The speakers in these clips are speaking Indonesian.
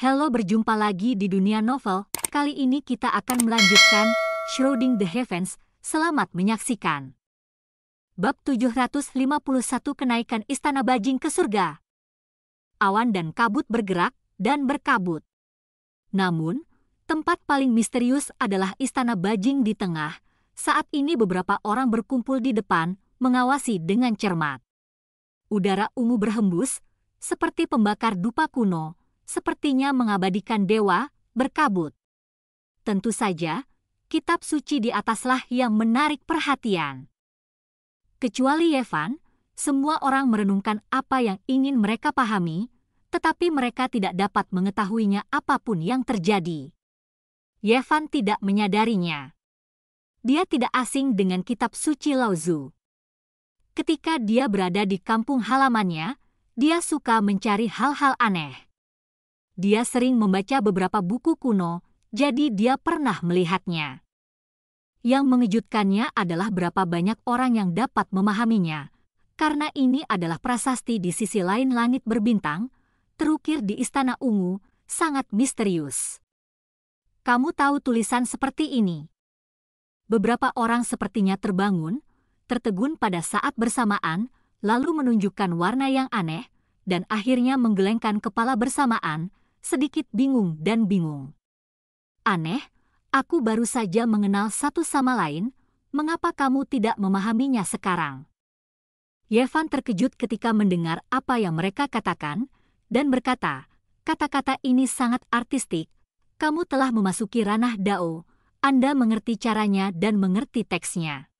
Halo, berjumpa lagi di dunia novel, kali ini kita akan melanjutkan Shrouding the Heavens, selamat menyaksikan. Bab 751 Kenaikan Istana Bajing ke Surga Awan dan kabut bergerak dan berkabut. Namun, tempat paling misterius adalah Istana Bajing di tengah. Saat ini beberapa orang berkumpul di depan, mengawasi dengan cermat. Udara ungu berhembus, seperti pembakar dupa kuno, sepertinya mengabadikan dewa berkabut. Tentu saja, kitab suci di ataslah yang menarik perhatian. Kecuali Yevan, semua orang merenungkan apa yang ingin mereka pahami, tetapi mereka tidak dapat mengetahuinya apapun yang terjadi. Yevan tidak menyadarinya. Dia tidak asing dengan kitab suci Lauzu. Ketika dia berada di kampung halamannya, dia suka mencari hal-hal aneh dia sering membaca beberapa buku kuno, jadi dia pernah melihatnya. Yang mengejutkannya adalah berapa banyak orang yang dapat memahaminya, karena ini adalah prasasti di sisi lain langit berbintang, terukir di Istana Ungu, sangat misterius. Kamu tahu tulisan seperti ini. Beberapa orang sepertinya terbangun, tertegun pada saat bersamaan, lalu menunjukkan warna yang aneh, dan akhirnya menggelengkan kepala bersamaan, sedikit bingung dan bingung. Aneh, aku baru saja mengenal satu sama lain, mengapa kamu tidak memahaminya sekarang? Yevan terkejut ketika mendengar apa yang mereka katakan dan berkata, kata-kata ini sangat artistik, kamu telah memasuki ranah Dao, Anda mengerti caranya dan mengerti teksnya.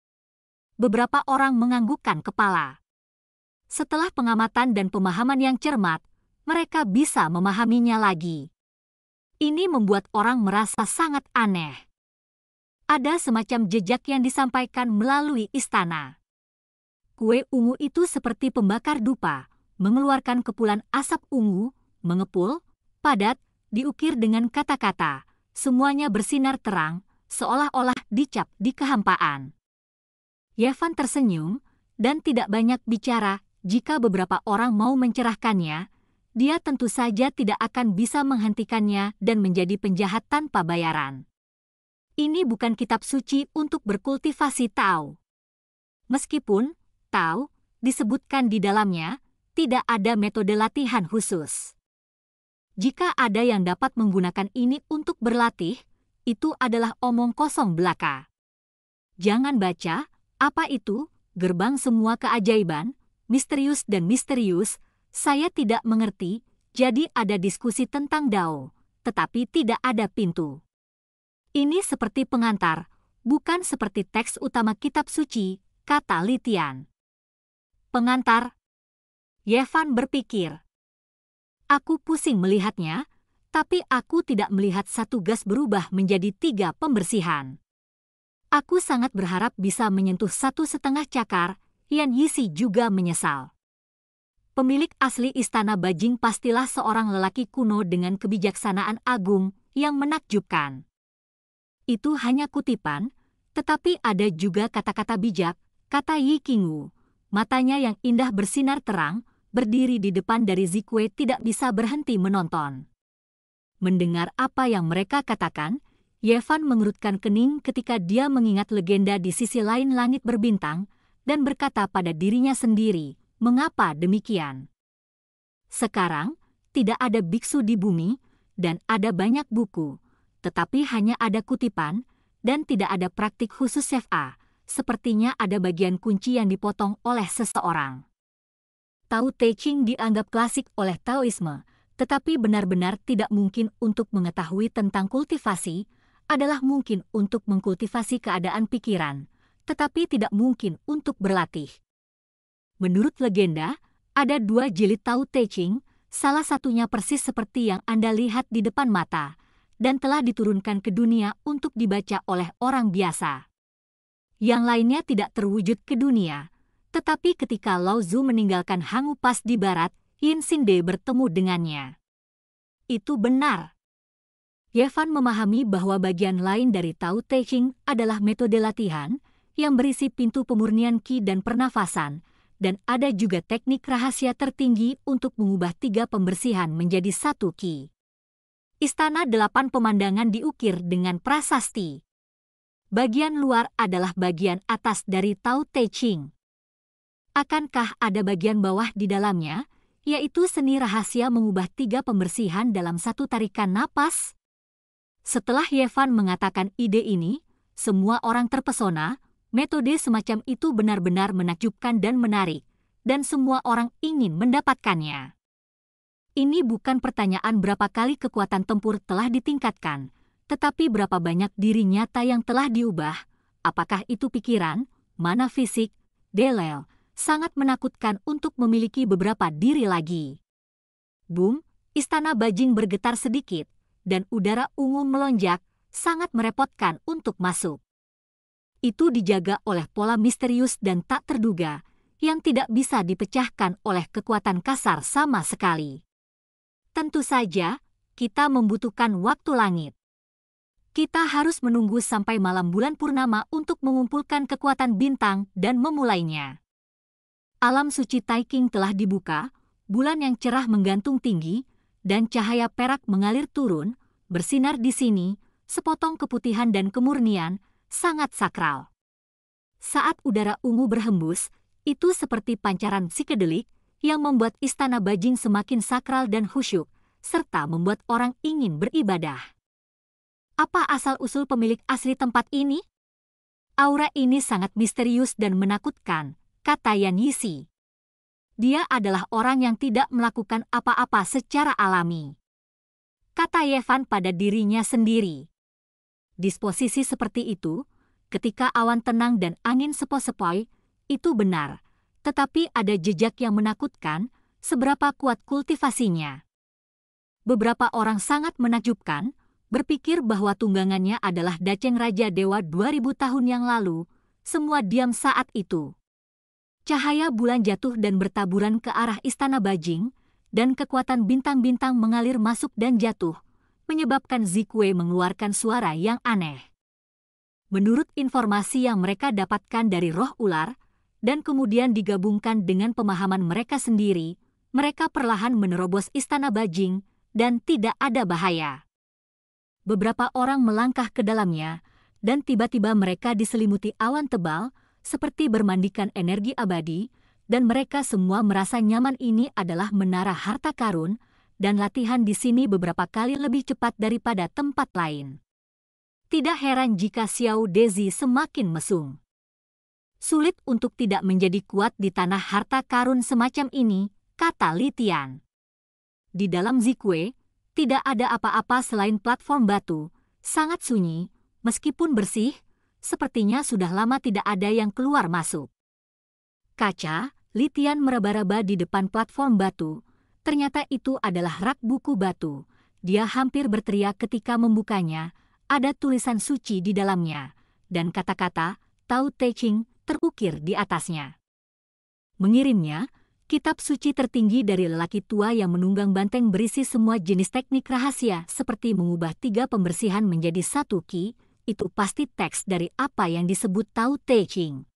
Beberapa orang menganggukkan kepala. Setelah pengamatan dan pemahaman yang cermat, mereka bisa memahaminya lagi. Ini membuat orang merasa sangat aneh. Ada semacam jejak yang disampaikan melalui istana. Kue ungu itu seperti pembakar dupa, mengeluarkan kepulan asap ungu, mengepul, padat, diukir dengan kata-kata. Semuanya bersinar terang, seolah-olah dicap di kehampaan. Yevan tersenyum dan tidak banyak bicara jika beberapa orang mau mencerahkannya, dia tentu saja tidak akan bisa menghentikannya dan menjadi penjahat tanpa bayaran. Ini bukan kitab suci untuk berkultivasi Tao. Meskipun Tao disebutkan di dalamnya, tidak ada metode latihan khusus. Jika ada yang dapat menggunakan ini untuk berlatih, itu adalah omong kosong belaka. Jangan baca, apa itu, gerbang semua keajaiban, misterius dan misterius, saya tidak mengerti, jadi ada diskusi tentang dao, tetapi tidak ada pintu. Ini seperti pengantar, bukan seperti teks utama kitab suci, kata Litian. Pengantar. Yevan berpikir. Aku pusing melihatnya, tapi aku tidak melihat satu gas berubah menjadi tiga pembersihan. Aku sangat berharap bisa menyentuh satu setengah cakar, Yan Yisi juga menyesal pemilik asli istana Bajing pastilah seorang lelaki kuno dengan kebijaksanaan agung yang menakjubkan. Itu hanya kutipan, tetapi ada juga kata-kata bijak, kata Yi Qingwu. Matanya yang indah bersinar terang, berdiri di depan dari Zikwe tidak bisa berhenti menonton. Mendengar apa yang mereka katakan, Yevan mengerutkan kening ketika dia mengingat legenda di sisi lain langit berbintang dan berkata pada dirinya sendiri, Mengapa demikian? Sekarang, tidak ada biksu di bumi, dan ada banyak buku, tetapi hanya ada kutipan, dan tidak ada praktik khusus FA. Sepertinya ada bagian kunci yang dipotong oleh seseorang. Tao Te Ching dianggap klasik oleh Taoisme, tetapi benar-benar tidak mungkin untuk mengetahui tentang kultivasi, adalah mungkin untuk mengkultivasi keadaan pikiran, tetapi tidak mungkin untuk berlatih. Menurut legenda, ada dua jilid Tao Te Ching, salah satunya persis seperti yang Anda lihat di depan mata, dan telah diturunkan ke dunia untuk dibaca oleh orang biasa. Yang lainnya tidak terwujud ke dunia. Tetapi ketika Lao Tzu meninggalkan Hangu Pas di barat, Yin De bertemu dengannya. Itu benar. Yevan memahami bahwa bagian lain dari Tao Te Ching adalah metode latihan yang berisi pintu pemurnian qi dan pernafasan, dan ada juga teknik rahasia tertinggi untuk mengubah tiga pembersihan menjadi satu ki. Istana delapan pemandangan diukir dengan prasasti. Bagian luar adalah bagian atas dari Tao Te Ching. Akankah ada bagian bawah di dalamnya, yaitu seni rahasia mengubah tiga pembersihan dalam satu tarikan napas? Setelah Yevan mengatakan ide ini, semua orang terpesona, metode semacam itu benar-benar menakjubkan dan menarik, dan semua orang ingin mendapatkannya. Ini bukan pertanyaan berapa kali kekuatan tempur telah ditingkatkan, tetapi berapa banyak diri nyata yang telah diubah, apakah itu pikiran, mana fisik, delel, sangat menakutkan untuk memiliki beberapa diri lagi. Boom, istana bajing bergetar sedikit, dan udara ungu melonjak, sangat merepotkan untuk masuk itu dijaga oleh pola misterius dan tak terduga yang tidak bisa dipecahkan oleh kekuatan kasar sama sekali. Tentu saja, kita membutuhkan waktu langit. Kita harus menunggu sampai malam bulan purnama untuk mengumpulkan kekuatan bintang dan memulainya. Alam suci Taiking telah dibuka, bulan yang cerah menggantung tinggi, dan cahaya perak mengalir turun, bersinar di sini, sepotong keputihan dan kemurnian, sangat sakral. Saat udara ungu berhembus, itu seperti pancaran psikedelik yang membuat istana bajing semakin sakral dan khusyuk, serta membuat orang ingin beribadah. Apa asal-usul pemilik asli tempat ini? Aura ini sangat misterius dan menakutkan, kata Yan Yisi. Dia adalah orang yang tidak melakukan apa-apa secara alami. Kata Yevan pada dirinya sendiri. Disposisi seperti itu, ketika awan tenang dan angin sepoi-sepoi, itu benar. Tetapi ada jejak yang menakutkan, seberapa kuat kultivasinya. Beberapa orang sangat menakjubkan, berpikir bahwa tunggangannya adalah Daceng Raja Dewa 2000 tahun yang lalu, semua diam saat itu. Cahaya bulan jatuh dan bertaburan ke arah istana Bajing, dan kekuatan bintang-bintang mengalir masuk dan jatuh, menyebabkan Zikwe mengeluarkan suara yang aneh. Menurut informasi yang mereka dapatkan dari roh ular, dan kemudian digabungkan dengan pemahaman mereka sendiri, mereka perlahan menerobos istana bajing dan tidak ada bahaya. Beberapa orang melangkah ke dalamnya, dan tiba-tiba mereka diselimuti awan tebal, seperti bermandikan energi abadi, dan mereka semua merasa nyaman ini adalah menara harta karun, dan latihan di sini beberapa kali lebih cepat daripada tempat lain. Tidak heran jika Xiao Dezi semakin mesum. Sulit untuk tidak menjadi kuat di tanah harta karun semacam ini, kata Li Tian. Di dalam Zikwe, tidak ada apa-apa selain platform batu, sangat sunyi, meskipun bersih, sepertinya sudah lama tidak ada yang keluar masuk. Kaca, Li Tian meraba-raba di depan platform batu, Ternyata itu adalah rak buku batu. Dia hampir berteriak ketika membukanya. Ada tulisan suci di dalamnya. Dan kata-kata, Tao Te Ching, terukir di atasnya. Mengirimnya, kitab suci tertinggi dari lelaki tua yang menunggang banteng berisi semua jenis teknik rahasia seperti mengubah tiga pembersihan menjadi satu ki, itu pasti teks dari apa yang disebut Tao Te Ching.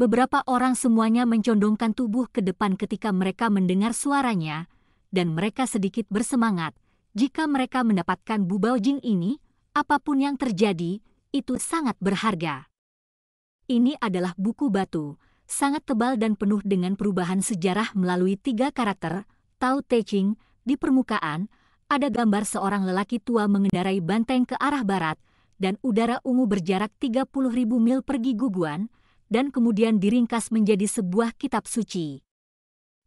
Beberapa orang semuanya mencondongkan tubuh ke depan ketika mereka mendengar suaranya, dan mereka sedikit bersemangat. Jika mereka mendapatkan bubau jing ini, apapun yang terjadi, itu sangat berharga. Ini adalah buku batu, sangat tebal dan penuh dengan perubahan sejarah melalui tiga karakter, Tao Te Ching, di permukaan, ada gambar seorang lelaki tua mengendarai banteng ke arah barat, dan udara ungu berjarak 30.000 mil pergi guguan, dan kemudian diringkas menjadi sebuah kitab suci.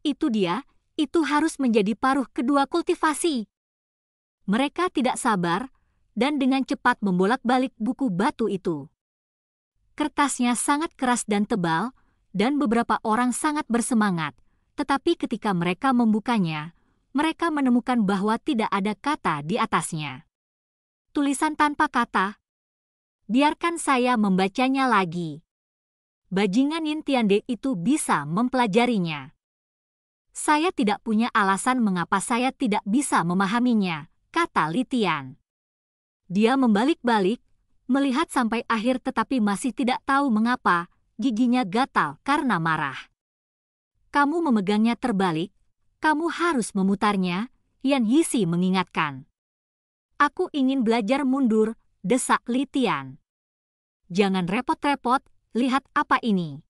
Itu dia, itu harus menjadi paruh kedua kultivasi. Mereka tidak sabar dan dengan cepat membolak-balik buku batu itu. Kertasnya sangat keras dan tebal, dan beberapa orang sangat bersemangat. Tetapi ketika mereka membukanya, mereka menemukan bahwa tidak ada kata di atasnya. Tulisan tanpa kata. Biarkan saya membacanya lagi bajingan Yin Tiande itu bisa mempelajarinya. Saya tidak punya alasan mengapa saya tidak bisa memahaminya, kata Litian. Dia membalik-balik, melihat sampai akhir tetapi masih tidak tahu mengapa giginya gatal karena marah. Kamu memegangnya terbalik, kamu harus memutarnya, Yan Yisi mengingatkan. Aku ingin belajar mundur, desak Litian. Jangan repot-repot, lihat apa ini.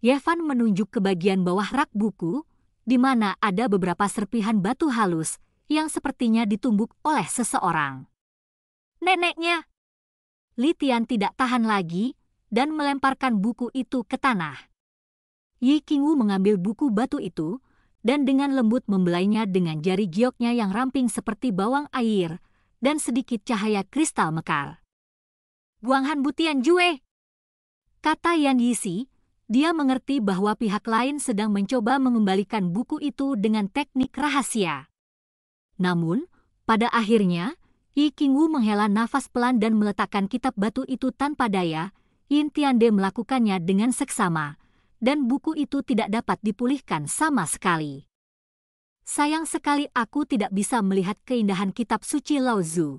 Yevan menunjuk ke bagian bawah rak buku, di mana ada beberapa serpihan batu halus yang sepertinya ditumbuk oleh seseorang. Neneknya! Litian tidak tahan lagi dan melemparkan buku itu ke tanah. Yi Qingwu mengambil buku batu itu dan dengan lembut membelainya dengan jari gioknya yang ramping seperti bawang air dan sedikit cahaya kristal mekar. Buanghan Butian Jue! Kata Yan Yisi, dia mengerti bahwa pihak lain sedang mencoba mengembalikan buku itu dengan teknik rahasia. Namun, pada akhirnya, Yi Qingwu menghela nafas pelan dan meletakkan kitab batu itu tanpa daya, Yin Tiande melakukannya dengan seksama, dan buku itu tidak dapat dipulihkan sama sekali. Sayang sekali aku tidak bisa melihat keindahan kitab suci Lao Tzu.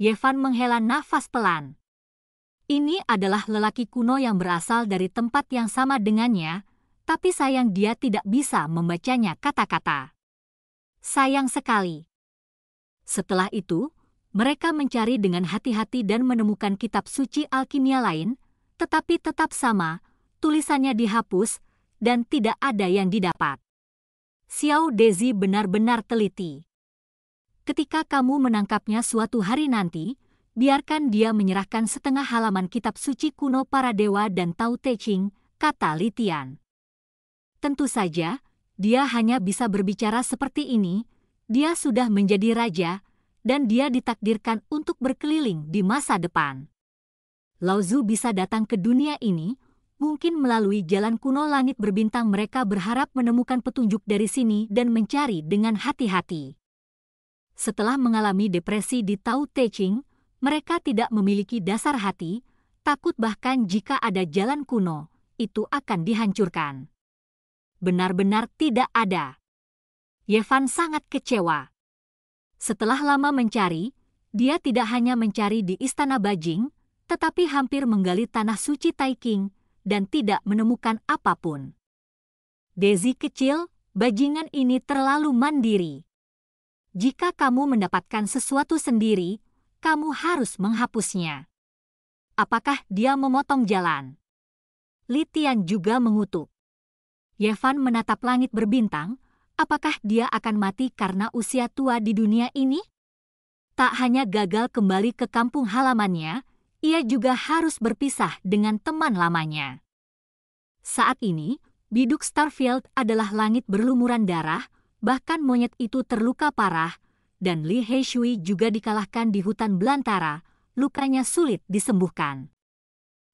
Yevan menghela nafas pelan. Ini adalah lelaki kuno yang berasal dari tempat yang sama dengannya, tapi sayang dia tidak bisa membacanya kata-kata. Sayang sekali. Setelah itu, mereka mencari dengan hati-hati dan menemukan kitab suci alkimia lain, tetapi tetap sama, tulisannya dihapus, dan tidak ada yang didapat. Xiao Dezi benar-benar teliti. Ketika kamu menangkapnya suatu hari nanti, biarkan dia menyerahkan setengah halaman kitab suci kuno para dewa dan Tao Te Ching, kata Litian. Tentu saja, dia hanya bisa berbicara seperti ini, dia sudah menjadi raja, dan dia ditakdirkan untuk berkeliling di masa depan. Lao Lauzu bisa datang ke dunia ini, mungkin melalui jalan kuno langit berbintang mereka berharap menemukan petunjuk dari sini dan mencari dengan hati-hati. Setelah mengalami depresi di Tao Te Ching, mereka tidak memiliki dasar hati, takut bahkan jika ada jalan kuno, itu akan dihancurkan. Benar-benar tidak ada. Yevan sangat kecewa. Setelah lama mencari, dia tidak hanya mencari di Istana Bajing, tetapi hampir menggali tanah suci Taiking dan tidak menemukan apapun. Desi kecil, bajingan ini terlalu mandiri. Jika kamu mendapatkan sesuatu sendiri, kamu harus menghapusnya. Apakah dia memotong jalan? Litian juga mengutuk. Yevan menatap langit berbintang, apakah dia akan mati karena usia tua di dunia ini? Tak hanya gagal kembali ke kampung halamannya, ia juga harus berpisah dengan teman lamanya. Saat ini, biduk Starfield adalah langit berlumuran darah, bahkan monyet itu terluka parah, dan Li Heishui juga dikalahkan di hutan belantara, lukanya sulit disembuhkan.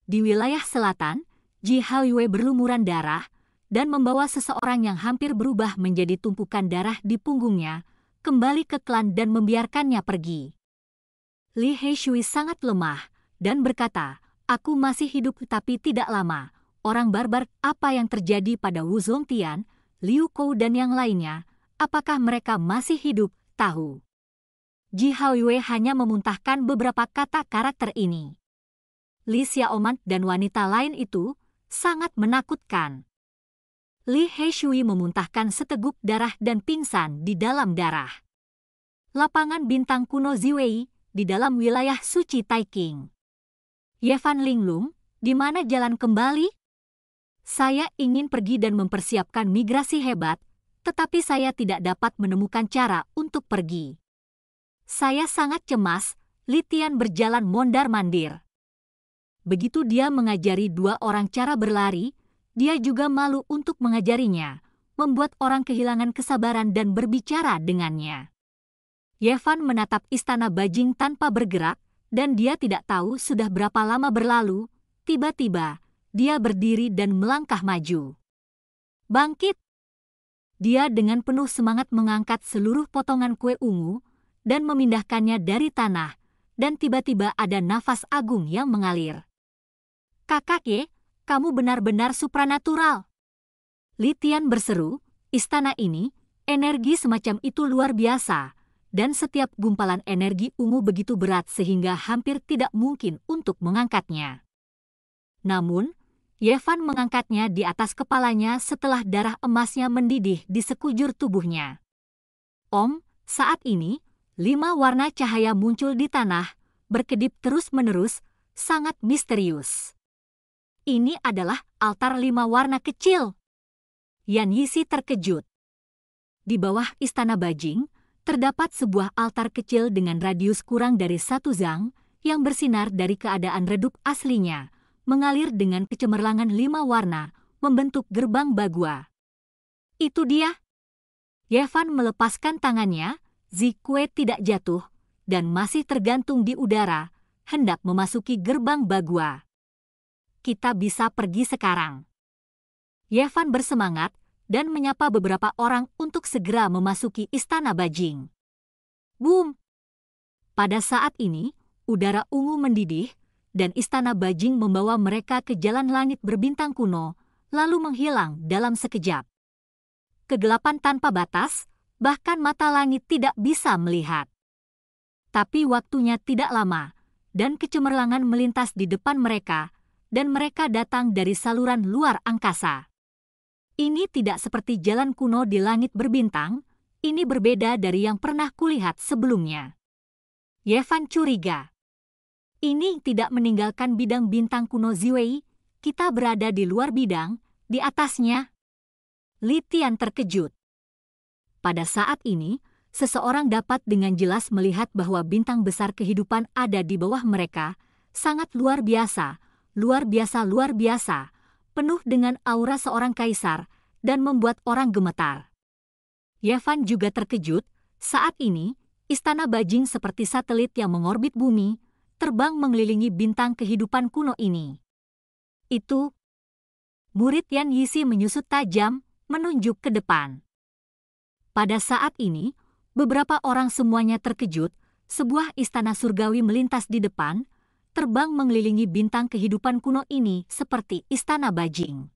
Di wilayah selatan, Ji Haoyue berlumuran darah dan membawa seseorang yang hampir berubah menjadi tumpukan darah di punggungnya, kembali ke klan dan membiarkannya pergi. Li Heishui sangat lemah dan berkata, Aku masih hidup tapi tidak lama. Orang barbar, apa yang terjadi pada Wu Zongtian, Liu Kou dan yang lainnya, apakah mereka masih hidup tahu. Ji Haoyue hanya memuntahkan beberapa kata karakter ini. Li Xiaoman dan wanita lain itu sangat menakutkan. Li Heishui memuntahkan seteguk darah dan pingsan di dalam darah. Lapangan bintang kuno Ziwei di dalam wilayah suci Taiking. Yevan Linglung, di mana jalan kembali? Saya ingin pergi dan mempersiapkan migrasi hebat tetapi saya tidak dapat menemukan cara untuk pergi. Saya sangat cemas, Litian berjalan mondar-mandir. Begitu dia mengajari dua orang cara berlari, dia juga malu untuk mengajarinya, membuat orang kehilangan kesabaran dan berbicara dengannya. Yevan menatap istana bajing tanpa bergerak, dan dia tidak tahu sudah berapa lama berlalu, tiba-tiba, dia berdiri dan melangkah maju. Bangkit, dia dengan penuh semangat mengangkat seluruh potongan kue ungu dan memindahkannya dari tanah, dan tiba-tiba ada nafas agung yang mengalir. Kakak ye, kamu benar-benar supranatural. Litian berseru, istana ini, energi semacam itu luar biasa, dan setiap gumpalan energi ungu begitu berat sehingga hampir tidak mungkin untuk mengangkatnya. Namun, Yevan mengangkatnya di atas kepalanya setelah darah emasnya mendidih di sekujur tubuhnya. Om, saat ini, lima warna cahaya muncul di tanah, berkedip terus-menerus, sangat misterius. Ini adalah altar lima warna kecil. Yan Yisi terkejut. Di bawah istana Bajing, terdapat sebuah altar kecil dengan radius kurang dari satu zang yang bersinar dari keadaan redup aslinya mengalir dengan kecemerlangan lima warna, membentuk gerbang bagua. Itu dia. Yevan melepaskan tangannya, Zikwe tidak jatuh, dan masih tergantung di udara, hendak memasuki gerbang bagua. Kita bisa pergi sekarang. Yevan bersemangat dan menyapa beberapa orang untuk segera memasuki istana Bajing. Boom! Pada saat ini, udara ungu mendidih, dan istana bajing membawa mereka ke jalan langit berbintang kuno, lalu menghilang dalam sekejap. Kegelapan tanpa batas, bahkan mata langit tidak bisa melihat. Tapi waktunya tidak lama, dan kecemerlangan melintas di depan mereka, dan mereka datang dari saluran luar angkasa. Ini tidak seperti jalan kuno di langit berbintang, ini berbeda dari yang pernah kulihat sebelumnya. Yevan curiga. Ini tidak meninggalkan bidang bintang kuno Ziwei, kita berada di luar bidang, di atasnya. Litian terkejut. Pada saat ini, seseorang dapat dengan jelas melihat bahwa bintang besar kehidupan ada di bawah mereka, sangat luar biasa, luar biasa luar biasa, penuh dengan aura seorang kaisar, dan membuat orang gemetar. Yevan juga terkejut, saat ini, istana bajing seperti satelit yang mengorbit bumi, terbang mengelilingi bintang kehidupan kuno ini. Itu. Murid Yan Yisi menyusut tajam, menunjuk ke depan. Pada saat ini, beberapa orang semuanya terkejut, sebuah istana surgawi melintas di depan, terbang mengelilingi bintang kehidupan kuno ini seperti istana bajing.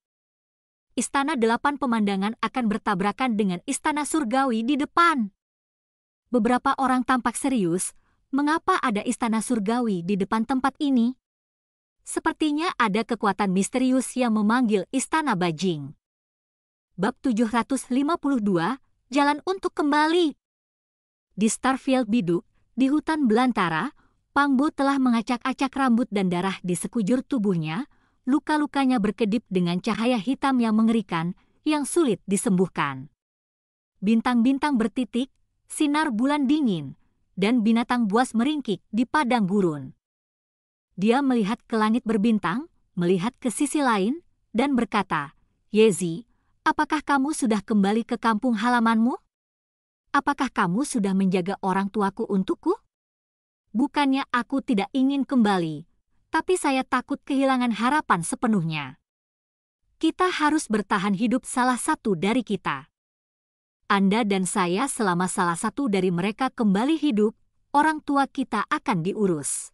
Istana delapan pemandangan akan bertabrakan dengan istana surgawi di depan. Beberapa orang tampak serius, mengapa ada istana surgawi di depan tempat ini? Sepertinya ada kekuatan misterius yang memanggil istana bajing. Bab 752, Jalan untuk kembali. Di Starfield Biduk, di hutan belantara, Pang Pangbo telah mengacak-acak rambut dan darah di sekujur tubuhnya, luka-lukanya berkedip dengan cahaya hitam yang mengerikan, yang sulit disembuhkan. Bintang-bintang bertitik, sinar bulan dingin, dan binatang buas meringkik di padang gurun. Dia melihat ke langit berbintang, melihat ke sisi lain, dan berkata, Yezi, apakah kamu sudah kembali ke kampung halamanmu? Apakah kamu sudah menjaga orang tuaku untukku? Bukannya aku tidak ingin kembali, tapi saya takut kehilangan harapan sepenuhnya. Kita harus bertahan hidup salah satu dari kita. Anda dan saya selama salah satu dari mereka kembali hidup, orang tua kita akan diurus.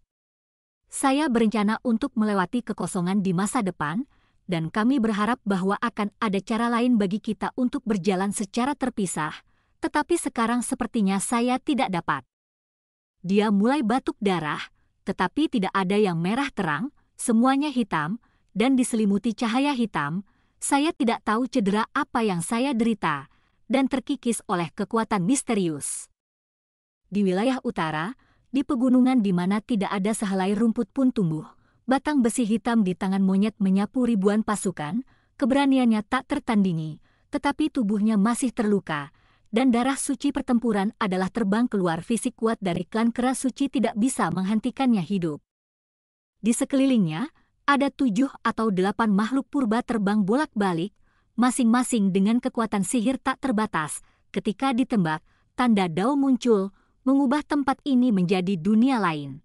Saya berencana untuk melewati kekosongan di masa depan, dan kami berharap bahwa akan ada cara lain bagi kita untuk berjalan secara terpisah, tetapi sekarang sepertinya saya tidak dapat. Dia mulai batuk darah, tetapi tidak ada yang merah terang, semuanya hitam, dan diselimuti cahaya hitam. Saya tidak tahu cedera apa yang saya derita, dan terkikis oleh kekuatan misterius. Di wilayah utara, di pegunungan di mana tidak ada sehelai rumput pun tumbuh, batang besi hitam di tangan monyet menyapu ribuan pasukan, keberaniannya tak tertandingi, tetapi tubuhnya masih terluka, dan darah suci pertempuran adalah terbang keluar fisik kuat dari klan kera suci tidak bisa menghentikannya hidup. Di sekelilingnya, ada tujuh atau delapan makhluk purba terbang bolak-balik, masing-masing dengan kekuatan sihir tak terbatas. Ketika ditembak, tanda dao muncul, mengubah tempat ini menjadi dunia lain.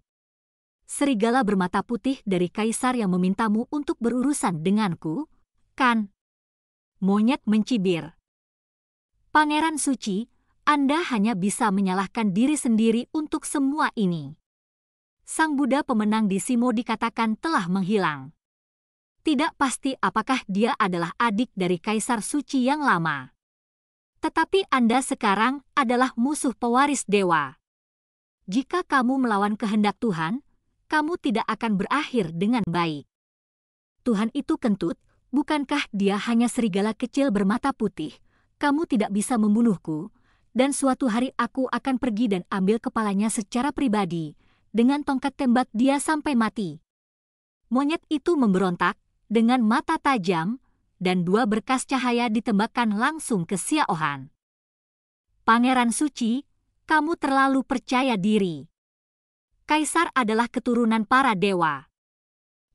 Serigala bermata putih dari kaisar yang memintamu untuk berurusan denganku, kan? Monyet mencibir. Pangeran suci, Anda hanya bisa menyalahkan diri sendiri untuk semua ini. Sang Buddha pemenang di Simo dikatakan telah menghilang tidak pasti apakah dia adalah adik dari Kaisar Suci yang lama. Tetapi Anda sekarang adalah musuh pewaris dewa. Jika kamu melawan kehendak Tuhan, kamu tidak akan berakhir dengan baik. Tuhan itu kentut, bukankah dia hanya serigala kecil bermata putih? Kamu tidak bisa membunuhku, dan suatu hari aku akan pergi dan ambil kepalanya secara pribadi, dengan tongkat tembak dia sampai mati. Monyet itu memberontak, dengan mata tajam, dan dua berkas cahaya ditembakkan langsung ke Xiaohan. Pangeran Suci, kamu terlalu percaya diri. Kaisar adalah keturunan para dewa.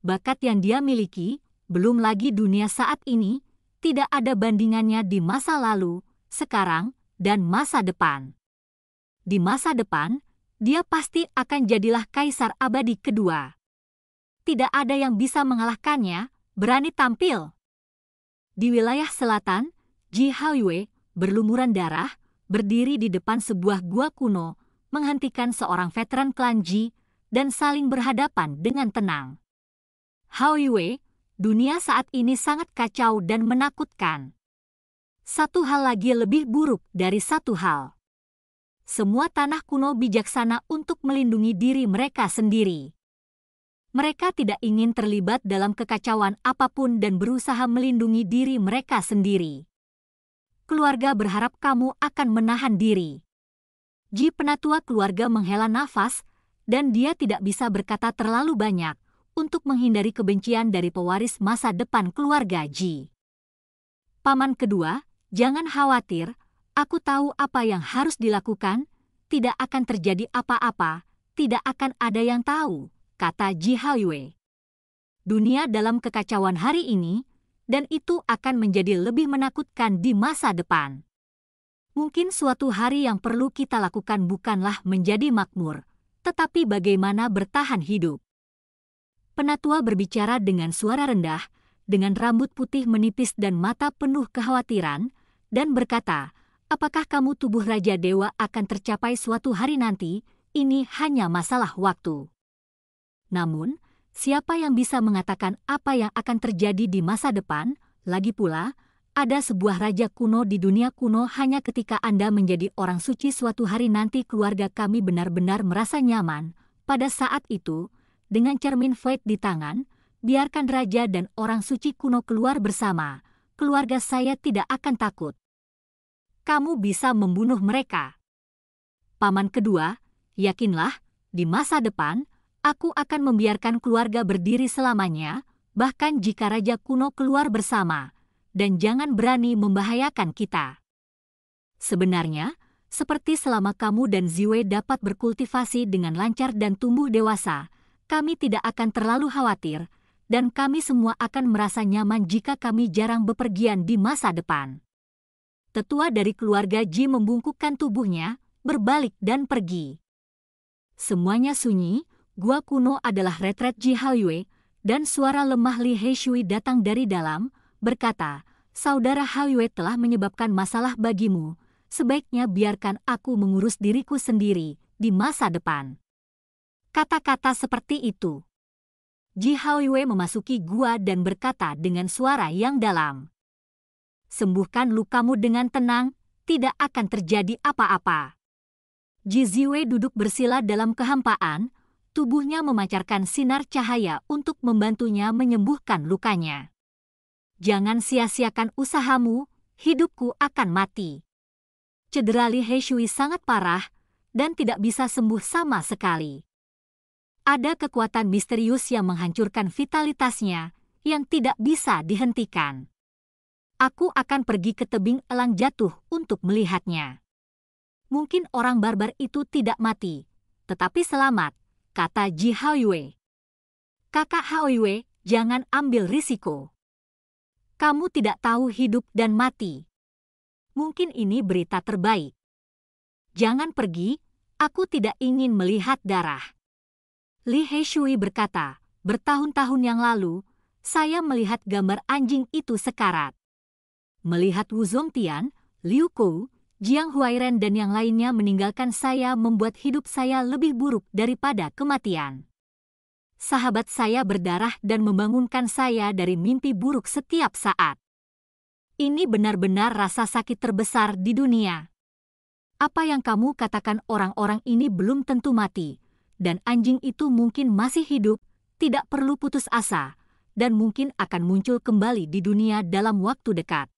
Bakat yang dia miliki, belum lagi dunia saat ini, tidak ada bandingannya di masa lalu, sekarang, dan masa depan. Di masa depan, dia pasti akan jadilah kaisar abadi kedua. Tidak ada yang bisa mengalahkannya, berani tampil. Di wilayah selatan, Ji Haoyue, berlumuran darah, berdiri di depan sebuah gua kuno, menghentikan seorang veteran klan Ji, dan saling berhadapan dengan tenang. Haoyue, dunia saat ini sangat kacau dan menakutkan. Satu hal lagi lebih buruk dari satu hal. Semua tanah kuno bijaksana untuk melindungi diri mereka sendiri mereka tidak ingin terlibat dalam kekacauan apapun dan berusaha melindungi diri mereka sendiri. Keluarga berharap kamu akan menahan diri. Ji penatua keluarga menghela nafas, dan dia tidak bisa berkata terlalu banyak untuk menghindari kebencian dari pewaris masa depan keluarga Ji. Paman kedua, jangan khawatir, aku tahu apa yang harus dilakukan, tidak akan terjadi apa-apa, tidak akan ada yang tahu kata Ji Haoyue. Dunia dalam kekacauan hari ini, dan itu akan menjadi lebih menakutkan di masa depan. Mungkin suatu hari yang perlu kita lakukan bukanlah menjadi makmur, tetapi bagaimana bertahan hidup. Penatua berbicara dengan suara rendah, dengan rambut putih menipis dan mata penuh kekhawatiran, dan berkata, apakah kamu tubuh Raja Dewa akan tercapai suatu hari nanti, ini hanya masalah waktu. Namun, siapa yang bisa mengatakan apa yang akan terjadi di masa depan? Lagi pula, ada sebuah raja kuno di dunia kuno hanya ketika Anda menjadi orang suci suatu hari nanti keluarga kami benar-benar merasa nyaman. Pada saat itu, dengan cermin void di tangan, biarkan raja dan orang suci kuno keluar bersama. Keluarga saya tidak akan takut. Kamu bisa membunuh mereka. Paman kedua, yakinlah, di masa depan, Aku akan membiarkan keluarga berdiri selamanya, bahkan jika Raja Kuno keluar bersama, dan jangan berani membahayakan kita. Sebenarnya, seperti selama kamu dan Ziwe dapat berkultivasi dengan lancar dan tumbuh dewasa, kami tidak akan terlalu khawatir, dan kami semua akan merasa nyaman jika kami jarang bepergian di masa depan. Tetua dari keluarga Ji membungkukkan tubuhnya, berbalik dan pergi. Semuanya sunyi, gua kuno adalah retret Ji Haoyue, dan suara lemah Li Heishui datang dari dalam, berkata, Saudara Haoyue telah menyebabkan masalah bagimu, sebaiknya biarkan aku mengurus diriku sendiri di masa depan. Kata-kata seperti itu. Ji Haoyue memasuki gua dan berkata dengan suara yang dalam. Sembuhkan lukamu dengan tenang, tidak akan terjadi apa-apa. Ji Ziwei duduk bersila dalam kehampaan, tubuhnya memancarkan sinar cahaya untuk membantunya menyembuhkan lukanya. Jangan sia-siakan usahamu, hidupku akan mati. Cedera Li Heishui sangat parah dan tidak bisa sembuh sama sekali. Ada kekuatan misterius yang menghancurkan vitalitasnya yang tidak bisa dihentikan. Aku akan pergi ke tebing elang jatuh untuk melihatnya. Mungkin orang barbar itu tidak mati, tetapi selamat kata Ji Haoyue. Kakak Haoyue, jangan ambil risiko. Kamu tidak tahu hidup dan mati. Mungkin ini berita terbaik. Jangan pergi, aku tidak ingin melihat darah. Li Heishui berkata, bertahun-tahun yang lalu, saya melihat gambar anjing itu sekarat. Melihat Wu Zongtian, Liu Kou, Jiang Huairen dan yang lainnya meninggalkan saya membuat hidup saya lebih buruk daripada kematian. Sahabat saya berdarah dan membangunkan saya dari mimpi buruk setiap saat. Ini benar-benar rasa sakit terbesar di dunia. Apa yang kamu katakan orang-orang ini belum tentu mati, dan anjing itu mungkin masih hidup, tidak perlu putus asa, dan mungkin akan muncul kembali di dunia dalam waktu dekat.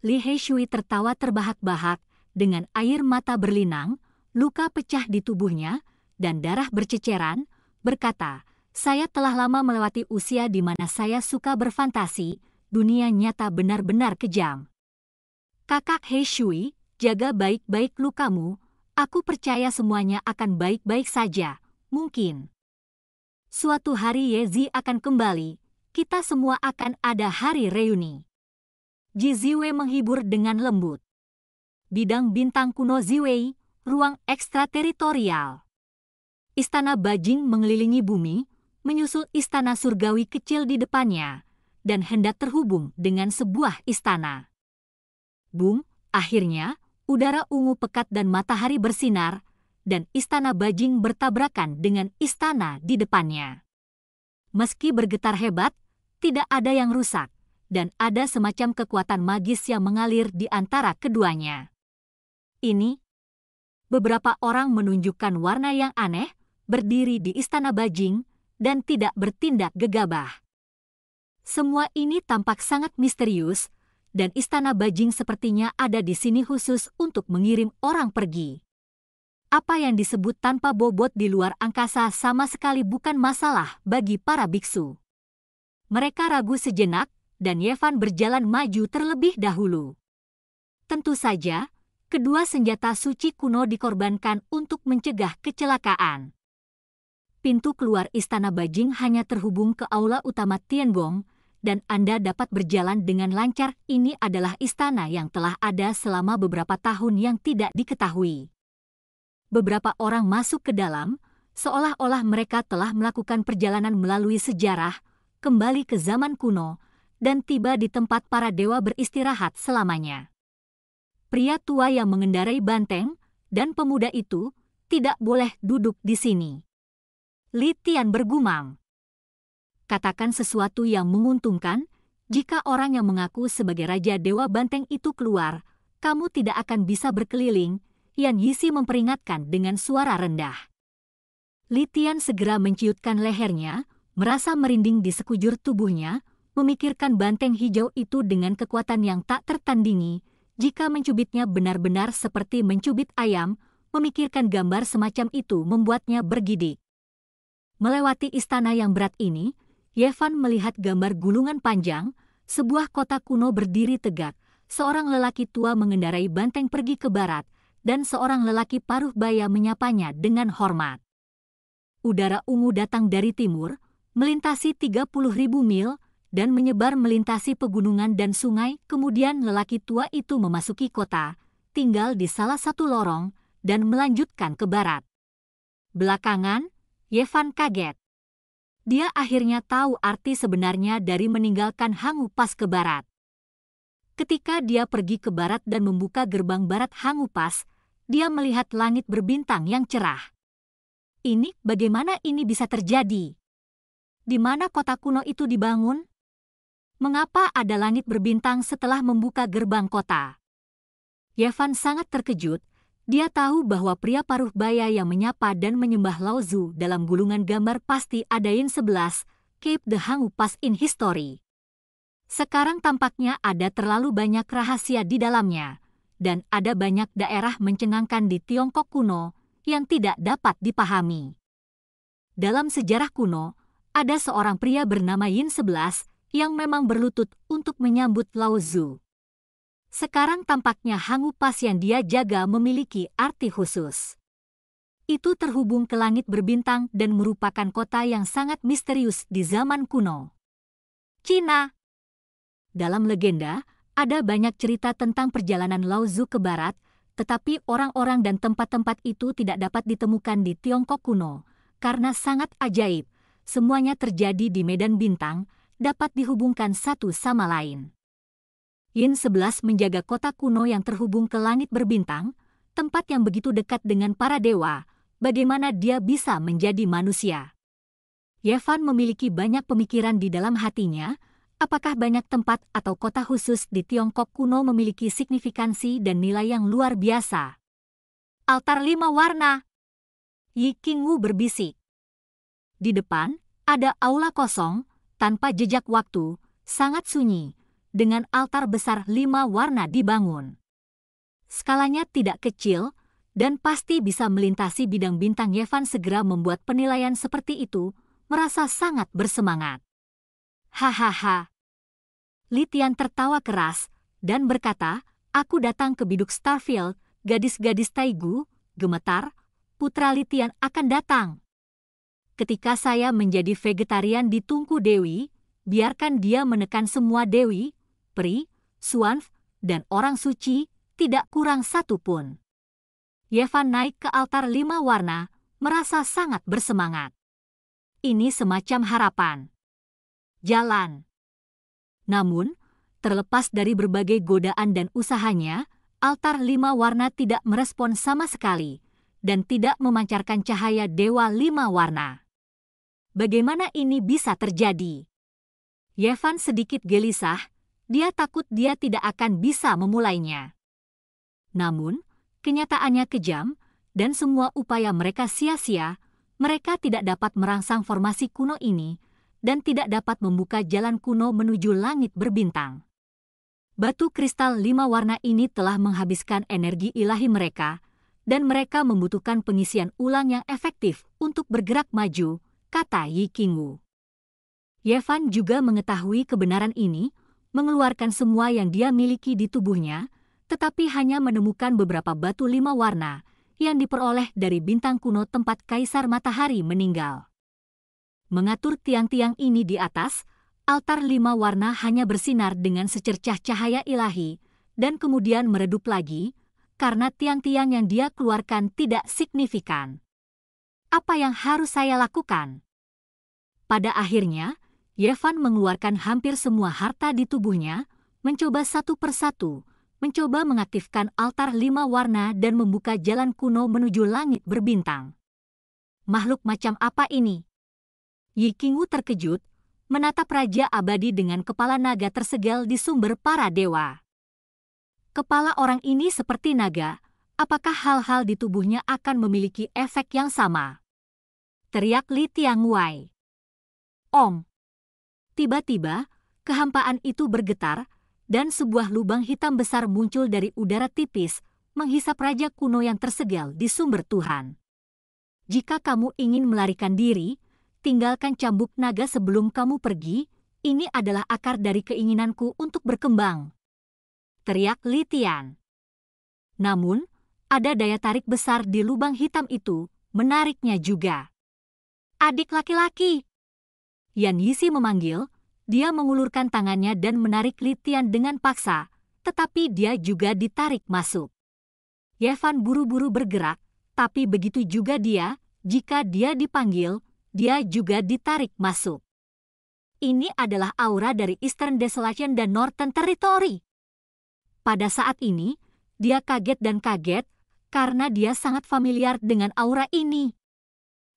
Li Heishui tertawa terbahak-bahak dengan air mata berlinang, luka pecah di tubuhnya, dan darah berceceran, berkata, saya telah lama melewati usia di mana saya suka berfantasi, dunia nyata benar-benar kejam. Kakak Heishui, jaga baik-baik lukamu, aku percaya semuanya akan baik-baik saja, mungkin. Suatu hari Yezi akan kembali, kita semua akan ada hari reuni. Ji Ziwei menghibur dengan lembut. Bidang bintang kuno Ziwei, ruang ekstrateritorial. Istana Bajing mengelilingi bumi, menyusul istana surgawi kecil di depannya, dan hendak terhubung dengan sebuah istana. Bung, akhirnya, udara ungu pekat dan matahari bersinar, dan istana Bajing bertabrakan dengan istana di depannya. Meski bergetar hebat, tidak ada yang rusak dan ada semacam kekuatan magis yang mengalir di antara keduanya. Ini, beberapa orang menunjukkan warna yang aneh, berdiri di istana bajing, dan tidak bertindak gegabah. Semua ini tampak sangat misterius, dan istana bajing sepertinya ada di sini khusus untuk mengirim orang pergi. Apa yang disebut tanpa bobot di luar angkasa sama sekali bukan masalah bagi para biksu. Mereka ragu sejenak, dan Yevan berjalan maju terlebih dahulu. Tentu saja, kedua senjata suci kuno dikorbankan untuk mencegah kecelakaan. Pintu keluar Istana Bajing hanya terhubung ke aula utama Tiengong, dan Anda dapat berjalan dengan lancar. Ini adalah istana yang telah ada selama beberapa tahun yang tidak diketahui. Beberapa orang masuk ke dalam, seolah-olah mereka telah melakukan perjalanan melalui sejarah, kembali ke zaman kuno, dan tiba di tempat para dewa beristirahat selamanya. Pria tua yang mengendarai banteng dan pemuda itu tidak boleh duduk di sini. Litian bergumam. Katakan sesuatu yang menguntungkan, jika orang yang mengaku sebagai Raja Dewa Banteng itu keluar, kamu tidak akan bisa berkeliling, Yan Yisi memperingatkan dengan suara rendah. Litian segera menciutkan lehernya, merasa merinding di sekujur tubuhnya, memikirkan banteng hijau itu dengan kekuatan yang tak tertandingi, jika mencubitnya benar-benar seperti mencubit ayam, memikirkan gambar semacam itu membuatnya bergidik. Melewati istana yang berat ini, Yevan melihat gambar gulungan panjang, sebuah kota kuno berdiri tegak, seorang lelaki tua mengendarai banteng pergi ke barat, dan seorang lelaki paruh baya menyapanya dengan hormat. Udara ungu datang dari timur, melintasi 30.000 mil, dan menyebar melintasi pegunungan dan sungai. Kemudian lelaki tua itu memasuki kota, tinggal di salah satu lorong, dan melanjutkan ke barat. Belakangan, Yevan kaget. Dia akhirnya tahu arti sebenarnya dari meninggalkan Pas ke barat. Ketika dia pergi ke barat dan membuka gerbang barat Pas, dia melihat langit berbintang yang cerah. Ini bagaimana ini bisa terjadi? Di mana kota kuno itu dibangun? mengapa ada langit berbintang setelah membuka gerbang kota. Yevan sangat terkejut, dia tahu bahwa pria paruh baya yang menyapa dan menyembah Lauzu dalam gulungan gambar pasti Adain Sebelas, Cape the Hangu Pass in History. Sekarang tampaknya ada terlalu banyak rahasia di dalamnya, dan ada banyak daerah mencengangkan di Tiongkok kuno yang tidak dapat dipahami. Dalam sejarah kuno, ada seorang pria bernama Yin Sebelas yang memang berlutut untuk menyambut Lao Tzu. Sekarang tampaknya hangu pas yang dia jaga memiliki arti khusus. Itu terhubung ke langit berbintang dan merupakan kota yang sangat misterius di zaman kuno. Cina Dalam legenda, ada banyak cerita tentang perjalanan Lao Tzu ke barat, tetapi orang-orang dan tempat-tempat itu tidak dapat ditemukan di Tiongkok kuno, karena sangat ajaib. Semuanya terjadi di medan bintang, dapat dihubungkan satu sama lain. Yin 11 menjaga kota kuno yang terhubung ke langit berbintang, tempat yang begitu dekat dengan para dewa, bagaimana dia bisa menjadi manusia. Yevan memiliki banyak pemikiran di dalam hatinya, apakah banyak tempat atau kota khusus di Tiongkok kuno memiliki signifikansi dan nilai yang luar biasa. Altar lima warna. Yi Qingwu berbisik. Di depan, ada aula kosong, tanpa jejak waktu, sangat sunyi, dengan altar besar lima warna dibangun. Skalanya tidak kecil, dan pasti bisa melintasi bidang bintang Yevan segera membuat penilaian seperti itu merasa sangat bersemangat. Hahaha. Litian tertawa keras dan berkata, aku datang ke biduk Starfield, gadis-gadis Taigu, gemetar, putra Litian akan datang ketika saya menjadi vegetarian di Tungku Dewi, biarkan dia menekan semua Dewi, Pri, Suanf, dan orang suci, tidak kurang satu pun. Yevan naik ke altar lima warna, merasa sangat bersemangat. Ini semacam harapan. Jalan. Namun, terlepas dari berbagai godaan dan usahanya, altar lima warna tidak merespon sama sekali dan tidak memancarkan cahaya dewa lima warna bagaimana ini bisa terjadi. Yevan sedikit gelisah, dia takut dia tidak akan bisa memulainya. Namun, kenyataannya kejam, dan semua upaya mereka sia-sia, mereka tidak dapat merangsang formasi kuno ini, dan tidak dapat membuka jalan kuno menuju langit berbintang. Batu kristal lima warna ini telah menghabiskan energi ilahi mereka, dan mereka membutuhkan pengisian ulang yang efektif untuk bergerak maju, kata Yi Qingwu. Yevan juga mengetahui kebenaran ini, mengeluarkan semua yang dia miliki di tubuhnya, tetapi hanya menemukan beberapa batu lima warna yang diperoleh dari bintang kuno tempat Kaisar Matahari meninggal. Mengatur tiang-tiang ini di atas, altar lima warna hanya bersinar dengan secercah cahaya ilahi, dan kemudian meredup lagi, karena tiang-tiang yang dia keluarkan tidak signifikan apa yang harus saya lakukan? Pada akhirnya, Yevan mengeluarkan hampir semua harta di tubuhnya, mencoba satu persatu, mencoba mengaktifkan altar lima warna dan membuka jalan kuno menuju langit berbintang. Makhluk macam apa ini? Yi Qingwu terkejut, menatap Raja Abadi dengan kepala naga tersegel di sumber para dewa. Kepala orang ini seperti naga, apakah hal-hal di tubuhnya akan memiliki efek yang sama? Teriak Li Wai. Om. Tiba-tiba, kehampaan itu bergetar, dan sebuah lubang hitam besar muncul dari udara tipis, menghisap raja kuno yang tersegel di sumber Tuhan. Jika kamu ingin melarikan diri, tinggalkan cambuk naga sebelum kamu pergi, ini adalah akar dari keinginanku untuk berkembang. Teriak Litian. Namun, ada daya tarik besar di lubang hitam itu, menariknya juga. Adik laki-laki. Yan Yisi memanggil, dia mengulurkan tangannya dan menarik Litian dengan paksa, tetapi dia juga ditarik masuk. Yevan buru-buru bergerak, tapi begitu juga dia, jika dia dipanggil, dia juga ditarik masuk. Ini adalah aura dari Eastern Desolation dan Northern Territory. Pada saat ini, dia kaget dan kaget karena dia sangat familiar dengan aura ini.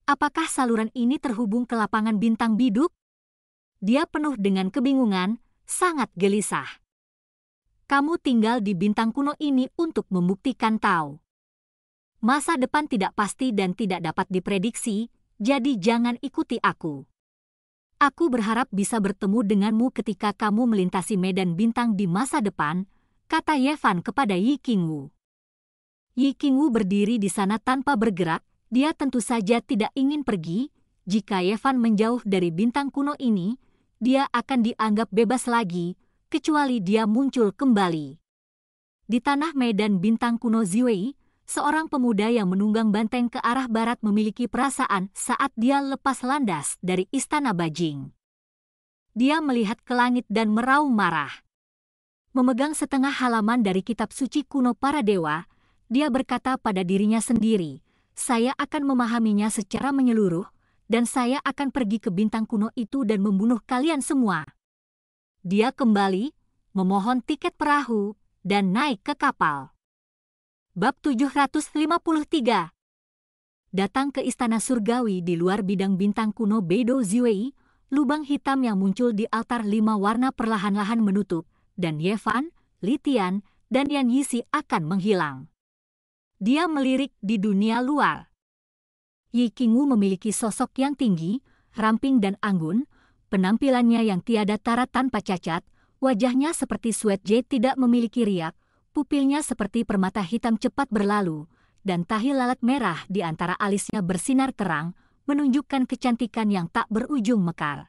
Apakah saluran ini terhubung ke lapangan bintang biduk? Dia penuh dengan kebingungan, sangat gelisah. Kamu tinggal di bintang kuno ini untuk membuktikan tahu. Masa depan tidak pasti dan tidak dapat diprediksi, jadi jangan ikuti aku. Aku berharap bisa bertemu denganmu ketika kamu melintasi medan bintang di masa depan, kata Yevan kepada Yi Qingwu. Yi Wu berdiri di sana tanpa bergerak, dia tentu saja tidak ingin pergi. Jika Yevan menjauh dari bintang kuno ini, dia akan dianggap bebas lagi, kecuali dia muncul kembali. Di tanah medan bintang kuno Ziwei, seorang pemuda yang menunggang banteng ke arah barat memiliki perasaan saat dia lepas landas dari istana Bajing. Dia melihat ke langit dan meraung marah. Memegang setengah halaman dari kitab suci kuno para dewa, dia berkata pada dirinya sendiri, saya akan memahaminya secara menyeluruh, dan saya akan pergi ke bintang kuno itu dan membunuh kalian semua. Dia kembali, memohon tiket perahu, dan naik ke kapal. Bab 753 Datang ke Istana Surgawi di luar bidang bintang kuno Bedo Ziwei, lubang hitam yang muncul di altar lima warna perlahan-lahan menutup, dan Yevan, Litian, dan Yan Yisi akan menghilang dia melirik di dunia luar. Yi Qingwu memiliki sosok yang tinggi, ramping dan anggun, penampilannya yang tiada tara tanpa cacat, wajahnya seperti Sweat J tidak memiliki riak, pupilnya seperti permata hitam cepat berlalu, dan tahi lalat merah di antara alisnya bersinar terang, menunjukkan kecantikan yang tak berujung mekar.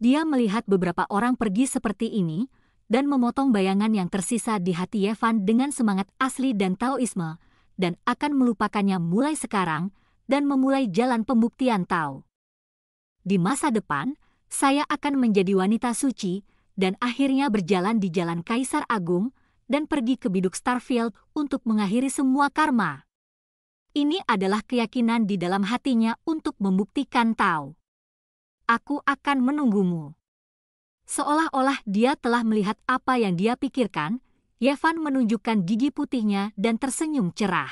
Dia melihat beberapa orang pergi seperti ini, dan memotong bayangan yang tersisa di hati Yevan dengan semangat asli dan Taoisme, dan akan melupakannya mulai sekarang dan memulai jalan pembuktian Tao. Di masa depan, saya akan menjadi wanita suci dan akhirnya berjalan di jalan Kaisar Agung dan pergi ke biduk Starfield untuk mengakhiri semua karma. Ini adalah keyakinan di dalam hatinya untuk membuktikan Tao. Aku akan menunggumu. Seolah-olah dia telah melihat apa yang dia pikirkan, Yevan menunjukkan gigi putihnya dan tersenyum cerah.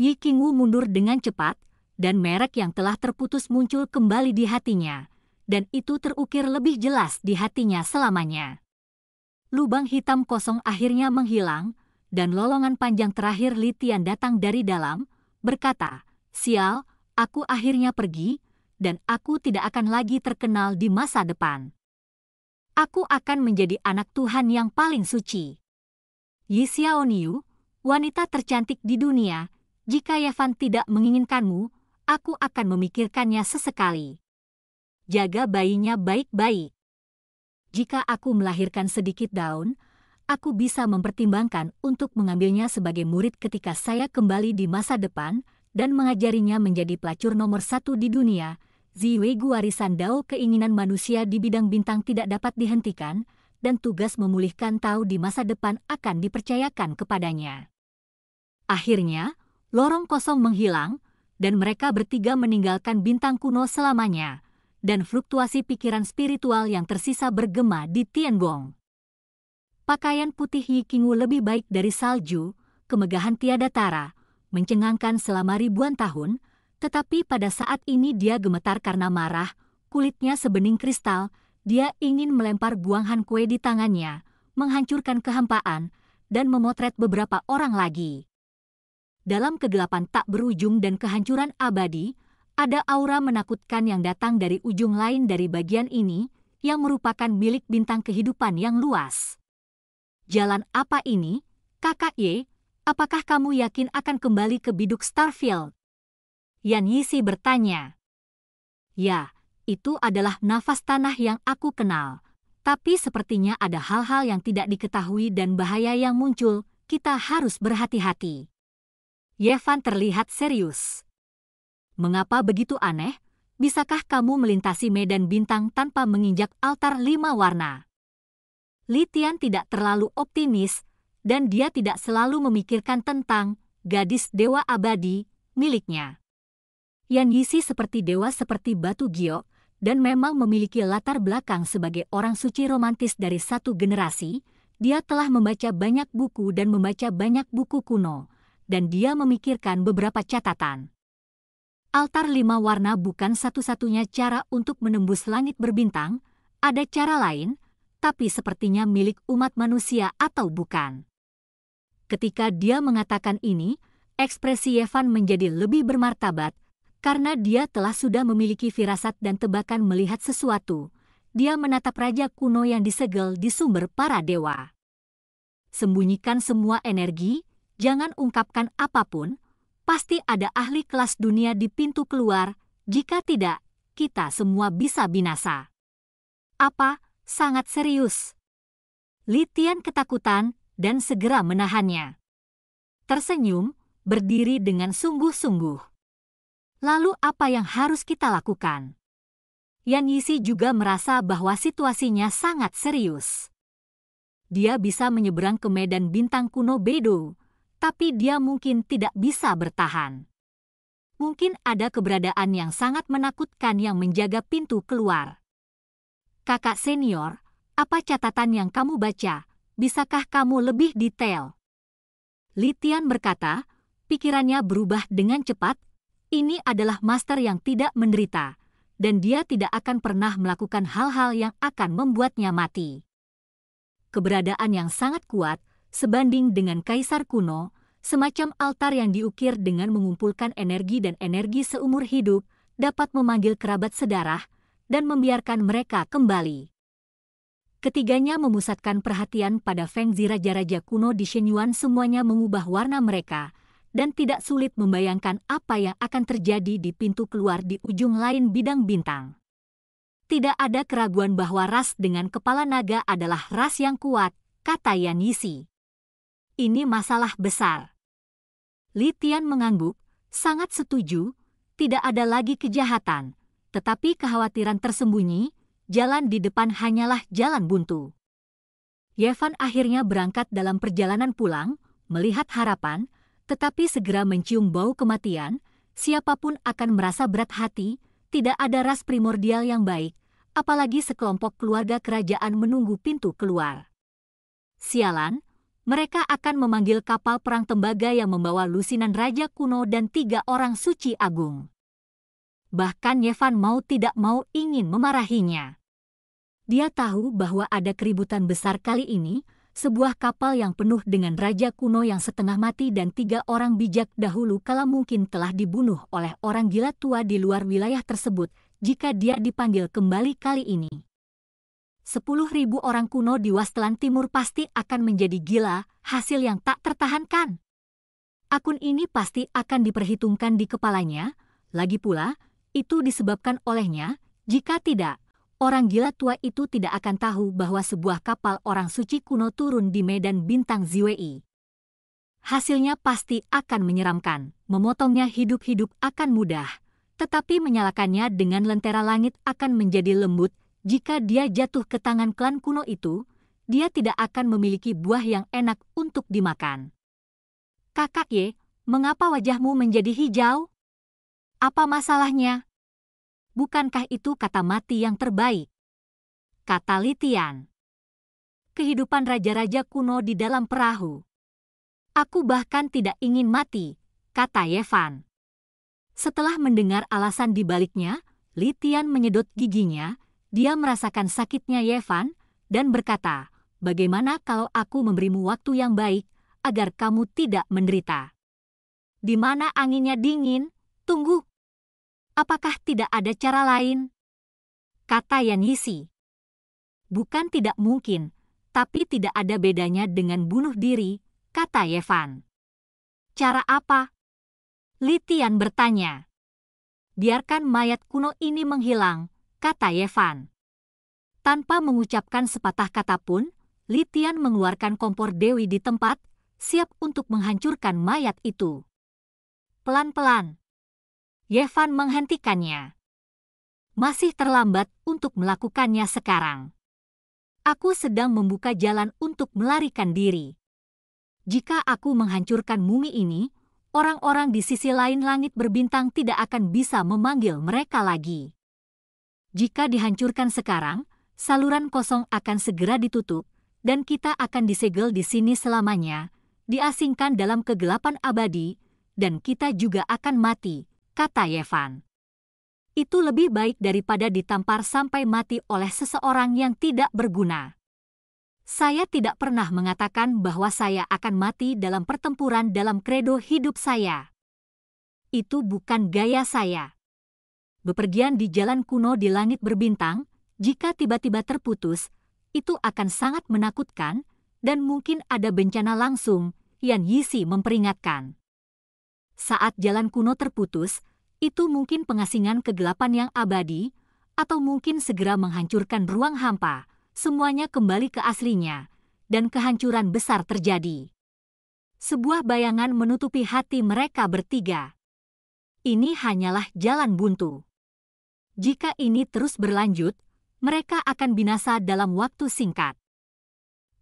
Yi Qingwu mundur dengan cepat, dan merek yang telah terputus muncul kembali di hatinya, dan itu terukir lebih jelas di hatinya selamanya. Lubang hitam kosong akhirnya menghilang, dan lolongan panjang terakhir Litian datang dari dalam, berkata, Sial, aku akhirnya pergi, dan aku tidak akan lagi terkenal di masa depan aku akan menjadi anak Tuhan yang paling suci. Yi Xiaoniu, wanita tercantik di dunia, jika Yavan tidak menginginkanmu, aku akan memikirkannya sesekali. Jaga bayinya baik-baik. Jika aku melahirkan sedikit daun, aku bisa mempertimbangkan untuk mengambilnya sebagai murid ketika saya kembali di masa depan dan mengajarinya menjadi pelacur nomor satu di dunia, Ziwei warisan Dao keinginan manusia di bidang bintang tidak dapat dihentikan, dan tugas memulihkan Tao di masa depan akan dipercayakan kepadanya. Akhirnya, lorong kosong menghilang, dan mereka bertiga meninggalkan bintang kuno selamanya, dan fluktuasi pikiran spiritual yang tersisa bergema di Tianbong. Pakaian putih Yikingu lebih baik dari salju, kemegahan tiada tara, mencengangkan selama ribuan tahun, tetapi pada saat ini dia gemetar karena marah, kulitnya sebening kristal, dia ingin melempar buangan kue di tangannya, menghancurkan kehampaan, dan memotret beberapa orang lagi. Dalam kegelapan tak berujung dan kehancuran abadi, ada aura menakutkan yang datang dari ujung lain dari bagian ini, yang merupakan milik bintang kehidupan yang luas. Jalan apa ini, kakak Y? Apakah kamu yakin akan kembali ke biduk Starfield? Yan Yisi bertanya. Ya, itu adalah nafas tanah yang aku kenal. Tapi sepertinya ada hal-hal yang tidak diketahui dan bahaya yang muncul, kita harus berhati-hati. Yevan terlihat serius. Mengapa begitu aneh? Bisakah kamu melintasi medan bintang tanpa menginjak altar lima warna? Litian tidak terlalu optimis, dan dia tidak selalu memikirkan tentang gadis dewa abadi miliknya. Yan Yisi seperti dewa seperti batu giok, dan memang memiliki latar belakang sebagai orang suci romantis dari satu generasi, dia telah membaca banyak buku dan membaca banyak buku kuno, dan dia memikirkan beberapa catatan. Altar lima warna bukan satu-satunya cara untuk menembus langit berbintang, ada cara lain, tapi sepertinya milik umat manusia atau bukan. Ketika dia mengatakan ini, ekspresi Yevan menjadi lebih bermartabat karena dia telah sudah memiliki firasat dan tebakan melihat sesuatu, dia menatap raja kuno yang disegel di sumber para dewa. Sembunyikan semua energi, jangan ungkapkan apapun, pasti ada ahli kelas dunia di pintu keluar, jika tidak, kita semua bisa binasa. Apa? Sangat serius. Litian ketakutan dan segera menahannya. Tersenyum, berdiri dengan sungguh-sungguh. Lalu apa yang harus kita lakukan? Yan Yisi juga merasa bahwa situasinya sangat serius. Dia bisa menyeberang ke medan bintang kuno Bedo, tapi dia mungkin tidak bisa bertahan. Mungkin ada keberadaan yang sangat menakutkan yang menjaga pintu keluar. Kakak senior, apa catatan yang kamu baca? Bisakah kamu lebih detail? Litian berkata, pikirannya berubah dengan cepat ini adalah master yang tidak menderita, dan dia tidak akan pernah melakukan hal-hal yang akan membuatnya mati. Keberadaan yang sangat kuat sebanding dengan kaisar kuno, semacam altar yang diukir dengan mengumpulkan energi dan energi seumur hidup, dapat memanggil kerabat sedarah dan membiarkan mereka kembali. Ketiganya memusatkan perhatian pada Feng Zi Raja-Raja kuno di Shenyuan semuanya mengubah warna mereka, dan tidak sulit membayangkan apa yang akan terjadi di pintu keluar di ujung lain bidang bintang. Tidak ada keraguan bahwa ras dengan kepala naga adalah ras yang kuat, kata Yanisi. Ini masalah besar. Litian mengangguk, sangat setuju, tidak ada lagi kejahatan, tetapi kekhawatiran tersembunyi, jalan di depan hanyalah jalan buntu. Yevan akhirnya berangkat dalam perjalanan pulang, melihat harapan, tetapi segera mencium bau kematian, siapapun akan merasa berat hati, tidak ada ras primordial yang baik, apalagi sekelompok keluarga kerajaan menunggu pintu keluar. Sialan, mereka akan memanggil kapal perang tembaga yang membawa lusinan raja kuno dan tiga orang suci agung. Bahkan Yevan mau tidak mau ingin memarahinya. Dia tahu bahwa ada keributan besar kali ini, sebuah kapal yang penuh dengan raja kuno yang setengah mati dan tiga orang bijak dahulu kala mungkin telah dibunuh oleh orang gila tua di luar wilayah tersebut jika dia dipanggil kembali kali ini. Sepuluh ribu orang kuno di Wastelan Timur pasti akan menjadi gila, hasil yang tak tertahankan. Akun ini pasti akan diperhitungkan di kepalanya, lagi pula, itu disebabkan olehnya, jika tidak, orang gila tua itu tidak akan tahu bahwa sebuah kapal orang suci kuno turun di medan bintang Ziwei. Hasilnya pasti akan menyeramkan, memotongnya hidup-hidup akan mudah, tetapi menyalakannya dengan lentera langit akan menjadi lembut jika dia jatuh ke tangan klan kuno itu, dia tidak akan memiliki buah yang enak untuk dimakan. Kakak Ye, mengapa wajahmu menjadi hijau? Apa masalahnya? bukankah itu kata mati yang terbaik? Kata Litian. Kehidupan raja-raja kuno di dalam perahu. Aku bahkan tidak ingin mati, kata Yevan. Setelah mendengar alasan dibaliknya, Litian menyedot giginya, dia merasakan sakitnya Yevan, dan berkata, bagaimana kalau aku memberimu waktu yang baik agar kamu tidak menderita? Di mana anginnya dingin, tunggu apakah tidak ada cara lain? Kata Yan Yisi. Bukan tidak mungkin, tapi tidak ada bedanya dengan bunuh diri, kata Yevan. Cara apa? Litian bertanya. Biarkan mayat kuno ini menghilang, kata Yevan. Tanpa mengucapkan sepatah kata pun, Litian mengeluarkan kompor Dewi di tempat, siap untuk menghancurkan mayat itu. Pelan-pelan, Yevan menghentikannya. Masih terlambat untuk melakukannya sekarang. Aku sedang membuka jalan untuk melarikan diri. Jika aku menghancurkan mumi ini, orang-orang di sisi lain langit berbintang tidak akan bisa memanggil mereka lagi. Jika dihancurkan sekarang, saluran kosong akan segera ditutup, dan kita akan disegel di sini selamanya, diasingkan dalam kegelapan abadi, dan kita juga akan mati, kata Yevan. Itu lebih baik daripada ditampar sampai mati oleh seseorang yang tidak berguna. Saya tidak pernah mengatakan bahwa saya akan mati dalam pertempuran dalam kredo hidup saya. Itu bukan gaya saya. Bepergian di jalan kuno di langit berbintang, jika tiba-tiba terputus, itu akan sangat menakutkan dan mungkin ada bencana langsung, Yan Yisi memperingatkan. Saat jalan kuno terputus, itu mungkin pengasingan kegelapan yang abadi, atau mungkin segera menghancurkan ruang hampa, semuanya kembali ke aslinya, dan kehancuran besar terjadi. Sebuah bayangan menutupi hati mereka bertiga. Ini hanyalah jalan buntu. Jika ini terus berlanjut, mereka akan binasa dalam waktu singkat.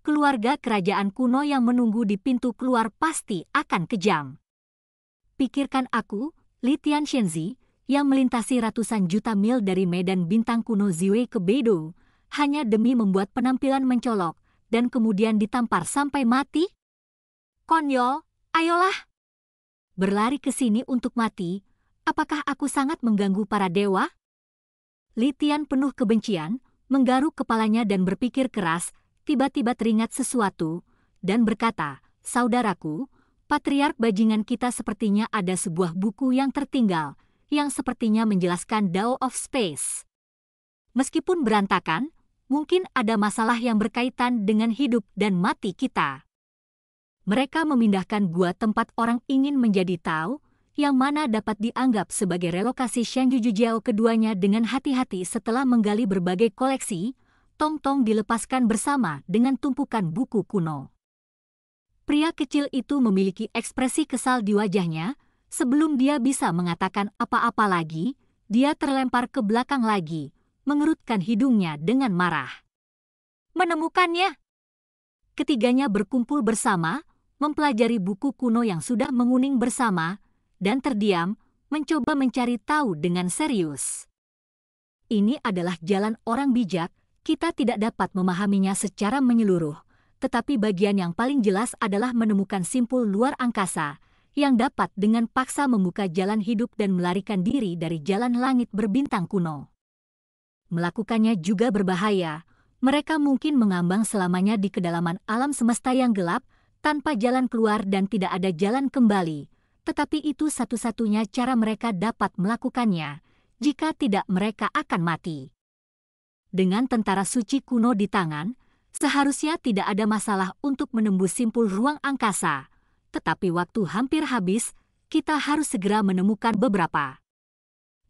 Keluarga kerajaan kuno yang menunggu di pintu keluar pasti akan kejam pikirkan aku, Li Tian Shenzi, yang melintasi ratusan juta mil dari medan bintang kuno Ziwei ke Beidou, hanya demi membuat penampilan mencolok dan kemudian ditampar sampai mati? Konyol, ayolah. Berlari ke sini untuk mati, apakah aku sangat mengganggu para dewa? Litian penuh kebencian, menggaruk kepalanya dan berpikir keras, tiba-tiba teringat sesuatu, dan berkata, Saudaraku, patriark bajingan kita sepertinya ada sebuah buku yang tertinggal, yang sepertinya menjelaskan Dao of Space. Meskipun berantakan, mungkin ada masalah yang berkaitan dengan hidup dan mati kita. Mereka memindahkan gua tempat orang ingin menjadi tahu, yang mana dapat dianggap sebagai relokasi Juju Jiao keduanya dengan hati-hati setelah menggali berbagai koleksi, tong-tong dilepaskan bersama dengan tumpukan buku kuno pria kecil itu memiliki ekspresi kesal di wajahnya. Sebelum dia bisa mengatakan apa-apa lagi, dia terlempar ke belakang lagi, mengerutkan hidungnya dengan marah. Menemukannya! Ketiganya berkumpul bersama, mempelajari buku kuno yang sudah menguning bersama, dan terdiam, mencoba mencari tahu dengan serius. Ini adalah jalan orang bijak, kita tidak dapat memahaminya secara menyeluruh tetapi bagian yang paling jelas adalah menemukan simpul luar angkasa, yang dapat dengan paksa membuka jalan hidup dan melarikan diri dari jalan langit berbintang kuno. Melakukannya juga berbahaya, mereka mungkin mengambang selamanya di kedalaman alam semesta yang gelap, tanpa jalan keluar dan tidak ada jalan kembali, tetapi itu satu-satunya cara mereka dapat melakukannya, jika tidak mereka akan mati. Dengan tentara suci kuno di tangan, Seharusnya tidak ada masalah untuk menembus simpul ruang angkasa, tetapi waktu hampir habis, kita harus segera menemukan beberapa.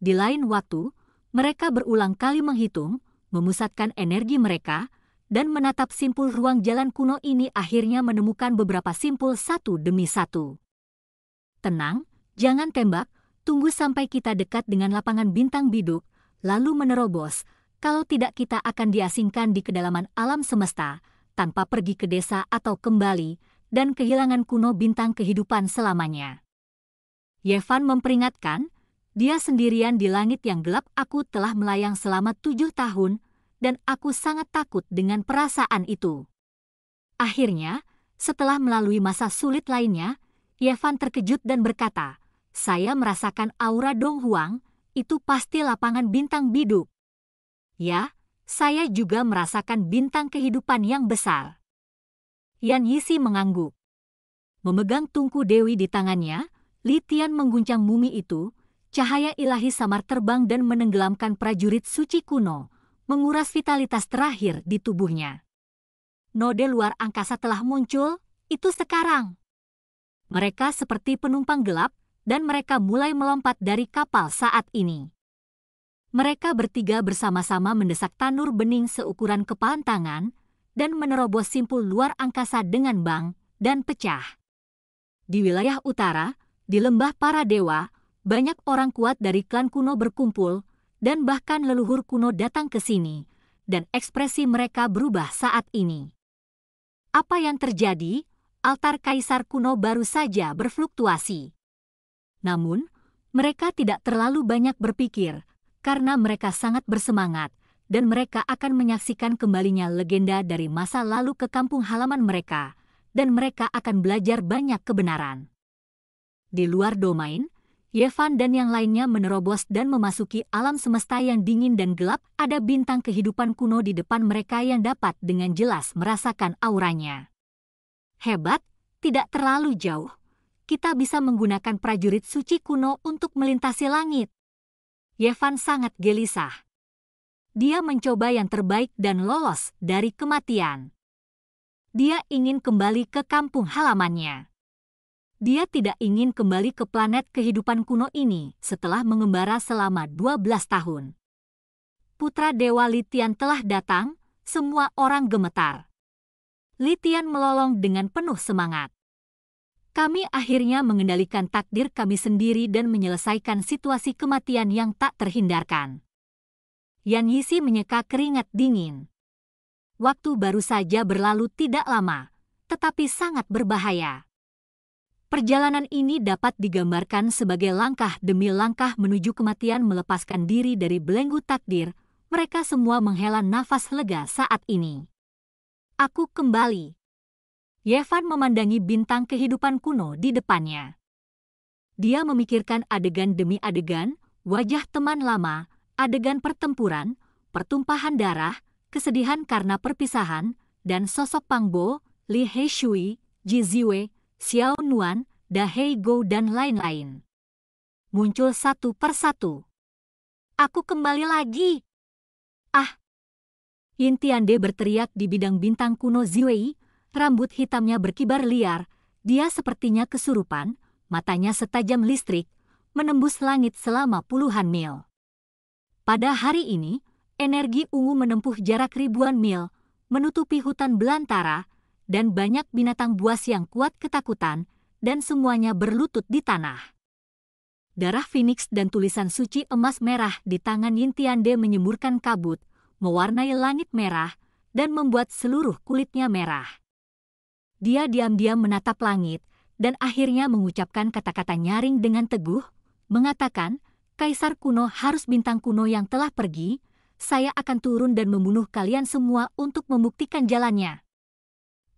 Di lain waktu, mereka berulang kali menghitung, memusatkan energi mereka, dan menatap simpul ruang jalan kuno ini akhirnya menemukan beberapa simpul satu demi satu. Tenang, jangan tembak, tunggu sampai kita dekat dengan lapangan bintang biduk, lalu menerobos, kalau tidak kita akan diasingkan di kedalaman alam semesta, tanpa pergi ke desa atau kembali, dan kehilangan kuno bintang kehidupan selamanya. Yevan memperingatkan, dia sendirian di langit yang gelap aku telah melayang selama tujuh tahun, dan aku sangat takut dengan perasaan itu. Akhirnya, setelah melalui masa sulit lainnya, Yevan terkejut dan berkata, saya merasakan aura Dong Huang, itu pasti lapangan bintang biduk. Ya, saya juga merasakan bintang kehidupan yang besar. Yan Yisi mengangguk. Memegang tungku Dewi di tangannya, Li Tian mengguncang mumi itu, cahaya ilahi samar terbang dan menenggelamkan prajurit suci kuno, menguras vitalitas terakhir di tubuhnya. Node luar angkasa telah muncul, itu sekarang. Mereka seperti penumpang gelap, dan mereka mulai melompat dari kapal saat ini mereka bertiga bersama-sama mendesak tanur bening seukuran kepalan tangan dan menerobos simpul luar angkasa dengan bang dan pecah. Di wilayah utara, di lembah para dewa, banyak orang kuat dari klan kuno berkumpul dan bahkan leluhur kuno datang ke sini dan ekspresi mereka berubah saat ini. Apa yang terjadi? Altar kaisar kuno baru saja berfluktuasi. Namun, mereka tidak terlalu banyak berpikir karena mereka sangat bersemangat dan mereka akan menyaksikan kembalinya legenda dari masa lalu ke kampung halaman mereka dan mereka akan belajar banyak kebenaran. Di luar domain, Yevan dan yang lainnya menerobos dan memasuki alam semesta yang dingin dan gelap, ada bintang kehidupan kuno di depan mereka yang dapat dengan jelas merasakan auranya. Hebat, tidak terlalu jauh. Kita bisa menggunakan prajurit suci kuno untuk melintasi langit. Yevan sangat gelisah. Dia mencoba yang terbaik dan lolos dari kematian. Dia ingin kembali ke kampung halamannya. Dia tidak ingin kembali ke planet kehidupan kuno ini setelah mengembara selama 12 tahun. Putra Dewa Litian telah datang, semua orang gemetar. Litian melolong dengan penuh semangat kami akhirnya mengendalikan takdir kami sendiri dan menyelesaikan situasi kematian yang tak terhindarkan. Yan Yisi menyeka keringat dingin. Waktu baru saja berlalu tidak lama, tetapi sangat berbahaya. Perjalanan ini dapat digambarkan sebagai langkah demi langkah menuju kematian melepaskan diri dari belenggu takdir. Mereka semua menghela nafas lega saat ini. Aku kembali. Yevan memandangi bintang kehidupan kuno di depannya. Dia memikirkan adegan demi adegan, wajah teman lama, adegan pertempuran, pertumpahan darah, kesedihan karena perpisahan, dan sosok Pangbo, Li Heishui, Ji Ziwe, Xiao Nuan, Dahei Go dan lain-lain. Muncul satu persatu. Aku kembali lagi. Ah. Yin De berteriak di bidang bintang kuno Ziwei, rambut hitamnya berkibar liar, dia sepertinya kesurupan, matanya setajam listrik, menembus langit selama puluhan mil. Pada hari ini, energi ungu menempuh jarak ribuan mil, menutupi hutan belantara, dan banyak binatang buas yang kuat ketakutan, dan semuanya berlutut di tanah. Darah Phoenix dan tulisan suci emas merah di tangan Yintiande De menyemburkan kabut, mewarnai langit merah, dan membuat seluruh kulitnya merah. Dia diam-diam menatap langit, dan akhirnya mengucapkan kata-kata nyaring dengan teguh, mengatakan, Kaisar kuno harus bintang kuno yang telah pergi, saya akan turun dan membunuh kalian semua untuk membuktikan jalannya.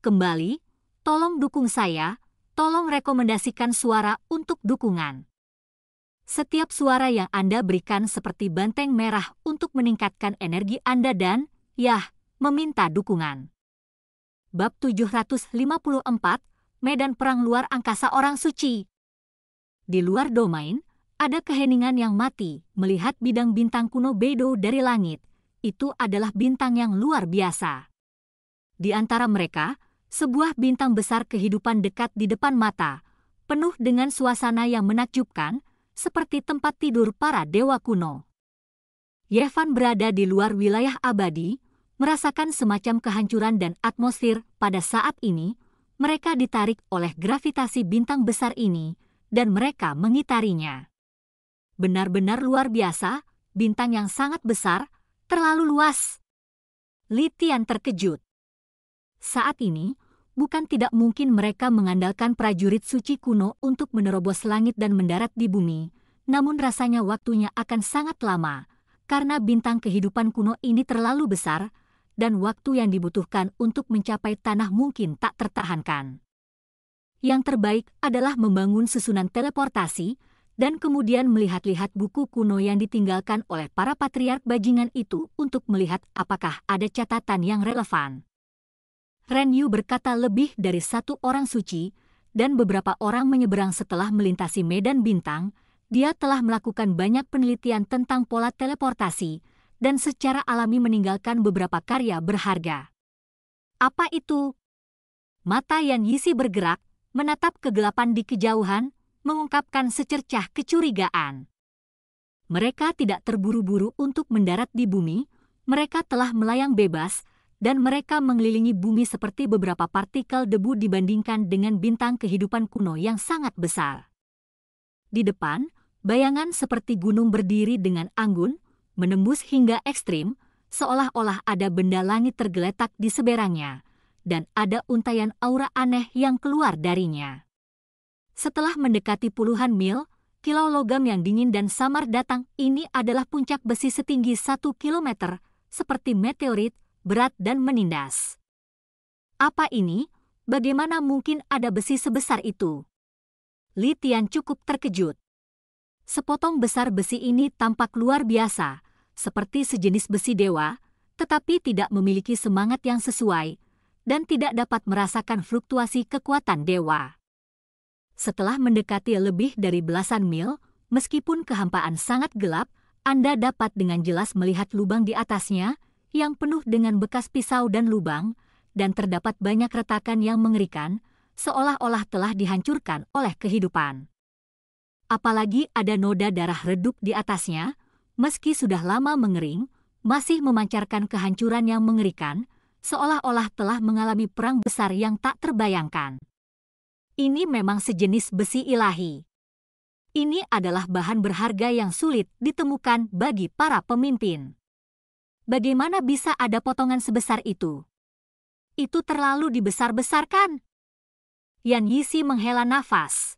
Kembali, tolong dukung saya, tolong rekomendasikan suara untuk dukungan. Setiap suara yang Anda berikan seperti banteng merah untuk meningkatkan energi Anda dan, yah, meminta dukungan bab 754, Medan Perang Luar Angkasa Orang Suci. Di luar domain, ada keheningan yang mati melihat bidang bintang kuno Bedo dari langit. Itu adalah bintang yang luar biasa. Di antara mereka, sebuah bintang besar kehidupan dekat di depan mata, penuh dengan suasana yang menakjubkan, seperti tempat tidur para dewa kuno. Yevan berada di luar wilayah abadi, merasakan semacam kehancuran dan atmosfer pada saat ini, mereka ditarik oleh gravitasi bintang besar ini dan mereka mengitarinya. Benar-benar luar biasa, bintang yang sangat besar, terlalu luas. Litian terkejut. Saat ini, bukan tidak mungkin mereka mengandalkan prajurit suci kuno untuk menerobos langit dan mendarat di bumi, namun rasanya waktunya akan sangat lama, karena bintang kehidupan kuno ini terlalu besar, dan waktu yang dibutuhkan untuk mencapai tanah mungkin tak tertahankan. Yang terbaik adalah membangun susunan teleportasi dan kemudian melihat-lihat buku kuno yang ditinggalkan oleh para patriark bajingan itu untuk melihat apakah ada catatan yang relevan. Ren Yu berkata lebih dari satu orang suci, dan beberapa orang menyeberang setelah melintasi medan bintang, dia telah melakukan banyak penelitian tentang pola teleportasi, dan secara alami meninggalkan beberapa karya berharga. Apa itu? Mata yang Yisi bergerak, menatap kegelapan di kejauhan, mengungkapkan secercah kecurigaan. Mereka tidak terburu-buru untuk mendarat di bumi, mereka telah melayang bebas, dan mereka mengelilingi bumi seperti beberapa partikel debu dibandingkan dengan bintang kehidupan kuno yang sangat besar. Di depan, bayangan seperti gunung berdiri dengan anggun, menembus hingga ekstrim, seolah-olah ada benda langit tergeletak di seberangnya, dan ada untayan aura aneh yang keluar darinya. Setelah mendekati puluhan mil, kilau logam yang dingin dan samar datang ini adalah puncak besi setinggi satu kilometer, seperti meteorit, berat dan menindas. Apa ini? Bagaimana mungkin ada besi sebesar itu? Litian cukup terkejut. Sepotong besar besi ini tampak luar biasa, seperti sejenis besi dewa, tetapi tidak memiliki semangat yang sesuai dan tidak dapat merasakan fluktuasi kekuatan dewa. Setelah mendekati lebih dari belasan mil, meskipun kehampaan sangat gelap, Anda dapat dengan jelas melihat lubang di atasnya yang penuh dengan bekas pisau dan lubang, dan terdapat banyak retakan yang mengerikan, seolah-olah telah dihancurkan oleh kehidupan. Apalagi ada noda darah redup di atasnya, meski sudah lama mengering, masih memancarkan kehancuran yang mengerikan, seolah-olah telah mengalami perang besar yang tak terbayangkan. Ini memang sejenis besi ilahi. Ini adalah bahan berharga yang sulit ditemukan bagi para pemimpin. Bagaimana bisa ada potongan sebesar itu? Itu terlalu dibesar-besarkan. Yan Yisi menghela nafas.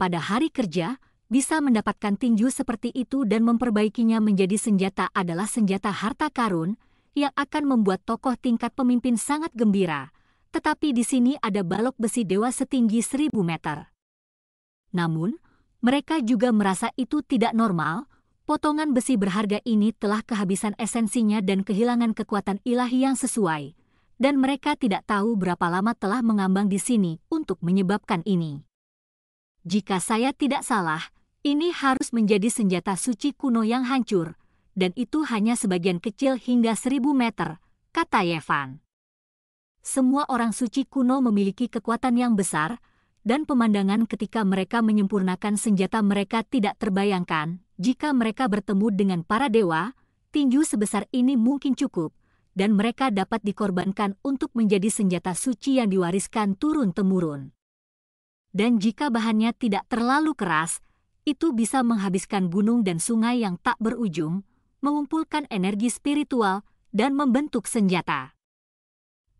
Pada hari kerja, bisa mendapatkan tinju seperti itu dan memperbaikinya menjadi senjata adalah senjata harta karun yang akan membuat tokoh tingkat pemimpin sangat gembira. Tetapi di sini ada balok besi dewa setinggi seribu meter. Namun, mereka juga merasa itu tidak normal. Potongan besi berharga ini telah kehabisan esensinya dan kehilangan kekuatan ilahi yang sesuai. Dan mereka tidak tahu berapa lama telah mengambang di sini untuk menyebabkan ini. Jika saya tidak salah, ini harus menjadi senjata suci kuno yang hancur, dan itu hanya sebagian kecil hingga seribu meter, kata Yevan. Semua orang suci kuno memiliki kekuatan yang besar, dan pemandangan ketika mereka menyempurnakan senjata mereka tidak terbayangkan. Jika mereka bertemu dengan para dewa, tinju sebesar ini mungkin cukup, dan mereka dapat dikorbankan untuk menjadi senjata suci yang diwariskan turun-temurun. Dan jika bahannya tidak terlalu keras, itu bisa menghabiskan gunung dan sungai yang tak berujung, mengumpulkan energi spiritual, dan membentuk senjata.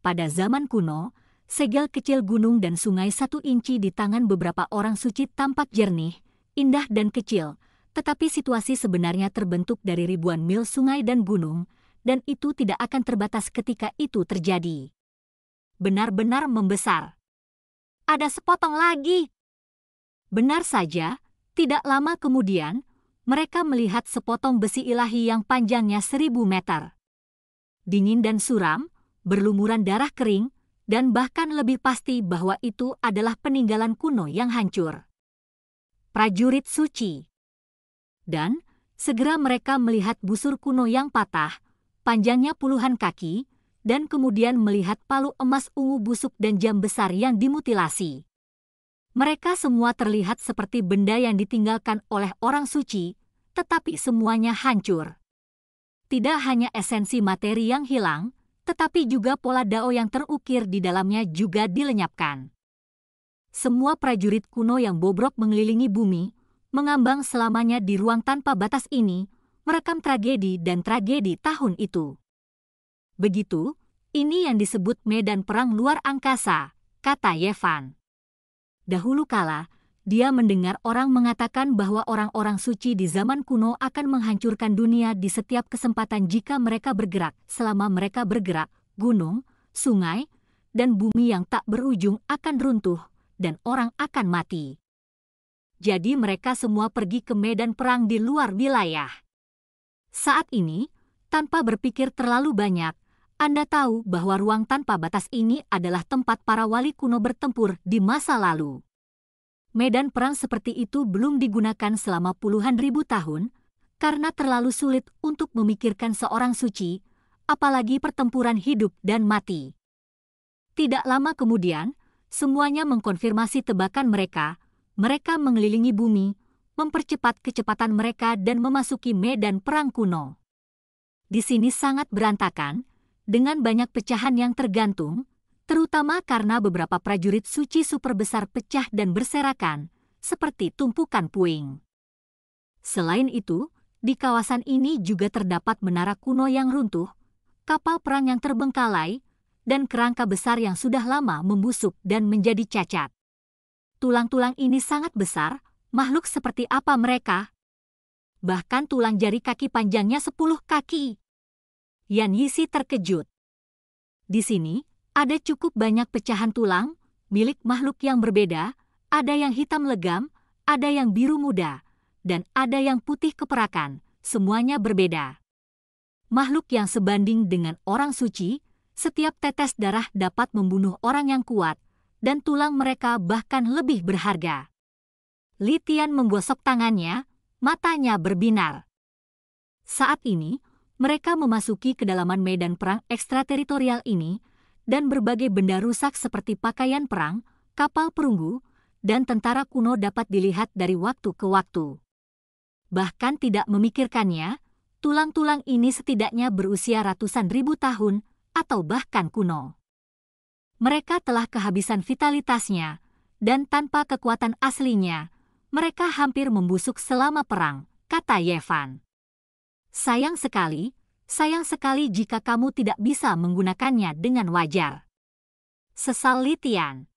Pada zaman kuno, segel kecil gunung dan sungai satu inci di tangan beberapa orang suci tampak jernih, indah dan kecil, tetapi situasi sebenarnya terbentuk dari ribuan mil sungai dan gunung, dan itu tidak akan terbatas ketika itu terjadi. Benar-benar membesar. Ada sepotong lagi. Benar saja, tidak lama kemudian, mereka melihat sepotong besi ilahi yang panjangnya seribu meter. Dingin dan suram, berlumuran darah kering, dan bahkan lebih pasti bahwa itu adalah peninggalan kuno yang hancur. Prajurit suci. Dan, segera mereka melihat busur kuno yang patah, panjangnya puluhan kaki, dan kemudian melihat palu emas ungu busuk dan jam besar yang dimutilasi. Mereka semua terlihat seperti benda yang ditinggalkan oleh orang suci, tetapi semuanya hancur. Tidak hanya esensi materi yang hilang, tetapi juga pola dao yang terukir di dalamnya juga dilenyapkan. Semua prajurit kuno yang bobrok mengelilingi bumi, mengambang selamanya di ruang tanpa batas ini, merekam tragedi dan tragedi tahun itu. Begitu, ini yang disebut medan perang luar angkasa, kata Yevan. Dahulu kala, dia mendengar orang mengatakan bahwa orang-orang suci di zaman kuno akan menghancurkan dunia di setiap kesempatan jika mereka bergerak. Selama mereka bergerak, gunung, sungai, dan bumi yang tak berujung akan runtuh, dan orang akan mati. Jadi mereka semua pergi ke medan perang di luar wilayah. Saat ini, tanpa berpikir terlalu banyak, anda tahu bahwa ruang tanpa batas ini adalah tempat para wali kuno bertempur di masa lalu. Medan perang seperti itu belum digunakan selama puluhan ribu tahun karena terlalu sulit untuk memikirkan seorang suci, apalagi pertempuran hidup dan mati. Tidak lama kemudian, semuanya mengkonfirmasi tebakan mereka. Mereka mengelilingi bumi, mempercepat kecepatan mereka dan memasuki medan perang kuno. Di sini sangat berantakan, dengan banyak pecahan yang tergantung, terutama karena beberapa prajurit suci super besar pecah dan berserakan, seperti tumpukan puing. Selain itu, di kawasan ini juga terdapat menara kuno yang runtuh, kapal perang yang terbengkalai, dan kerangka besar yang sudah lama membusuk dan menjadi cacat. Tulang-tulang ini sangat besar, makhluk seperti apa mereka? Bahkan tulang jari kaki panjangnya sepuluh kaki. Yan Yisi terkejut. Di sini, ada cukup banyak pecahan tulang, milik makhluk yang berbeda, ada yang hitam legam, ada yang biru muda, dan ada yang putih keperakan, semuanya berbeda. Makhluk yang sebanding dengan orang suci, setiap tetes darah dapat membunuh orang yang kuat, dan tulang mereka bahkan lebih berharga. Litian menggosok tangannya, matanya berbinar. Saat ini, mereka memasuki kedalaman medan perang ekstrateritorial ini, dan berbagai benda rusak seperti pakaian perang, kapal perunggu, dan tentara kuno dapat dilihat dari waktu ke waktu. Bahkan tidak memikirkannya, tulang-tulang ini setidaknya berusia ratusan ribu tahun atau bahkan kuno. Mereka telah kehabisan vitalitasnya, dan tanpa kekuatan aslinya, mereka hampir membusuk selama perang, kata Yevan. Sayang sekali, sayang sekali jika kamu tidak bisa menggunakannya dengan wajar. Sesal Litian.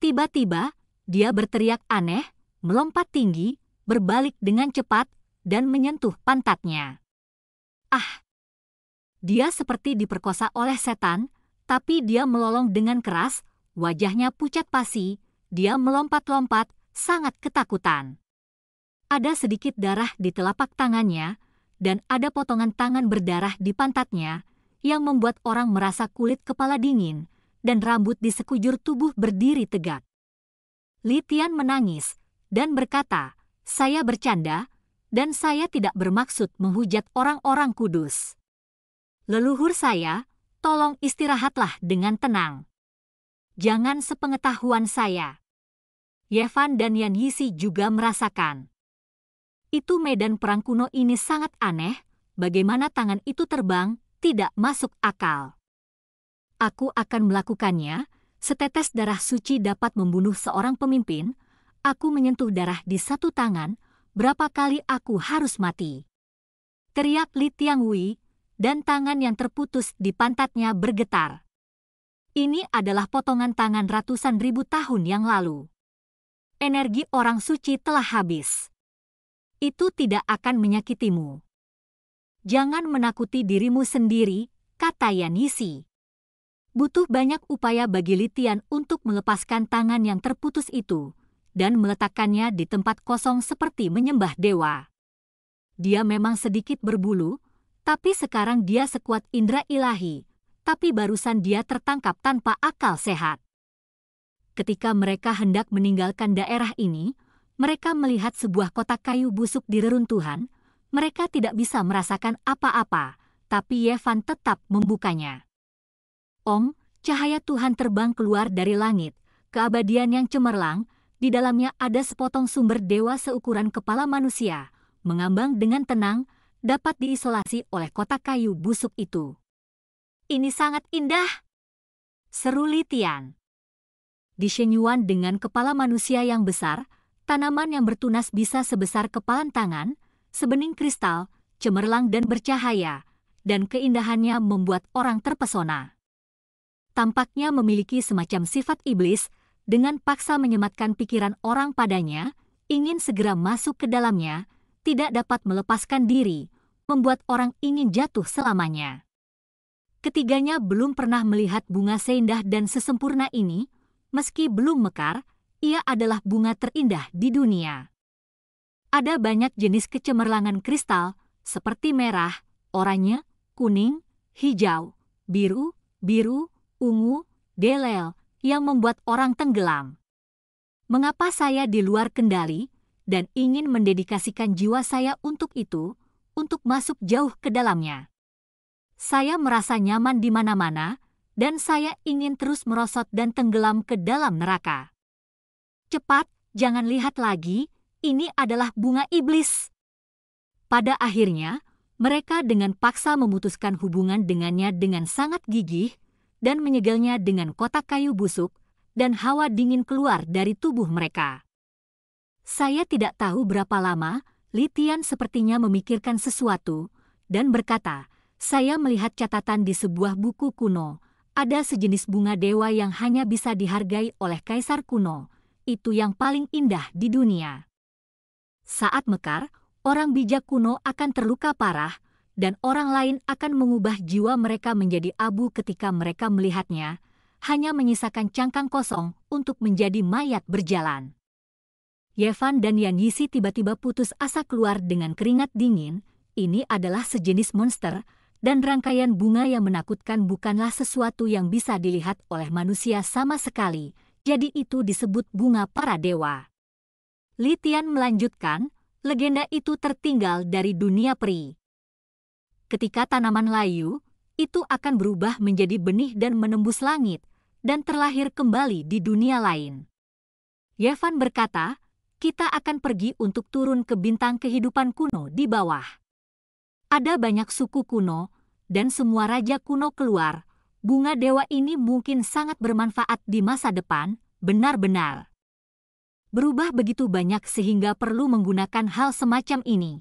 Tiba-tiba, dia berteriak aneh, melompat tinggi, berbalik dengan cepat, dan menyentuh pantatnya. Ah! Dia seperti diperkosa oleh setan, tapi dia melolong dengan keras, wajahnya pucat pasi, dia melompat-lompat, sangat ketakutan. Ada sedikit darah di telapak tangannya, dan ada potongan tangan berdarah di pantatnya yang membuat orang merasa kulit kepala dingin dan rambut di sekujur tubuh berdiri tegak. Litian menangis dan berkata, "Saya bercanda dan saya tidak bermaksud menghujat orang-orang kudus. Leluhur saya, tolong istirahatlah dengan tenang. Jangan sepengetahuan saya." Yevan dan Yan Yisi juga merasakan itu medan perang kuno ini sangat aneh, bagaimana tangan itu terbang, tidak masuk akal. Aku akan melakukannya, setetes darah suci dapat membunuh seorang pemimpin, aku menyentuh darah di satu tangan, berapa kali aku harus mati. Teriak Li Tianghui, dan tangan yang terputus di pantatnya bergetar. Ini adalah potongan tangan ratusan ribu tahun yang lalu energi orang suci telah habis itu tidak akan menyakitimu. Jangan menakuti dirimu sendiri, kata Yanisi. Butuh banyak upaya bagi Litian untuk melepaskan tangan yang terputus itu dan meletakkannya di tempat kosong seperti menyembah dewa. Dia memang sedikit berbulu, tapi sekarang dia sekuat indera ilahi, tapi barusan dia tertangkap tanpa akal sehat. Ketika mereka hendak meninggalkan daerah ini, mereka melihat sebuah kotak kayu busuk di reruntuhan, mereka tidak bisa merasakan apa-apa, tapi Yevan tetap membukanya. Om, cahaya Tuhan terbang keluar dari langit, keabadian yang cemerlang, di dalamnya ada sepotong sumber dewa seukuran kepala manusia, mengambang dengan tenang, dapat diisolasi oleh kotak kayu busuk itu. Ini sangat indah! Seru Litian. Di dengan kepala manusia yang besar, Tanaman yang bertunas bisa sebesar kepalan tangan, sebening kristal, cemerlang dan bercahaya, dan keindahannya membuat orang terpesona. Tampaknya memiliki semacam sifat iblis, dengan paksa menyematkan pikiran orang padanya, ingin segera masuk ke dalamnya, tidak dapat melepaskan diri, membuat orang ingin jatuh selamanya. Ketiganya belum pernah melihat bunga seindah dan sesempurna ini, meski belum mekar, ia adalah bunga terindah di dunia. Ada banyak jenis kecemerlangan kristal, seperti merah, oranye, kuning, hijau, biru, biru, ungu, delel, yang membuat orang tenggelam. Mengapa saya di luar kendali dan ingin mendedikasikan jiwa saya untuk itu, untuk masuk jauh ke dalamnya? Saya merasa nyaman di mana-mana, dan saya ingin terus merosot dan tenggelam ke dalam neraka. Cepat, jangan lihat lagi, ini adalah bunga iblis. Pada akhirnya, mereka dengan paksa memutuskan hubungan dengannya dengan sangat gigih dan menyegelnya dengan kotak kayu busuk dan hawa dingin keluar dari tubuh mereka. Saya tidak tahu berapa lama, Litian sepertinya memikirkan sesuatu dan berkata, saya melihat catatan di sebuah buku kuno, ada sejenis bunga dewa yang hanya bisa dihargai oleh kaisar kuno, itu yang paling indah di dunia. Saat mekar, orang bijak kuno akan terluka parah, dan orang lain akan mengubah jiwa mereka menjadi abu ketika mereka melihatnya, hanya menyisakan cangkang kosong untuk menjadi mayat berjalan. Yevan dan Yan Yisi tiba-tiba putus asa keluar dengan keringat dingin, ini adalah sejenis monster, dan rangkaian bunga yang menakutkan bukanlah sesuatu yang bisa dilihat oleh manusia sama sekali, jadi itu disebut bunga para dewa. Litian melanjutkan, legenda itu tertinggal dari dunia peri. Ketika tanaman layu, itu akan berubah menjadi benih dan menembus langit, dan terlahir kembali di dunia lain. Yevan berkata, kita akan pergi untuk turun ke bintang kehidupan kuno di bawah. Ada banyak suku kuno, dan semua raja kuno keluar, bunga dewa ini mungkin sangat bermanfaat di masa depan, benar-benar. Berubah begitu banyak sehingga perlu menggunakan hal semacam ini.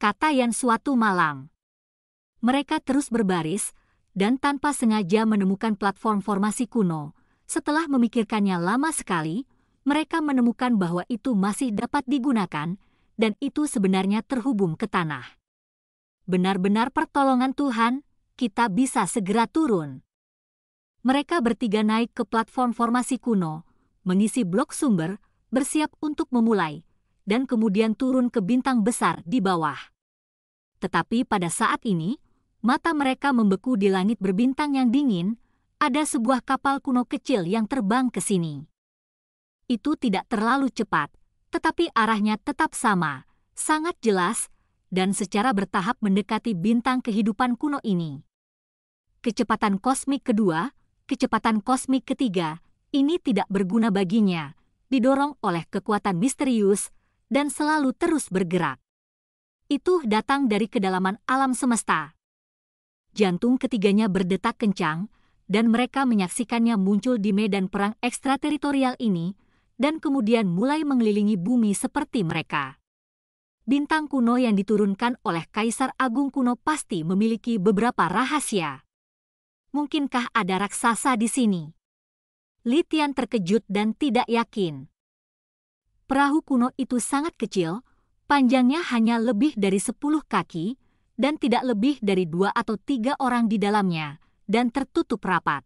Kata Yan suatu malam. Mereka terus berbaris, dan tanpa sengaja menemukan platform formasi kuno. Setelah memikirkannya lama sekali, mereka menemukan bahwa itu masih dapat digunakan dan itu sebenarnya terhubung ke tanah. Benar-benar pertolongan Tuhan, kita bisa segera turun. Mereka bertiga naik ke platform formasi kuno, mengisi blok sumber, bersiap untuk memulai, dan kemudian turun ke bintang besar di bawah. Tetapi pada saat ini, mata mereka membeku di langit berbintang yang dingin, ada sebuah kapal kuno kecil yang terbang ke sini. Itu tidak terlalu cepat, tetapi arahnya tetap sama, sangat jelas, dan secara bertahap mendekati bintang kehidupan kuno ini kecepatan kosmik kedua, kecepatan kosmik ketiga, ini tidak berguna baginya, didorong oleh kekuatan misterius dan selalu terus bergerak. Itu datang dari kedalaman alam semesta. Jantung ketiganya berdetak kencang, dan mereka menyaksikannya muncul di medan perang ekstrateritorial ini, dan kemudian mulai mengelilingi bumi seperti mereka bintang kuno yang diturunkan oleh Kaisar Agung kuno pasti memiliki beberapa rahasia. Mungkinkah ada raksasa di sini? Litian terkejut dan tidak yakin. Perahu kuno itu sangat kecil, panjangnya hanya lebih dari sepuluh kaki, dan tidak lebih dari dua atau tiga orang di dalamnya, dan tertutup rapat.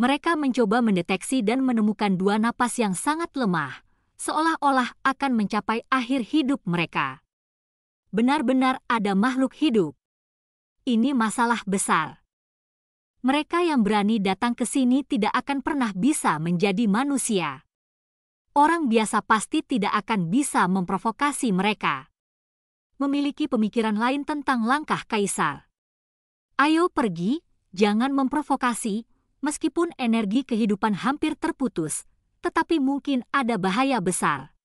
Mereka mencoba mendeteksi dan menemukan dua napas yang sangat lemah, seolah-olah akan mencapai akhir hidup mereka. Benar-benar ada makhluk hidup. Ini masalah besar mereka yang berani datang ke sini tidak akan pernah bisa menjadi manusia. Orang biasa pasti tidak akan bisa memprovokasi mereka. Memiliki pemikiran lain tentang langkah kaisar. Ayo pergi, jangan memprovokasi, meskipun energi kehidupan hampir terputus, tetapi mungkin ada bahaya besar.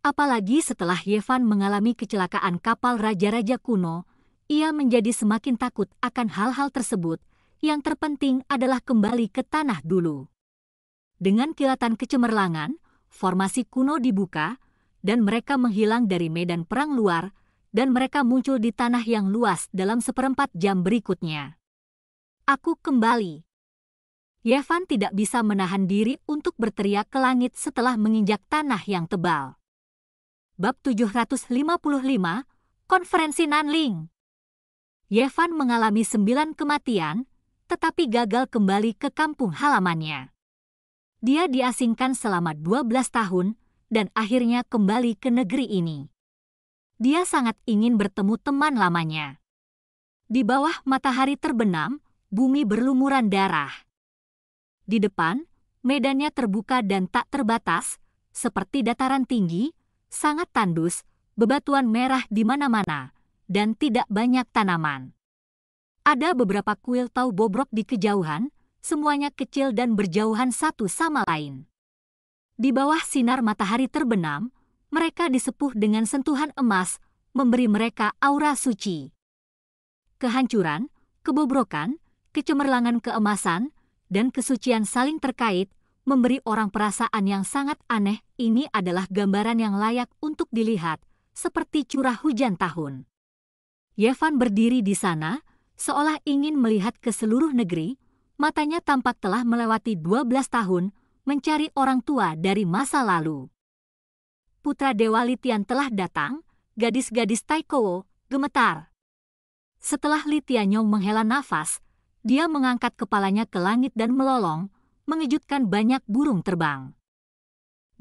Apalagi setelah Yevan mengalami kecelakaan kapal raja-raja kuno, ia menjadi semakin takut akan hal-hal tersebut yang terpenting adalah kembali ke tanah dulu. Dengan kilatan kecemerlangan, formasi kuno dibuka, dan mereka menghilang dari medan perang luar, dan mereka muncul di tanah yang luas dalam seperempat jam berikutnya. Aku kembali. Yevan tidak bisa menahan diri untuk berteriak ke langit setelah menginjak tanah yang tebal. Bab 755, Konferensi Nanling Yevan mengalami sembilan kematian, tetapi gagal kembali ke kampung halamannya. Dia diasingkan selama 12 tahun dan akhirnya kembali ke negeri ini. Dia sangat ingin bertemu teman lamanya. Di bawah matahari terbenam, bumi berlumuran darah. Di depan, medannya terbuka dan tak terbatas, seperti dataran tinggi, sangat tandus, bebatuan merah di mana-mana, dan tidak banyak tanaman. Ada beberapa kuil tahu bobrok di kejauhan, semuanya kecil dan berjauhan satu sama lain. Di bawah sinar matahari terbenam, mereka disepuh dengan sentuhan emas, memberi mereka aura suci. Kehancuran, kebobrokan, kecemerlangan keemasan, dan kesucian saling terkait, memberi orang perasaan yang sangat aneh. Ini adalah gambaran yang layak untuk dilihat, seperti curah hujan tahun. Yevan berdiri di sana, seolah ingin melihat ke seluruh negeri, matanya tampak telah melewati 12 tahun mencari orang tua dari masa lalu. Putra Dewa Litian telah datang, gadis-gadis Taikowo gemetar. Setelah Yong menghela nafas, dia mengangkat kepalanya ke langit dan melolong, mengejutkan banyak burung terbang.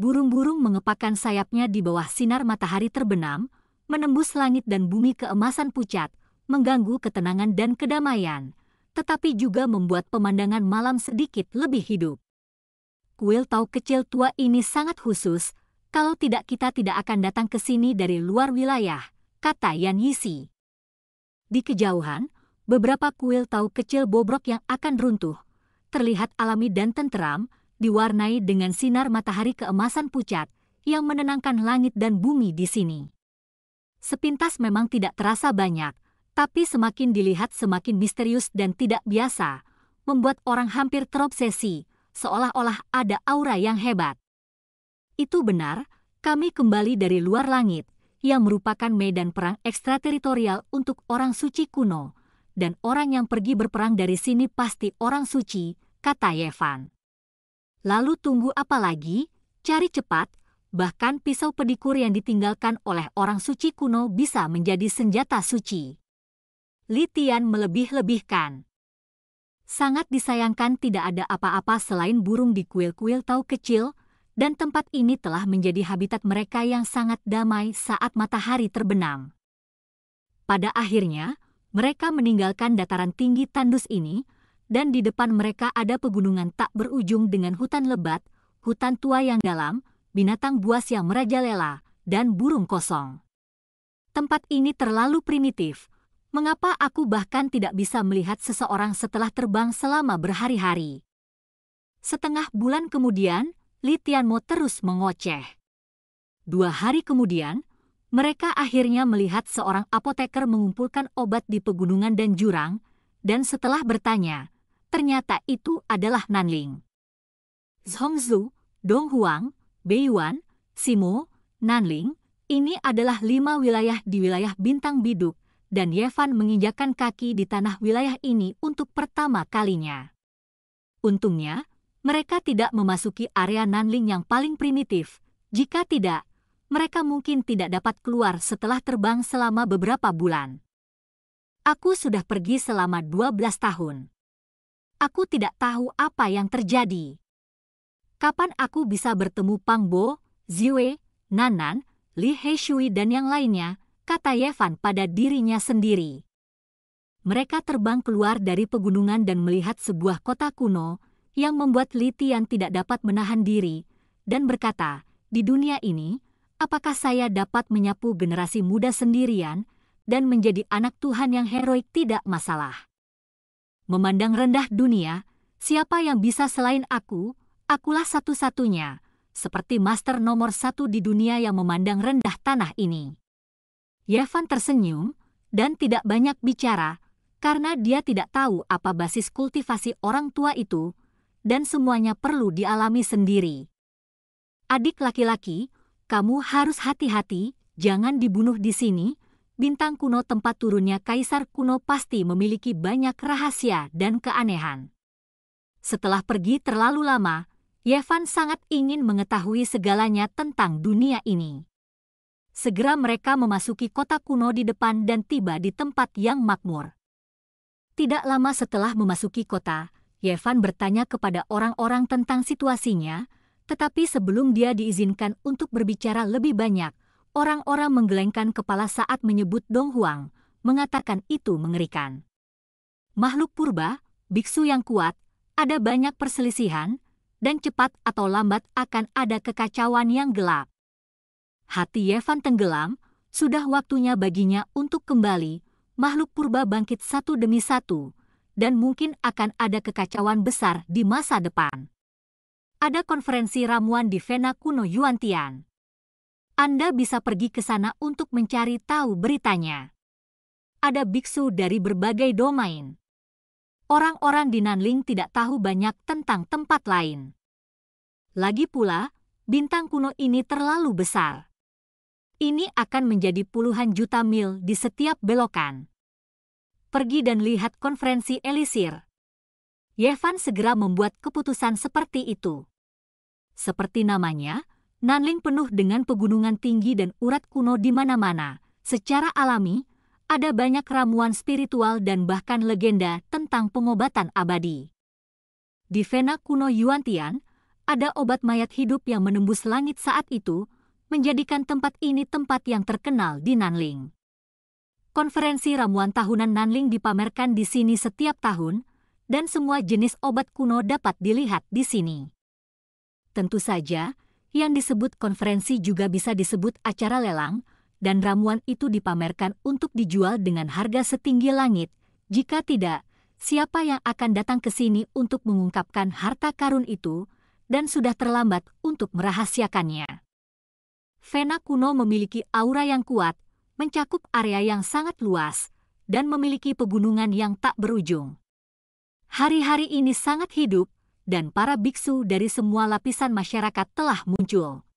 Burung-burung mengepakkan sayapnya di bawah sinar matahari terbenam, menembus langit dan bumi keemasan pucat, mengganggu ketenangan dan kedamaian, tetapi juga membuat pemandangan malam sedikit lebih hidup. Kuil tahu kecil tua ini sangat khusus, kalau tidak kita tidak akan datang ke sini dari luar wilayah, kata Yan Yisi. Di kejauhan, beberapa kuil tahu kecil bobrok yang akan runtuh, terlihat alami dan tenteram, diwarnai dengan sinar matahari keemasan pucat yang menenangkan langit dan bumi di sini. Sepintas memang tidak terasa banyak, tapi semakin dilihat semakin misterius dan tidak biasa, membuat orang hampir terobsesi, seolah-olah ada aura yang hebat. Itu benar, kami kembali dari luar langit, yang merupakan medan perang ekstrateritorial untuk orang suci kuno, dan orang yang pergi berperang dari sini pasti orang suci, kata Yevan. Lalu tunggu apa lagi? Cari cepat, bahkan pisau pedikur yang ditinggalkan oleh orang suci kuno bisa menjadi senjata suci. Litian melebih-lebihkan. Sangat disayangkan tidak ada apa-apa selain burung di kuil-kuil tau kecil, dan tempat ini telah menjadi habitat mereka yang sangat damai saat matahari terbenam. Pada akhirnya, mereka meninggalkan dataran tinggi tandus ini, dan di depan mereka ada pegunungan tak berujung dengan hutan lebat, hutan tua yang dalam, binatang buas yang merajalela, dan burung kosong. Tempat ini terlalu primitif mengapa aku bahkan tidak bisa melihat seseorang setelah terbang selama berhari-hari. Setengah bulan kemudian, Tianmo terus mengoceh. Dua hari kemudian, mereka akhirnya melihat seorang apoteker mengumpulkan obat di pegunungan dan jurang, dan setelah bertanya, ternyata itu adalah Nanling. Zhongzu, Donghuang, Beiyuan, Simo, Nanling, ini adalah lima wilayah di wilayah bintang biduk dan Yevan menginjakan kaki di tanah wilayah ini untuk pertama kalinya. Untungnya, mereka tidak memasuki area Nanling yang paling primitif. Jika tidak, mereka mungkin tidak dapat keluar setelah terbang selama beberapa bulan. Aku sudah pergi selama 12 tahun. Aku tidak tahu apa yang terjadi. Kapan aku bisa bertemu Pang Bo, Ziwe, Nanan, Li Heishui dan yang lainnya, kata Yevan pada dirinya sendiri. Mereka terbang keluar dari pegunungan dan melihat sebuah kota kuno yang membuat Litian tidak dapat menahan diri dan berkata, di dunia ini, apakah saya dapat menyapu generasi muda sendirian dan menjadi anak Tuhan yang heroik tidak masalah. Memandang rendah dunia, siapa yang bisa selain aku, akulah satu-satunya, seperti master nomor satu di dunia yang memandang rendah tanah ini. Yevan tersenyum dan tidak banyak bicara karena dia tidak tahu apa basis kultivasi orang tua itu dan semuanya perlu dialami sendiri. Adik laki-laki, kamu harus hati-hati, jangan dibunuh di sini. Bintang kuno tempat turunnya kaisar kuno pasti memiliki banyak rahasia dan keanehan. Setelah pergi terlalu lama, Yevan sangat ingin mengetahui segalanya tentang dunia ini segera mereka memasuki kota kuno di depan dan tiba di tempat yang makmur. Tidak lama setelah memasuki kota, Yevan bertanya kepada orang-orang tentang situasinya, tetapi sebelum dia diizinkan untuk berbicara lebih banyak, orang-orang menggelengkan kepala saat menyebut Dong Huang, mengatakan itu mengerikan. Makhluk purba, biksu yang kuat, ada banyak perselisihan, dan cepat atau lambat akan ada kekacauan yang gelap. Hati Yevan tenggelam, sudah waktunya baginya untuk kembali, makhluk purba bangkit satu demi satu, dan mungkin akan ada kekacauan besar di masa depan. Ada konferensi ramuan di Vena Kuno Yuantian. Anda bisa pergi ke sana untuk mencari tahu beritanya. Ada biksu dari berbagai domain. Orang-orang di Nanling tidak tahu banyak tentang tempat lain. Lagi pula, bintang kuno ini terlalu besar ini akan menjadi puluhan juta mil di setiap belokan. Pergi dan lihat konferensi Elisir. Yevan segera membuat keputusan seperti itu. Seperti namanya, Nanling penuh dengan pegunungan tinggi dan urat kuno di mana-mana. Secara alami, ada banyak ramuan spiritual dan bahkan legenda tentang pengobatan abadi. Di Vena kuno Yuantian, ada obat mayat hidup yang menembus langit saat itu, menjadikan tempat ini tempat yang terkenal di Nanling. Konferensi ramuan tahunan Nanling dipamerkan di sini setiap tahun, dan semua jenis obat kuno dapat dilihat di sini. Tentu saja, yang disebut konferensi juga bisa disebut acara lelang, dan ramuan itu dipamerkan untuk dijual dengan harga setinggi langit. Jika tidak, siapa yang akan datang ke sini untuk mengungkapkan harta karun itu, dan sudah terlambat untuk merahasiakannya. Vena kuno memiliki aura yang kuat, mencakup area yang sangat luas, dan memiliki pegunungan yang tak berujung. Hari-hari ini sangat hidup, dan para biksu dari semua lapisan masyarakat telah muncul.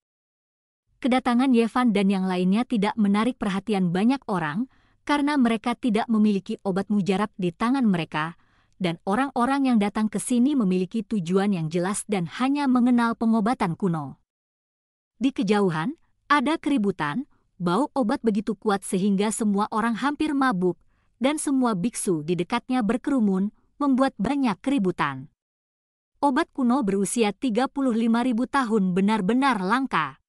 Kedatangan Yevan dan yang lainnya tidak menarik perhatian banyak orang karena mereka tidak memiliki obat mujarab di tangan mereka, dan orang-orang yang datang ke sini memiliki tujuan yang jelas dan hanya mengenal pengobatan kuno. Di kejauhan, ada keributan, bau obat begitu kuat sehingga semua orang hampir mabuk, dan semua biksu di dekatnya berkerumun, membuat banyak keributan. Obat kuno berusia 35.000 tahun benar-benar langka.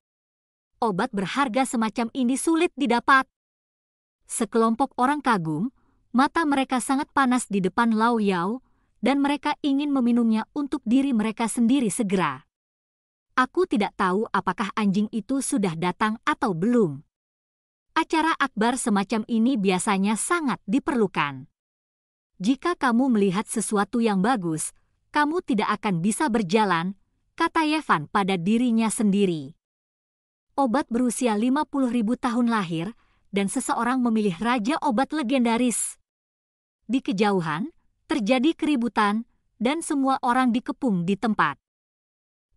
Obat berharga semacam ini sulit didapat. Sekelompok orang kagum, mata mereka sangat panas di depan Lau Yao, dan mereka ingin meminumnya untuk diri mereka sendiri segera. Aku tidak tahu apakah anjing itu sudah datang atau belum. Acara akbar semacam ini biasanya sangat diperlukan. Jika kamu melihat sesuatu yang bagus, kamu tidak akan bisa berjalan, kata Yevan pada dirinya sendiri. Obat berusia 50.000 tahun lahir, dan seseorang memilih raja obat legendaris. Di kejauhan, terjadi keributan, dan semua orang dikepung di tempat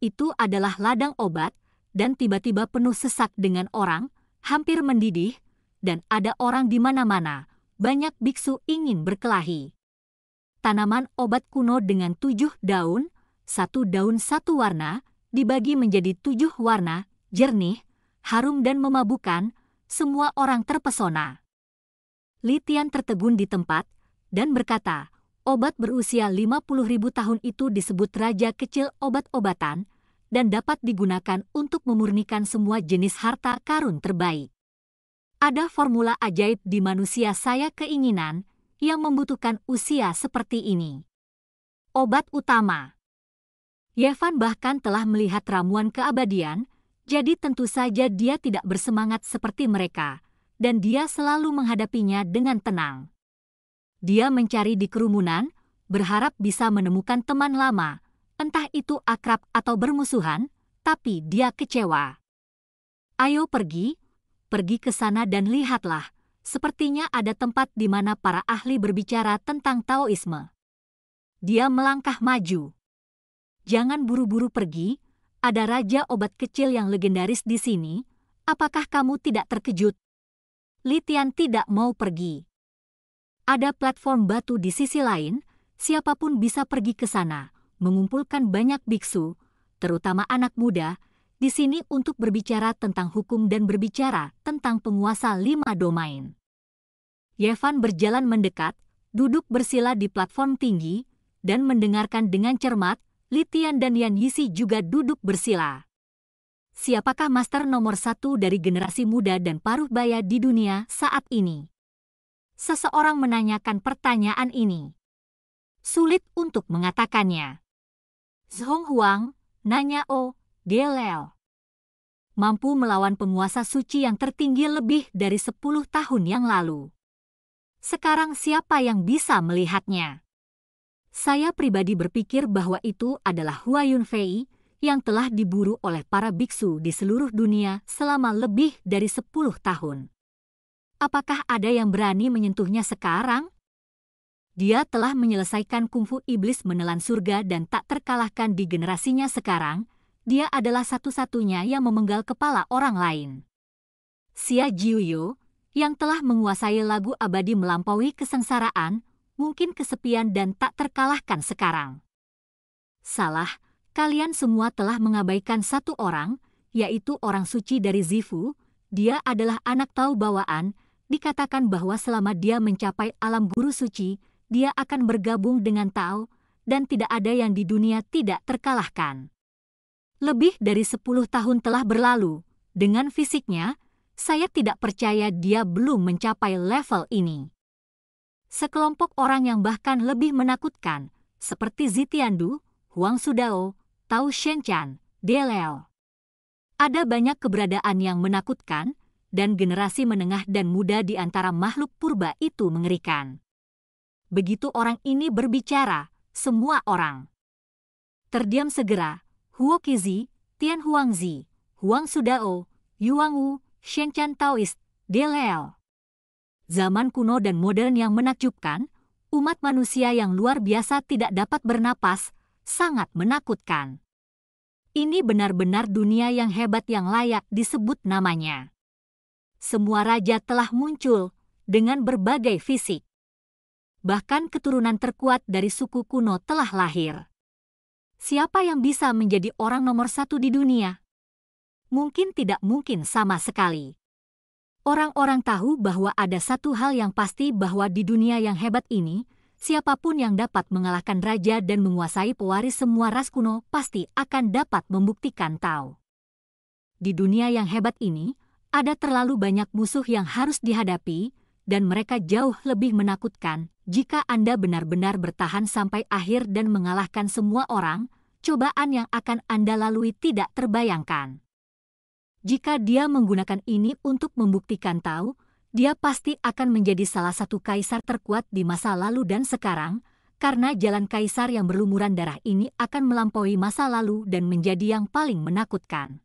itu adalah ladang obat, dan tiba-tiba penuh sesak dengan orang, hampir mendidih, dan ada orang di mana-mana. Banyak biksu ingin berkelahi. Tanaman obat kuno dengan tujuh daun, satu daun satu warna, dibagi menjadi tujuh warna, jernih, harum dan memabukan, semua orang terpesona. Litian tertegun di tempat, dan berkata, obat berusia 50.000 tahun itu disebut raja kecil obat-obatan, dan dapat digunakan untuk memurnikan semua jenis harta karun terbaik. Ada formula ajaib di manusia saya keinginan yang membutuhkan usia seperti ini. Obat utama Yevan bahkan telah melihat ramuan keabadian, jadi tentu saja dia tidak bersemangat seperti mereka, dan dia selalu menghadapinya dengan tenang. Dia mencari di kerumunan, berharap bisa menemukan teman lama, entah itu akrab atau bermusuhan, tapi dia kecewa. Ayo pergi, pergi ke sana dan lihatlah, sepertinya ada tempat di mana para ahli berbicara tentang Taoisme. Dia melangkah maju. Jangan buru-buru pergi, ada raja obat kecil yang legendaris di sini, apakah kamu tidak terkejut? Litian tidak mau pergi. Ada platform batu di sisi lain, siapapun bisa pergi ke sana mengumpulkan banyak biksu, terutama anak muda, di sini untuk berbicara tentang hukum dan berbicara tentang penguasa lima domain. Yevan berjalan mendekat, duduk bersila di platform tinggi, dan mendengarkan dengan cermat, Litian dan Yan Yisi juga duduk bersila. Siapakah master nomor satu dari generasi muda dan paruh baya di dunia saat ini? Seseorang menanyakan pertanyaan ini. Sulit untuk mengatakannya. Zhong Huang, Nanya O, Deleo. Mampu melawan penguasa suci yang tertinggi lebih dari 10 tahun yang lalu. Sekarang siapa yang bisa melihatnya? Saya pribadi berpikir bahwa itu adalah Hua Fei yang telah diburu oleh para biksu di seluruh dunia selama lebih dari 10 tahun. Apakah ada yang berani menyentuhnya sekarang? Dia telah menyelesaikan kungfu iblis menelan surga dan tak terkalahkan di generasinya sekarang. Dia adalah satu-satunya yang memenggal kepala orang lain. Xia Jiuyo, yang telah menguasai lagu abadi melampaui kesengsaraan, mungkin kesepian dan tak terkalahkan sekarang. Salah, kalian semua telah mengabaikan satu orang, yaitu orang suci dari Zifu. Dia adalah anak tahu bawaan, dikatakan bahwa selama dia mencapai alam guru suci, dia akan bergabung dengan Tao, dan tidak ada yang di dunia tidak terkalahkan. Lebih dari sepuluh tahun telah berlalu, dengan fisiknya, saya tidak percaya dia belum mencapai level ini. Sekelompok orang yang bahkan lebih menakutkan, seperti Zitiandu, Huang Sudao, Tao Shenchan, Deleo. Ada banyak keberadaan yang menakutkan, dan generasi menengah dan muda di antara makhluk purba itu mengerikan. Begitu orang ini berbicara, semua orang terdiam segera. Huo Qizi, Tian Huangzi, Huang Sudao, Yuang Wu, Chan Taoist, Delel. Zaman kuno dan modern yang menakjubkan, umat manusia yang luar biasa tidak dapat bernapas, sangat menakutkan. Ini benar-benar dunia yang hebat yang layak disebut namanya. Semua raja telah muncul dengan berbagai fisik bahkan keturunan terkuat dari suku kuno telah lahir. Siapa yang bisa menjadi orang nomor satu di dunia? Mungkin tidak mungkin sama sekali. Orang-orang tahu bahwa ada satu hal yang pasti bahwa di dunia yang hebat ini, siapapun yang dapat mengalahkan raja dan menguasai pewaris semua ras kuno pasti akan dapat membuktikan tahu. Di dunia yang hebat ini, ada terlalu banyak musuh yang harus dihadapi, dan mereka jauh lebih menakutkan jika Anda benar-benar bertahan sampai akhir dan mengalahkan semua orang, cobaan yang akan Anda lalui tidak terbayangkan. Jika dia menggunakan ini untuk membuktikan tahu, dia pasti akan menjadi salah satu kaisar terkuat di masa lalu dan sekarang, karena jalan kaisar yang berlumuran darah ini akan melampaui masa lalu dan menjadi yang paling menakutkan.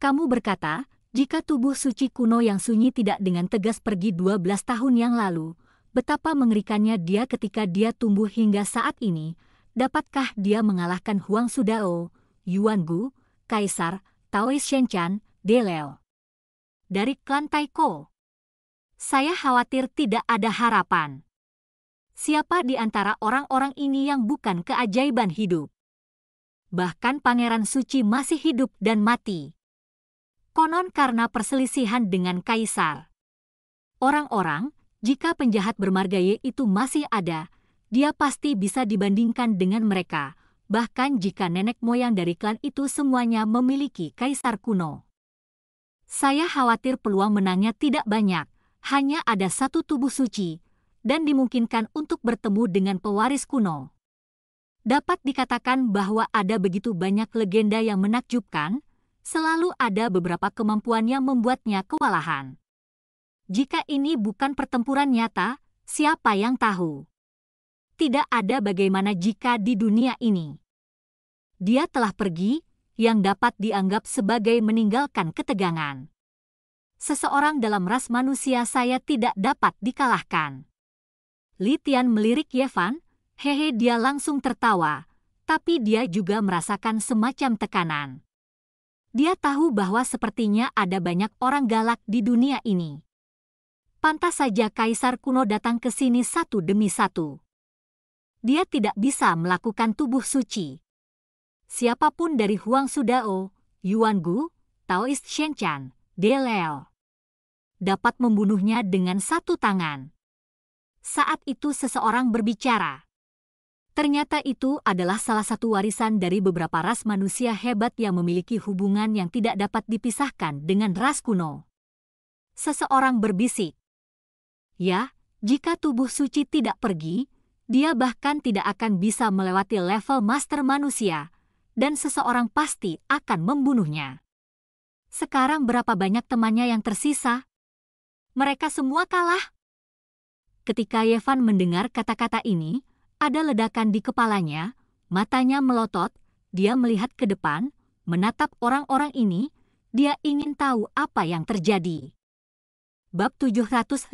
Kamu berkata, jika tubuh suci kuno yang sunyi tidak dengan tegas pergi 12 tahun yang lalu, betapa mengerikannya dia ketika dia tumbuh hingga saat ini, dapatkah dia mengalahkan Huang Sudao, Yuan Gu, Kaisar, Taoist Shenchan, Leo? Dari klan Taiko. Saya khawatir tidak ada harapan. Siapa di antara orang-orang ini yang bukan keajaiban hidup? Bahkan Pangeran Suci masih hidup dan mati. Konon karena perselisihan dengan Kaisar. Orang-orang, jika penjahat bermarga Y itu masih ada, dia pasti bisa dibandingkan dengan mereka, bahkan jika nenek moyang dari klan itu semuanya memiliki kaisar kuno. Saya khawatir peluang menangnya tidak banyak, hanya ada satu tubuh suci, dan dimungkinkan untuk bertemu dengan pewaris kuno. Dapat dikatakan bahwa ada begitu banyak legenda yang menakjubkan, selalu ada beberapa kemampuan yang membuatnya kewalahan. Jika ini bukan pertempuran nyata, siapa yang tahu? Tidak ada bagaimana jika di dunia ini dia telah pergi, yang dapat dianggap sebagai meninggalkan ketegangan. Seseorang dalam ras manusia saya tidak dapat dikalahkan. Litian melirik Yevan, hehe dia langsung tertawa, tapi dia juga merasakan semacam tekanan. Dia tahu bahwa sepertinya ada banyak orang galak di dunia ini pantas saja kaisar kuno datang ke sini satu demi satu. Dia tidak bisa melakukan tubuh suci. Siapapun dari Huang Sudao, Yuan Gu, Taoist Shenchan, Delel, dapat membunuhnya dengan satu tangan. Saat itu seseorang berbicara. Ternyata itu adalah salah satu warisan dari beberapa ras manusia hebat yang memiliki hubungan yang tidak dapat dipisahkan dengan ras kuno. Seseorang berbisik. Ya, jika tubuh suci tidak pergi, dia bahkan tidak akan bisa melewati level master manusia, dan seseorang pasti akan membunuhnya. Sekarang berapa banyak temannya yang tersisa? Mereka semua kalah. Ketika Yevan mendengar kata-kata ini, ada ledakan di kepalanya, matanya melotot, dia melihat ke depan, menatap orang-orang ini, dia ingin tahu apa yang terjadi. Bab 756,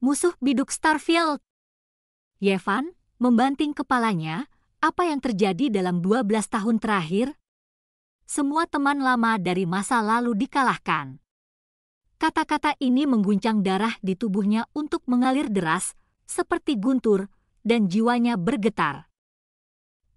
Musuh Biduk Starfield. Yevan membanting kepalanya, apa yang terjadi dalam 12 tahun terakhir? Semua teman lama dari masa lalu dikalahkan. Kata-kata ini mengguncang darah di tubuhnya untuk mengalir deras, seperti guntur, dan jiwanya bergetar.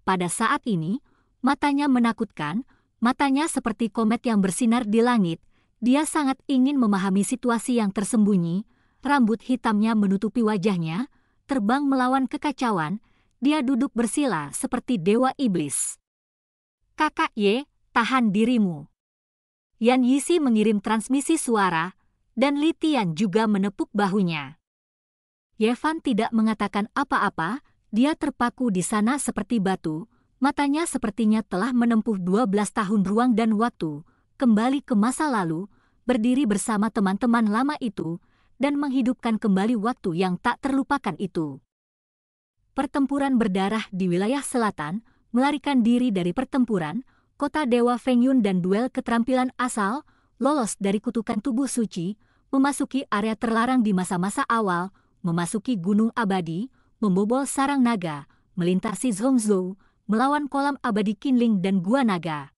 Pada saat ini, matanya menakutkan, matanya seperti komet yang bersinar di langit, dia sangat ingin memahami situasi yang tersembunyi, rambut hitamnya menutupi wajahnya, terbang melawan kekacauan, dia duduk bersila seperti dewa iblis. Kakak Ye, tahan dirimu. Yan Yisi mengirim transmisi suara, dan Litian juga menepuk bahunya. Yevan tidak mengatakan apa-apa, dia terpaku di sana seperti batu, matanya sepertinya telah menempuh 12 tahun ruang dan waktu, kembali ke masa lalu, berdiri bersama teman-teman lama itu, dan menghidupkan kembali waktu yang tak terlupakan itu. Pertempuran berdarah di wilayah selatan melarikan diri dari pertempuran, kota Dewa Fengyun dan duel keterampilan asal, lolos dari kutukan tubuh suci, memasuki area terlarang di masa-masa awal, memasuki gunung abadi, membobol sarang naga, melintasi Zhongzhou, melawan kolam abadi Kinling dan Gua Naga.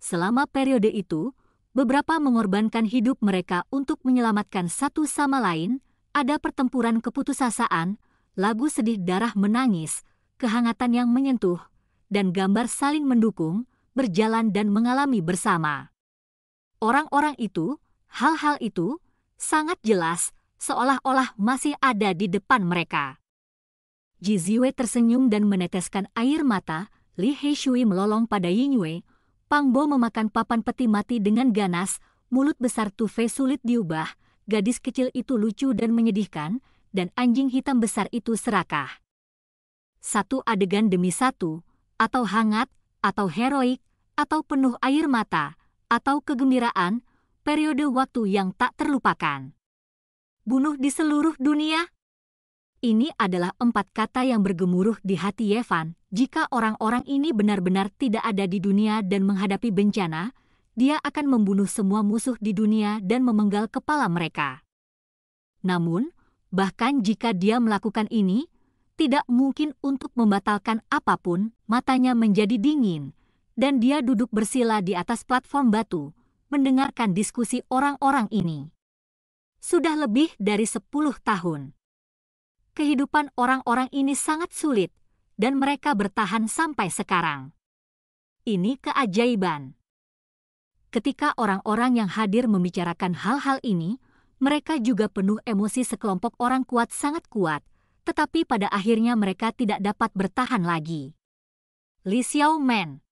Selama periode itu, beberapa mengorbankan hidup mereka untuk menyelamatkan satu sama lain, ada pertempuran keputusasaan, lagu sedih darah menangis, kehangatan yang menyentuh, dan gambar saling mendukung, berjalan dan mengalami bersama. Orang-orang itu, hal-hal itu, sangat jelas, seolah-olah masih ada di depan mereka. Jiziwe tersenyum dan meneteskan air mata, Li Heishui melolong pada Yinyue, Pangbo memakan papan peti mati dengan ganas, mulut besar Tufe sulit diubah, gadis kecil itu lucu dan menyedihkan, dan anjing hitam besar itu serakah. Satu adegan demi satu, atau hangat, atau heroik, atau penuh air mata, atau kegembiraan, periode waktu yang tak terlupakan. Bunuh di seluruh dunia? Ini adalah empat kata yang bergemuruh di hati Yevan. Jika orang-orang ini benar-benar tidak ada di dunia dan menghadapi bencana, dia akan membunuh semua musuh di dunia dan memenggal kepala mereka. Namun, bahkan jika dia melakukan ini, tidak mungkin untuk membatalkan apapun, matanya menjadi dingin, dan dia duduk bersila di atas platform batu, mendengarkan diskusi orang-orang ini. Sudah lebih dari sepuluh tahun kehidupan orang-orang ini sangat sulit, dan mereka bertahan sampai sekarang. Ini keajaiban. Ketika orang-orang yang hadir membicarakan hal-hal ini, mereka juga penuh emosi sekelompok orang kuat sangat kuat, tetapi pada akhirnya mereka tidak dapat bertahan lagi. Li Xiaomen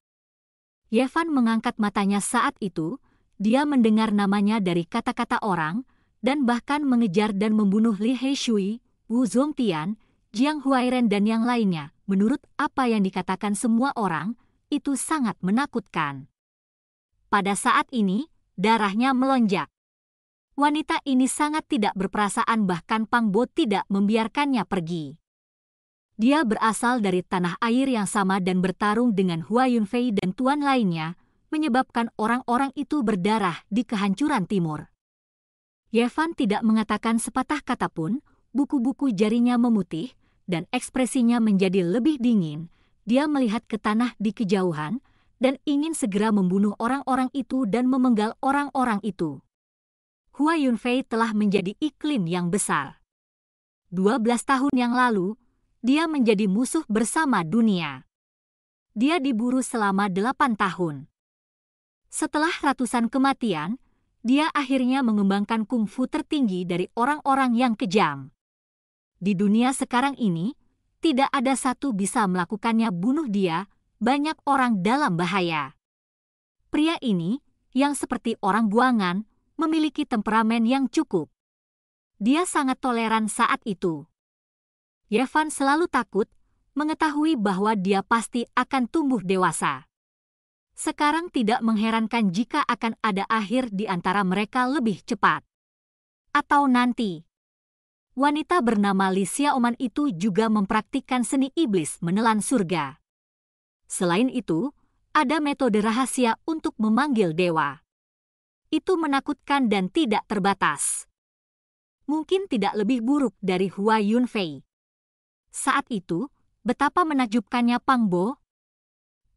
Yevan mengangkat matanya saat itu, dia mendengar namanya dari kata-kata orang, dan bahkan mengejar dan membunuh Li Heshui. Wu Zongtian, Jiang Huairen dan yang lainnya, menurut apa yang dikatakan semua orang, itu sangat menakutkan. Pada saat ini, darahnya melonjak. Wanita ini sangat tidak berperasaan bahkan Pang Bo tidak membiarkannya pergi. Dia berasal dari tanah air yang sama dan bertarung dengan Hua Yunfei dan tuan lainnya, menyebabkan orang-orang itu berdarah di kehancuran timur. Yevan tidak mengatakan sepatah kata pun, buku-buku jarinya memutih, dan ekspresinya menjadi lebih dingin. Dia melihat ke tanah di kejauhan dan ingin segera membunuh orang-orang itu dan memenggal orang-orang itu. Hua Yunfei telah menjadi iklim yang besar. 12 tahun yang lalu, dia menjadi musuh bersama dunia. Dia diburu selama 8 tahun. Setelah ratusan kematian, dia akhirnya mengembangkan kungfu tertinggi dari orang-orang yang kejam. Di dunia sekarang ini, tidak ada satu bisa melakukannya bunuh dia, banyak orang dalam bahaya. Pria ini, yang seperti orang buangan, memiliki temperamen yang cukup. Dia sangat toleran saat itu. Yevan selalu takut mengetahui bahwa dia pasti akan tumbuh dewasa. Sekarang tidak mengherankan jika akan ada akhir di antara mereka lebih cepat. Atau nanti wanita bernama Lisia Oman itu juga mempraktikkan seni iblis menelan surga. Selain itu, ada metode rahasia untuk memanggil dewa. Itu menakutkan dan tidak terbatas. Mungkin tidak lebih buruk dari Hua Yunfei. Saat itu, betapa menakjubkannya Pangbo!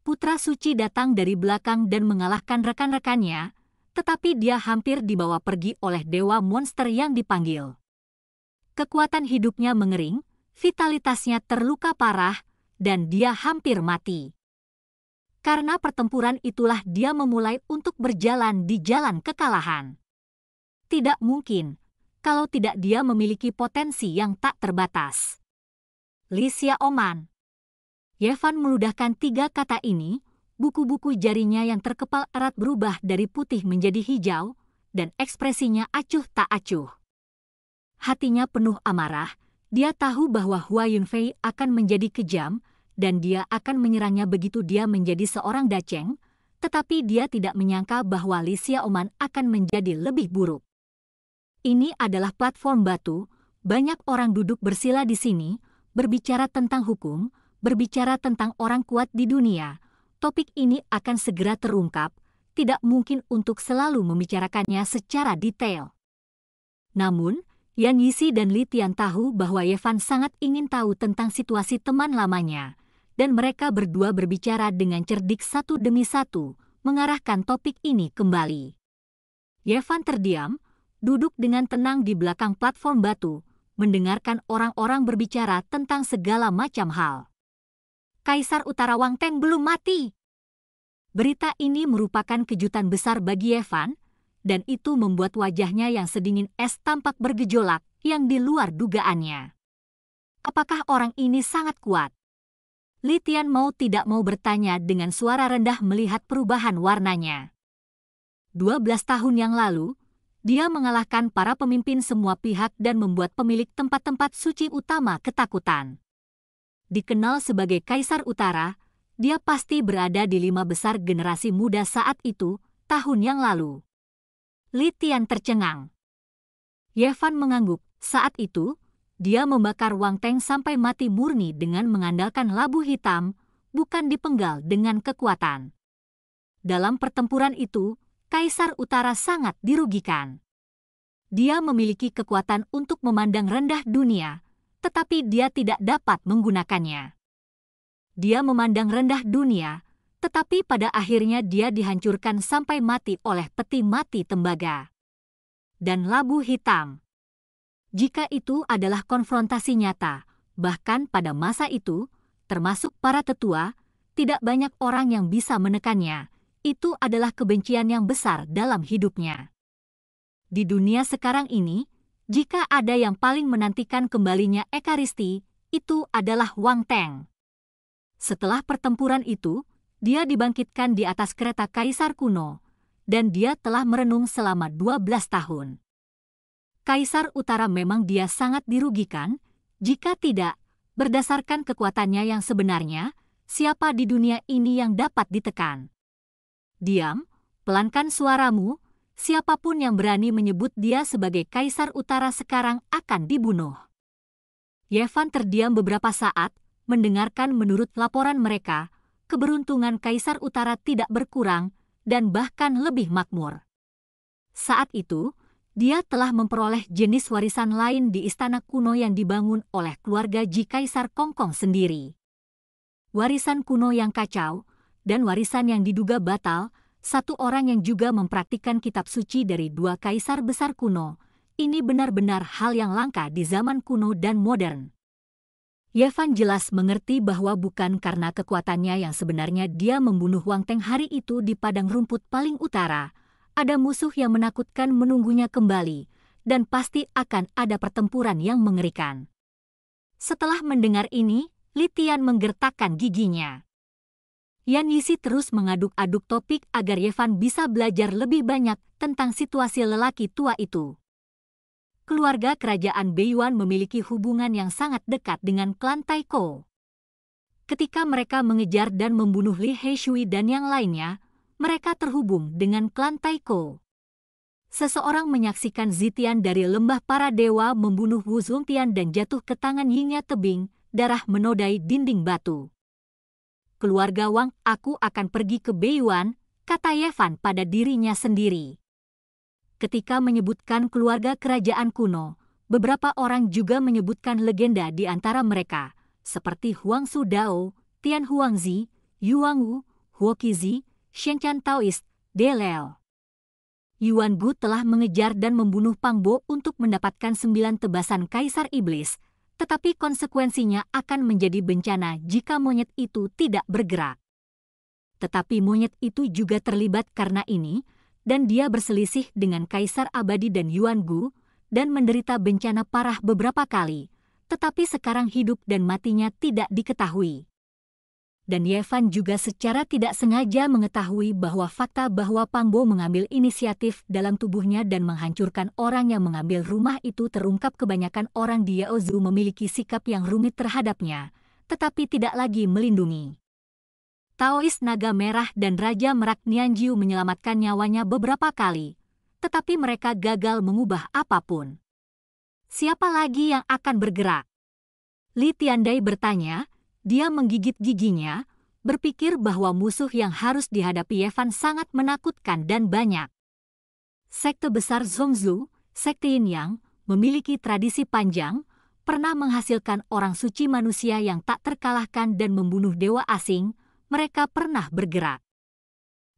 Putra suci datang dari belakang dan mengalahkan rekan-rekannya, tetapi dia hampir dibawa pergi oleh dewa monster yang dipanggil kekuatan hidupnya mengering, vitalitasnya terluka parah, dan dia hampir mati. Karena pertempuran itulah dia memulai untuk berjalan di jalan kekalahan. Tidak mungkin kalau tidak dia memiliki potensi yang tak terbatas. Lisia Oman Yevan meludahkan tiga kata ini, buku-buku jarinya yang terkepal erat berubah dari putih menjadi hijau, dan ekspresinya acuh tak acuh hatinya penuh amarah, dia tahu bahwa Hua Yunfei akan menjadi kejam dan dia akan menyerangnya begitu dia menjadi seorang daceng, tetapi dia tidak menyangka bahwa Li Xiaoman akan menjadi lebih buruk. Ini adalah platform batu, banyak orang duduk bersila di sini, berbicara tentang hukum, berbicara tentang orang kuat di dunia. Topik ini akan segera terungkap, tidak mungkin untuk selalu membicarakannya secara detail. Namun, Yan Yisi dan Li Tian tahu bahwa Yevan sangat ingin tahu tentang situasi teman lamanya, dan mereka berdua berbicara dengan cerdik satu demi satu, mengarahkan topik ini kembali. Yevan terdiam, duduk dengan tenang di belakang platform batu, mendengarkan orang-orang berbicara tentang segala macam hal. Kaisar Utara Wang Teng belum mati. Berita ini merupakan kejutan besar bagi Yevan, dan itu membuat wajahnya yang sedingin es tampak bergejolak yang di luar dugaannya. Apakah orang ini sangat kuat? Litian mau tidak mau bertanya dengan suara rendah melihat perubahan warnanya. 12 tahun yang lalu, dia mengalahkan para pemimpin semua pihak dan membuat pemilik tempat-tempat suci utama ketakutan. Dikenal sebagai Kaisar Utara, dia pasti berada di lima besar generasi muda saat itu, tahun yang lalu. Litian tercengang. Yevan mengangguk. Saat itu, dia membakar Wang Teng sampai mati murni dengan mengandalkan labu hitam, bukan dipenggal dengan kekuatan. Dalam pertempuran itu, Kaisar Utara sangat dirugikan. Dia memiliki kekuatan untuk memandang rendah dunia, tetapi dia tidak dapat menggunakannya. Dia memandang rendah dunia, tetapi pada akhirnya dia dihancurkan sampai mati oleh peti mati tembaga dan labu hitam. Jika itu adalah konfrontasi nyata, bahkan pada masa itu, termasuk para tetua, tidak banyak orang yang bisa menekannya. Itu adalah kebencian yang besar dalam hidupnya. Di dunia sekarang ini, jika ada yang paling menantikan kembalinya Ekaristi, itu adalah Wang Teng. Setelah pertempuran itu, dia dibangkitkan di atas kereta kaisar kuno, dan dia telah merenung selama 12 tahun. Kaisar Utara memang dia sangat dirugikan, jika tidak, berdasarkan kekuatannya yang sebenarnya, siapa di dunia ini yang dapat ditekan? Diam, pelankan suaramu, siapapun yang berani menyebut dia sebagai Kaisar Utara sekarang akan dibunuh. Yevan terdiam beberapa saat, mendengarkan menurut laporan mereka, keberuntungan Kaisar Utara tidak berkurang dan bahkan lebih makmur. Saat itu, dia telah memperoleh jenis warisan lain di istana kuno yang dibangun oleh keluarga Ji Kaisar Kongkong sendiri. Warisan kuno yang kacau dan warisan yang diduga batal, satu orang yang juga mempraktikkan kitab suci dari dua kaisar besar kuno, ini benar-benar hal yang langka di zaman kuno dan modern. Yevan jelas mengerti bahwa bukan karena kekuatannya yang sebenarnya dia membunuh Wang Teng hari itu di padang rumput paling utara. Ada musuh yang menakutkan menunggunya kembali, dan pasti akan ada pertempuran yang mengerikan. Setelah mendengar ini, Litian menggertakkan giginya. Yan Yisi terus mengaduk-aduk topik agar Yevan bisa belajar lebih banyak tentang situasi lelaki tua itu keluarga kerajaan Beiyuan memiliki hubungan yang sangat dekat dengan klan Taiko. Ketika mereka mengejar dan membunuh Li Heishui dan yang lainnya, mereka terhubung dengan klan Taiko. Seseorang menyaksikan Zitian dari lembah para dewa membunuh Wu Zongtian dan jatuh ke tangan Yingya Tebing, darah menodai dinding batu. Keluarga Wang, aku akan pergi ke Beiyuan, kata Yevan pada dirinya sendiri ketika menyebutkan keluarga kerajaan kuno, beberapa orang juga menyebutkan legenda di antara mereka, seperti Huang Su Dao, Tian Huang Huangzi, Yuang Wu, Sheng Chan Taoist, De Leo. Yuan Gu telah mengejar dan membunuh Pang Bo untuk mendapatkan sembilan tebasan Kaisar Iblis, tetapi konsekuensinya akan menjadi bencana jika monyet itu tidak bergerak. Tetapi monyet itu juga terlibat karena ini, dan dia berselisih dengan Kaisar Abadi dan Yuan Gu, dan menderita bencana parah beberapa kali, tetapi sekarang hidup dan matinya tidak diketahui. Dan Yevan juga secara tidak sengaja mengetahui bahwa fakta bahwa Pangbo mengambil inisiatif dalam tubuhnya dan menghancurkan orang yang mengambil rumah itu terungkap kebanyakan orang di Yaozu memiliki sikap yang rumit terhadapnya, tetapi tidak lagi melindungi. Taois Naga Merah dan Raja Merak Nianjiu menyelamatkan nyawanya beberapa kali, tetapi mereka gagal mengubah apapun. Siapa lagi yang akan bergerak? Li Tiandai bertanya, dia menggigit giginya, berpikir bahwa musuh yang harus dihadapi Yevan sangat menakutkan dan banyak. Sekte besar Zongzu, Sekte Yin Yang, memiliki tradisi panjang, pernah menghasilkan orang suci manusia yang tak terkalahkan dan membunuh dewa asing, mereka pernah bergerak.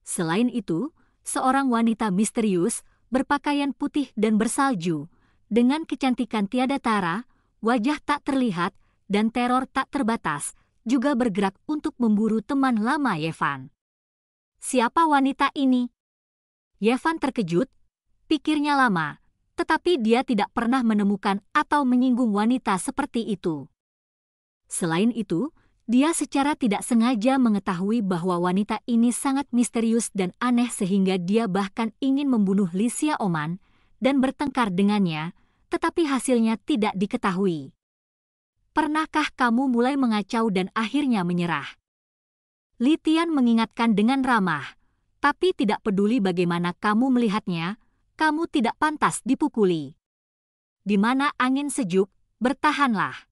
Selain itu, seorang wanita misterius berpakaian putih dan bersalju, dengan kecantikan tiada tara, wajah tak terlihat, dan teror tak terbatas, juga bergerak untuk memburu teman lama Yevan. Siapa wanita ini? Yevan terkejut, pikirnya lama, tetapi dia tidak pernah menemukan atau menyinggung wanita seperti itu. Selain itu, dia secara tidak sengaja mengetahui bahwa wanita ini sangat misterius dan aneh sehingga dia bahkan ingin membunuh Lisia Oman dan bertengkar dengannya, tetapi hasilnya tidak diketahui. Pernahkah kamu mulai mengacau dan akhirnya menyerah? Litian mengingatkan dengan ramah, tapi tidak peduli bagaimana kamu melihatnya, kamu tidak pantas dipukuli. Di mana angin sejuk, bertahanlah.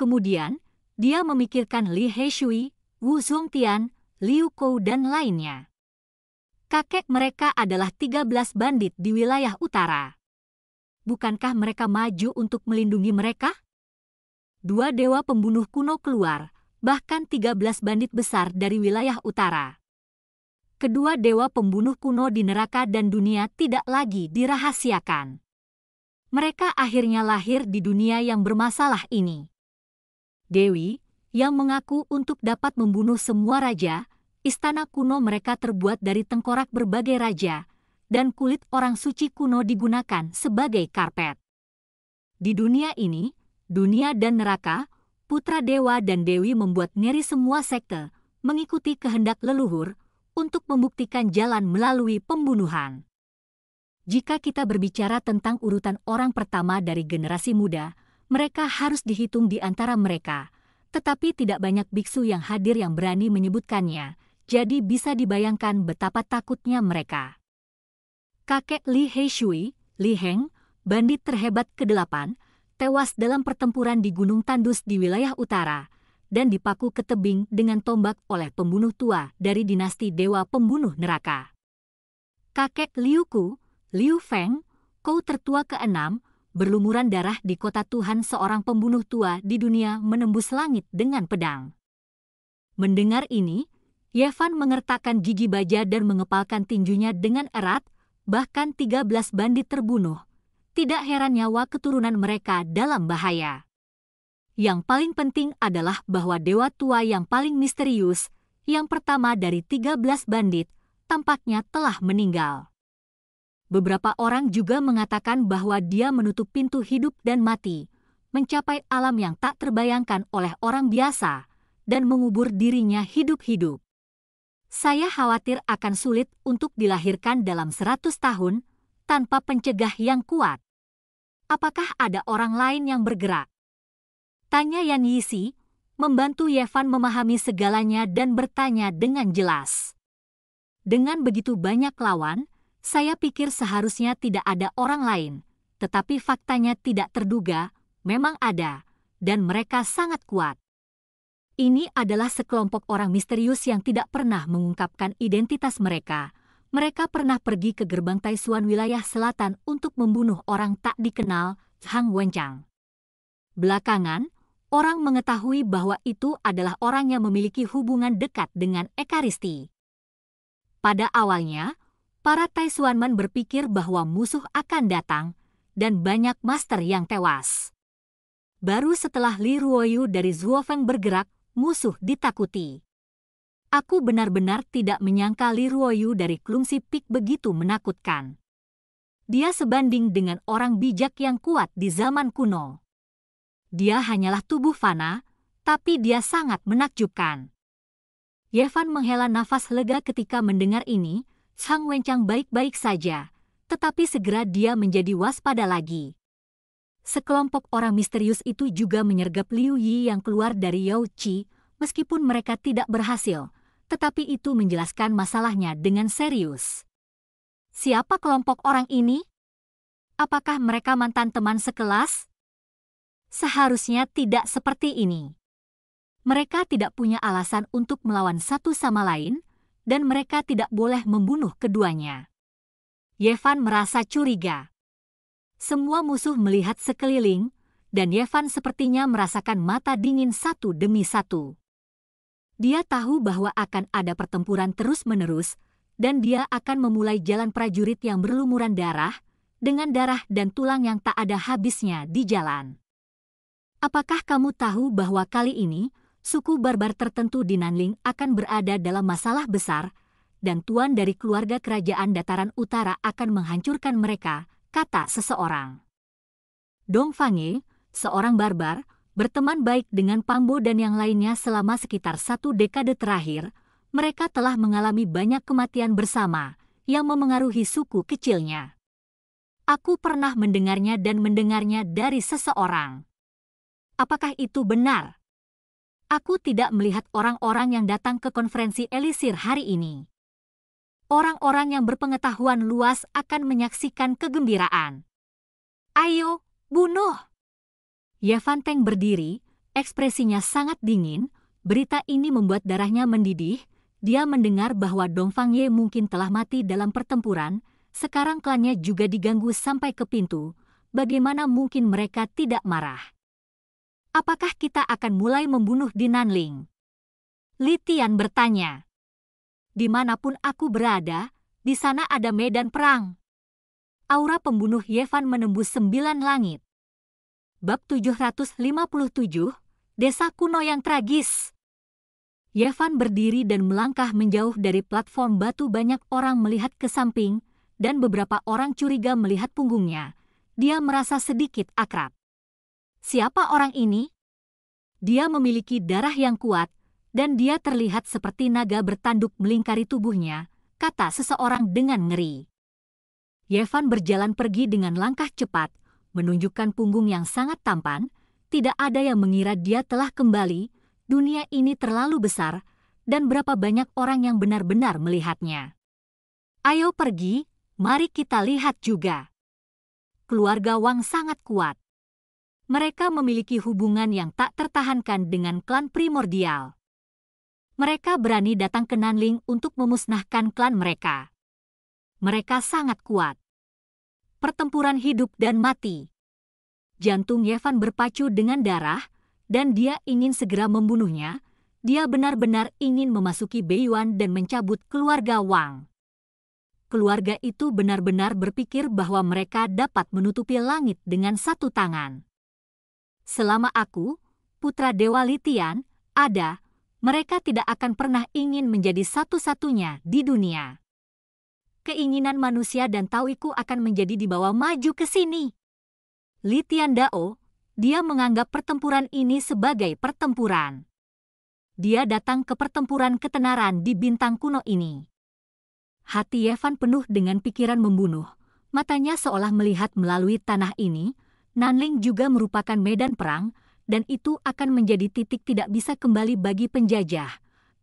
Kemudian, dia memikirkan Li Heshui, Wu Zongtian, Liu Kou dan lainnya. Kakek mereka adalah 13 bandit di wilayah utara. Bukankah mereka maju untuk melindungi mereka? Dua dewa pembunuh kuno keluar, bahkan 13 bandit besar dari wilayah utara kedua dewa pembunuh kuno di neraka dan dunia tidak lagi dirahasiakan. Mereka akhirnya lahir di dunia yang bermasalah ini. Dewi, yang mengaku untuk dapat membunuh semua raja, istana kuno mereka terbuat dari tengkorak berbagai raja, dan kulit orang suci kuno digunakan sebagai karpet. Di dunia ini, dunia dan neraka, putra dewa dan dewi membuat nyeri semua sekte, mengikuti kehendak leluhur, untuk membuktikan jalan melalui pembunuhan. Jika kita berbicara tentang urutan orang pertama dari generasi muda, mereka harus dihitung di antara mereka. Tetapi tidak banyak biksu yang hadir yang berani menyebutkannya, jadi bisa dibayangkan betapa takutnya mereka. Kakek Li Heishui, Li Heng, bandit terhebat ke-8, tewas dalam pertempuran di Gunung Tandus di wilayah utara, dan dipaku ke tebing dengan tombak oleh pembunuh tua dari dinasti Dewa Pembunuh Neraka. Kakek Liu Ku, Liu Feng, kau tertua ke keenam, berlumuran darah di kota Tuhan seorang pembunuh tua di dunia menembus langit dengan pedang. Mendengar ini, Yevan mengertakkan gigi baja dan mengepalkan tinjunya dengan erat, bahkan 13 bandit terbunuh. Tidak heran nyawa keturunan mereka dalam bahaya. Yang paling penting adalah bahwa dewa tua yang paling misterius, yang pertama dari 13 bandit, tampaknya telah meninggal. Beberapa orang juga mengatakan bahwa dia menutup pintu hidup dan mati, mencapai alam yang tak terbayangkan oleh orang biasa, dan mengubur dirinya hidup-hidup. Saya khawatir akan sulit untuk dilahirkan dalam 100 tahun tanpa pencegah yang kuat. Apakah ada orang lain yang bergerak? Tanya Yan Yisi, membantu Yevan memahami segalanya dan bertanya dengan jelas. Dengan begitu banyak lawan, saya pikir seharusnya tidak ada orang lain, tetapi faktanya tidak terduga, memang ada, dan mereka sangat kuat. Ini adalah sekelompok orang misterius yang tidak pernah mengungkapkan identitas mereka. Mereka pernah pergi ke gerbang Taisuan wilayah selatan untuk membunuh orang tak dikenal, Hang Wenchang. Belakangan, orang mengetahui bahwa itu adalah orang yang memiliki hubungan dekat dengan Ekaristi. Pada awalnya, para Taishuanmen berpikir bahwa musuh akan datang dan banyak master yang tewas. Baru setelah Li Ruoyu dari Zuofeng bergerak, musuh ditakuti. Aku benar-benar tidak menyangka Li Ruoyu dari Klungsi Peak begitu menakutkan. Dia sebanding dengan orang bijak yang kuat di zaman kuno. Dia hanyalah tubuh fana, tapi dia sangat menakjubkan. Yevan menghela nafas lega ketika mendengar ini, Sang Wencang baik-baik saja, tetapi segera dia menjadi waspada lagi. Sekelompok orang misterius itu juga menyergap Liu Yi yang keluar dari Yao Qi, meskipun mereka tidak berhasil, tetapi itu menjelaskan masalahnya dengan serius. Siapa kelompok orang ini? Apakah mereka mantan teman sekelas? Seharusnya tidak seperti ini. Mereka tidak punya alasan untuk melawan satu sama lain, dan mereka tidak boleh membunuh keduanya. Yevan merasa curiga. Semua musuh melihat sekeliling, dan Yevan sepertinya merasakan mata dingin satu demi satu. Dia tahu bahwa akan ada pertempuran terus-menerus, dan dia akan memulai jalan prajurit yang berlumuran darah, dengan darah dan tulang yang tak ada habisnya di jalan. Apakah kamu tahu bahwa kali ini suku barbar tertentu di Nanling akan berada dalam masalah besar, dan tuan dari keluarga kerajaan dataran utara akan menghancurkan mereka, kata seseorang. Dong Fange, seorang barbar, berteman baik dengan Pambo dan yang lainnya selama sekitar satu dekade terakhir, mereka telah mengalami banyak kematian bersama, yang memengaruhi suku kecilnya. Aku pernah mendengarnya dan mendengarnya dari seseorang. Apakah itu benar? Aku tidak melihat orang-orang yang datang ke konferensi Elisir hari ini. Orang-orang yang berpengetahuan luas akan menyaksikan kegembiraan. Ayo, bunuh! Yavanteng berdiri, ekspresinya sangat dingin, berita ini membuat darahnya mendidih, dia mendengar bahwa Dongfang Ye mungkin telah mati dalam pertempuran, sekarang klannya juga diganggu sampai ke pintu, bagaimana mungkin mereka tidak marah? apakah kita akan mulai membunuh Di Li Litian bertanya. Dimanapun aku berada, di sana ada medan perang. Aura pembunuh Yevan menembus sembilan langit. Bab 757, Desa Kuno yang Tragis. Yevan berdiri dan melangkah menjauh dari platform batu banyak orang melihat ke samping, dan beberapa orang curiga melihat punggungnya. Dia merasa sedikit akrab siapa orang ini? Dia memiliki darah yang kuat, dan dia terlihat seperti naga bertanduk melingkari tubuhnya, kata seseorang dengan ngeri. Yevan berjalan pergi dengan langkah cepat, menunjukkan punggung yang sangat tampan, tidak ada yang mengira dia telah kembali, dunia ini terlalu besar, dan berapa banyak orang yang benar-benar melihatnya. Ayo pergi, mari kita lihat juga. Keluarga Wang sangat kuat mereka memiliki hubungan yang tak tertahankan dengan klan primordial. Mereka berani datang ke Nanling untuk memusnahkan klan mereka. Mereka sangat kuat. Pertempuran hidup dan mati. Jantung Yevan berpacu dengan darah, dan dia ingin segera membunuhnya. Dia benar-benar ingin memasuki Beiyuan dan mencabut keluarga Wang keluarga itu benar-benar berpikir bahwa mereka dapat menutupi langit dengan satu tangan. Selama aku, putra Dewa Litian, ada, mereka tidak akan pernah ingin menjadi satu-satunya di dunia. Keinginan manusia dan tawiku akan menjadi dibawa maju ke sini. Litian Dao, dia menganggap pertempuran ini sebagai pertempuran. Dia datang ke pertempuran ketenaran di bintang kuno ini. Hati Yevan penuh dengan pikiran membunuh, matanya seolah melihat melalui tanah ini, Nanling juga merupakan medan perang, dan itu akan menjadi titik tidak bisa kembali bagi penjajah,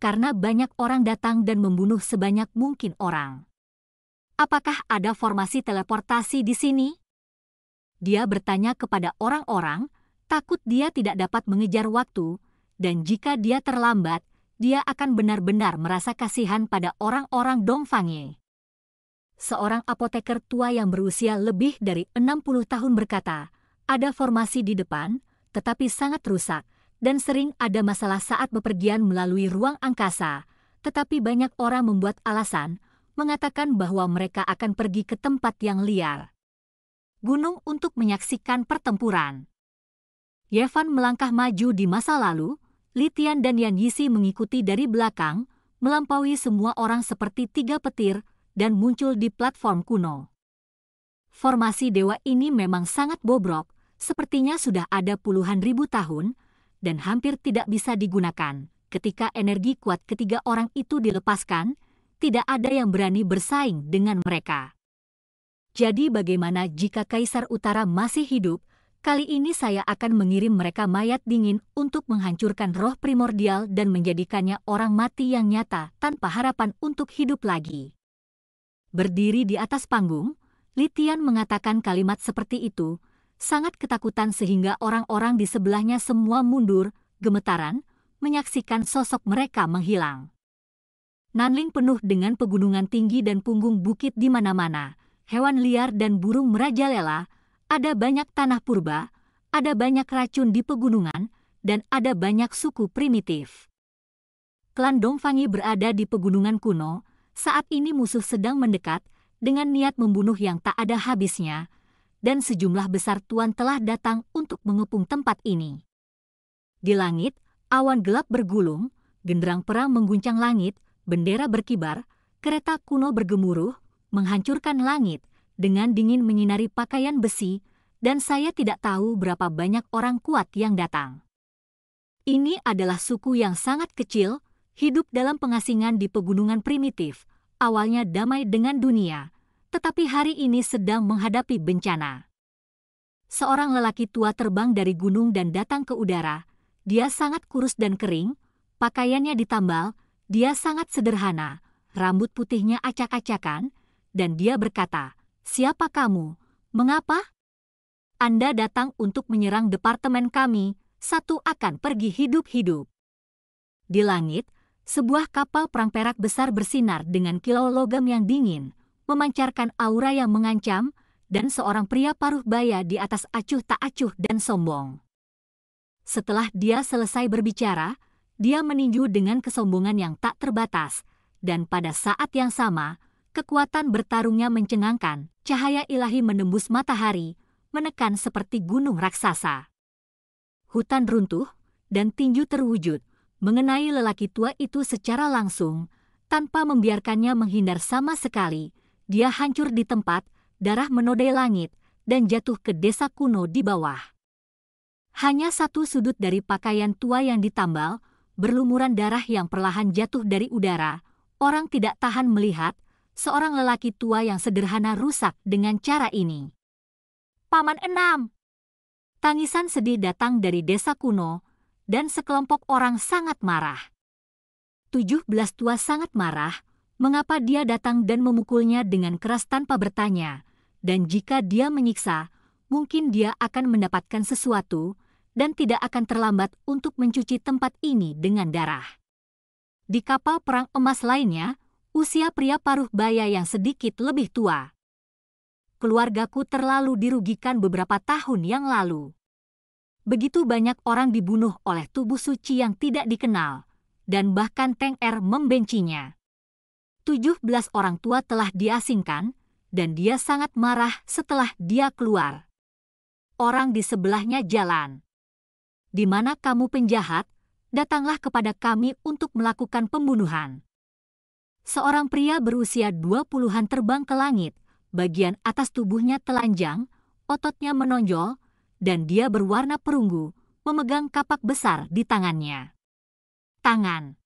karena banyak orang datang dan membunuh sebanyak mungkin orang. Apakah ada formasi teleportasi di sini? Dia bertanya kepada orang-orang, takut dia tidak dapat mengejar waktu, dan jika dia terlambat, dia akan benar-benar merasa kasihan pada orang-orang Dongfangye. Seorang apoteker tua yang berusia lebih dari 60 tahun berkata, ada formasi di depan, tetapi sangat rusak, dan sering ada masalah saat bepergian melalui ruang angkasa. Tetapi banyak orang membuat alasan, mengatakan bahwa mereka akan pergi ke tempat yang liar. Gunung untuk menyaksikan pertempuran. Yevan melangkah maju di masa lalu, Litian dan Yan Yisi mengikuti dari belakang, melampaui semua orang seperti tiga petir, dan muncul di platform kuno. Formasi dewa ini memang sangat bobrok, sepertinya sudah ada puluhan ribu tahun dan hampir tidak bisa digunakan. Ketika energi kuat ketiga orang itu dilepaskan, tidak ada yang berani bersaing dengan mereka. Jadi bagaimana jika Kaisar Utara masih hidup? Kali ini saya akan mengirim mereka mayat dingin untuk menghancurkan roh primordial dan menjadikannya orang mati yang nyata tanpa harapan untuk hidup lagi. Berdiri di atas panggung, Litian mengatakan kalimat seperti itu, sangat ketakutan sehingga orang-orang di sebelahnya semua mundur, gemetaran, menyaksikan sosok mereka menghilang. Nanling penuh dengan pegunungan tinggi dan punggung bukit di mana-mana, hewan liar dan burung merajalela, ada banyak tanah purba, ada banyak racun di pegunungan, dan ada banyak suku primitif. Klan Dongfangi berada di pegunungan kuno, saat ini musuh sedang mendekat dengan niat membunuh yang tak ada habisnya, dan sejumlah besar tuan telah datang untuk mengepung tempat ini. Di langit, awan gelap bergulung, genderang perang mengguncang langit, bendera berkibar, kereta kuno bergemuruh, menghancurkan langit, dengan dingin menyinari pakaian besi, dan saya tidak tahu berapa banyak orang kuat yang datang. Ini adalah suku yang sangat kecil, hidup dalam pengasingan di pegunungan primitif, awalnya damai dengan dunia, tetapi hari ini sedang menghadapi bencana. Seorang lelaki tua terbang dari gunung dan datang ke udara. Dia sangat kurus dan kering, pakaiannya ditambal, dia sangat sederhana, rambut putihnya acak-acakan, dan dia berkata, Siapa kamu? Mengapa? Anda datang untuk menyerang departemen kami, satu akan pergi hidup-hidup. Di langit, sebuah kapal perang perak besar bersinar dengan kilau logam yang dingin, memancarkan aura yang mengancam, dan seorang pria paruh baya di atas acuh tak acuh dan sombong. Setelah dia selesai berbicara, dia meninju dengan kesombongan yang tak terbatas, dan pada saat yang sama, kekuatan bertarungnya mencengangkan, cahaya ilahi menembus matahari, menekan seperti gunung raksasa. Hutan runtuh, dan tinju terwujud, mengenai lelaki tua itu secara langsung, tanpa membiarkannya menghindar sama sekali, dia hancur di tempat, darah menodai langit, dan jatuh ke desa kuno di bawah. Hanya satu sudut dari pakaian tua yang ditambal, berlumuran darah yang perlahan jatuh dari udara, orang tidak tahan melihat, seorang lelaki tua yang sederhana rusak dengan cara ini. Paman Enam! Tangisan sedih datang dari desa kuno, dan sekelompok orang sangat marah. Tujuh belas tua sangat marah, mengapa dia datang dan memukulnya dengan keras tanpa bertanya, dan jika dia menyiksa, mungkin dia akan mendapatkan sesuatu dan tidak akan terlambat untuk mencuci tempat ini dengan darah. Di kapal perang emas lainnya, usia pria paruh baya yang sedikit lebih tua. Keluargaku terlalu dirugikan beberapa tahun yang lalu. Begitu banyak orang dibunuh oleh tubuh suci yang tidak dikenal, dan bahkan Teng Er membencinya. 17 orang tua telah diasingkan, dan dia sangat marah setelah dia keluar. Orang di sebelahnya jalan. Di mana kamu penjahat, datanglah kepada kami untuk melakukan pembunuhan. Seorang pria berusia dua puluhan terbang ke langit, bagian atas tubuhnya telanjang, ototnya menonjol, dan dia berwarna perunggu, memegang kapak besar di tangannya. Tangan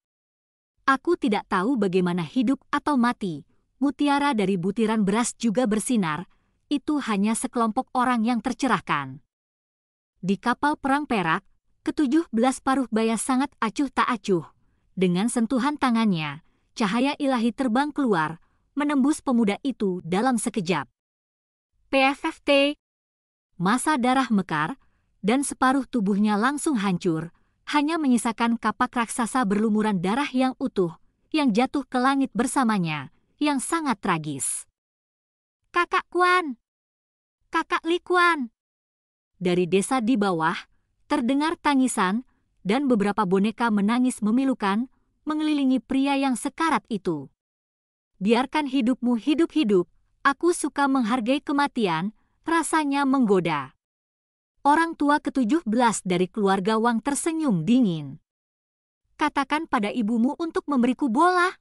Aku tidak tahu bagaimana hidup atau mati. Mutiara dari butiran beras juga bersinar. Itu hanya sekelompok orang yang tercerahkan. Di kapal perang perak, ketujuh belas paruh baya sangat acuh tak acuh. Dengan sentuhan tangannya, cahaya ilahi terbang keluar, menembus pemuda itu dalam sekejap. PFFT Masa darah mekar, dan separuh tubuhnya langsung hancur, hanya menyisakan kapak raksasa berlumuran darah yang utuh, yang jatuh ke langit bersamanya, yang sangat tragis. Kakak Kuan! Kakak Li Kuan! Dari desa di bawah, terdengar tangisan, dan beberapa boneka menangis memilukan, mengelilingi pria yang sekarat itu. Biarkan hidupmu hidup-hidup, aku suka menghargai kematian, rasanya menggoda. Orang tua ketujuh belas dari keluarga Wang tersenyum dingin. Katakan pada ibumu untuk memberiku bola.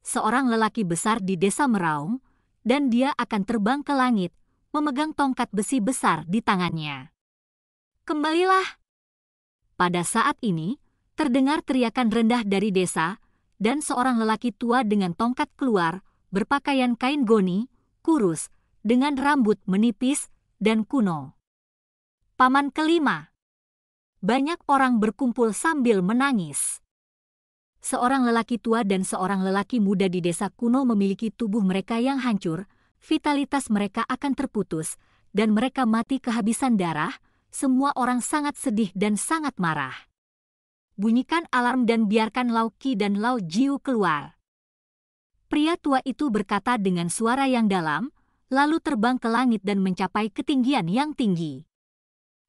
Seorang lelaki besar di desa meraung, dan dia akan terbang ke langit, memegang tongkat besi besar di tangannya. Kembalilah. Pada saat ini, terdengar teriakan rendah dari desa, dan seorang lelaki tua dengan tongkat keluar, berpakaian kain goni, kurus, dengan rambut menipis, dan kuno. Paman kelima. Banyak orang berkumpul sambil menangis. Seorang lelaki tua dan seorang lelaki muda di desa kuno memiliki tubuh mereka yang hancur, vitalitas mereka akan terputus, dan mereka mati kehabisan darah. Semua orang sangat sedih dan sangat marah. Bunyikan alarm dan biarkan Lau Qi dan Lao Jiu keluar. Pria tua itu berkata dengan suara yang dalam, lalu terbang ke langit dan mencapai ketinggian yang tinggi.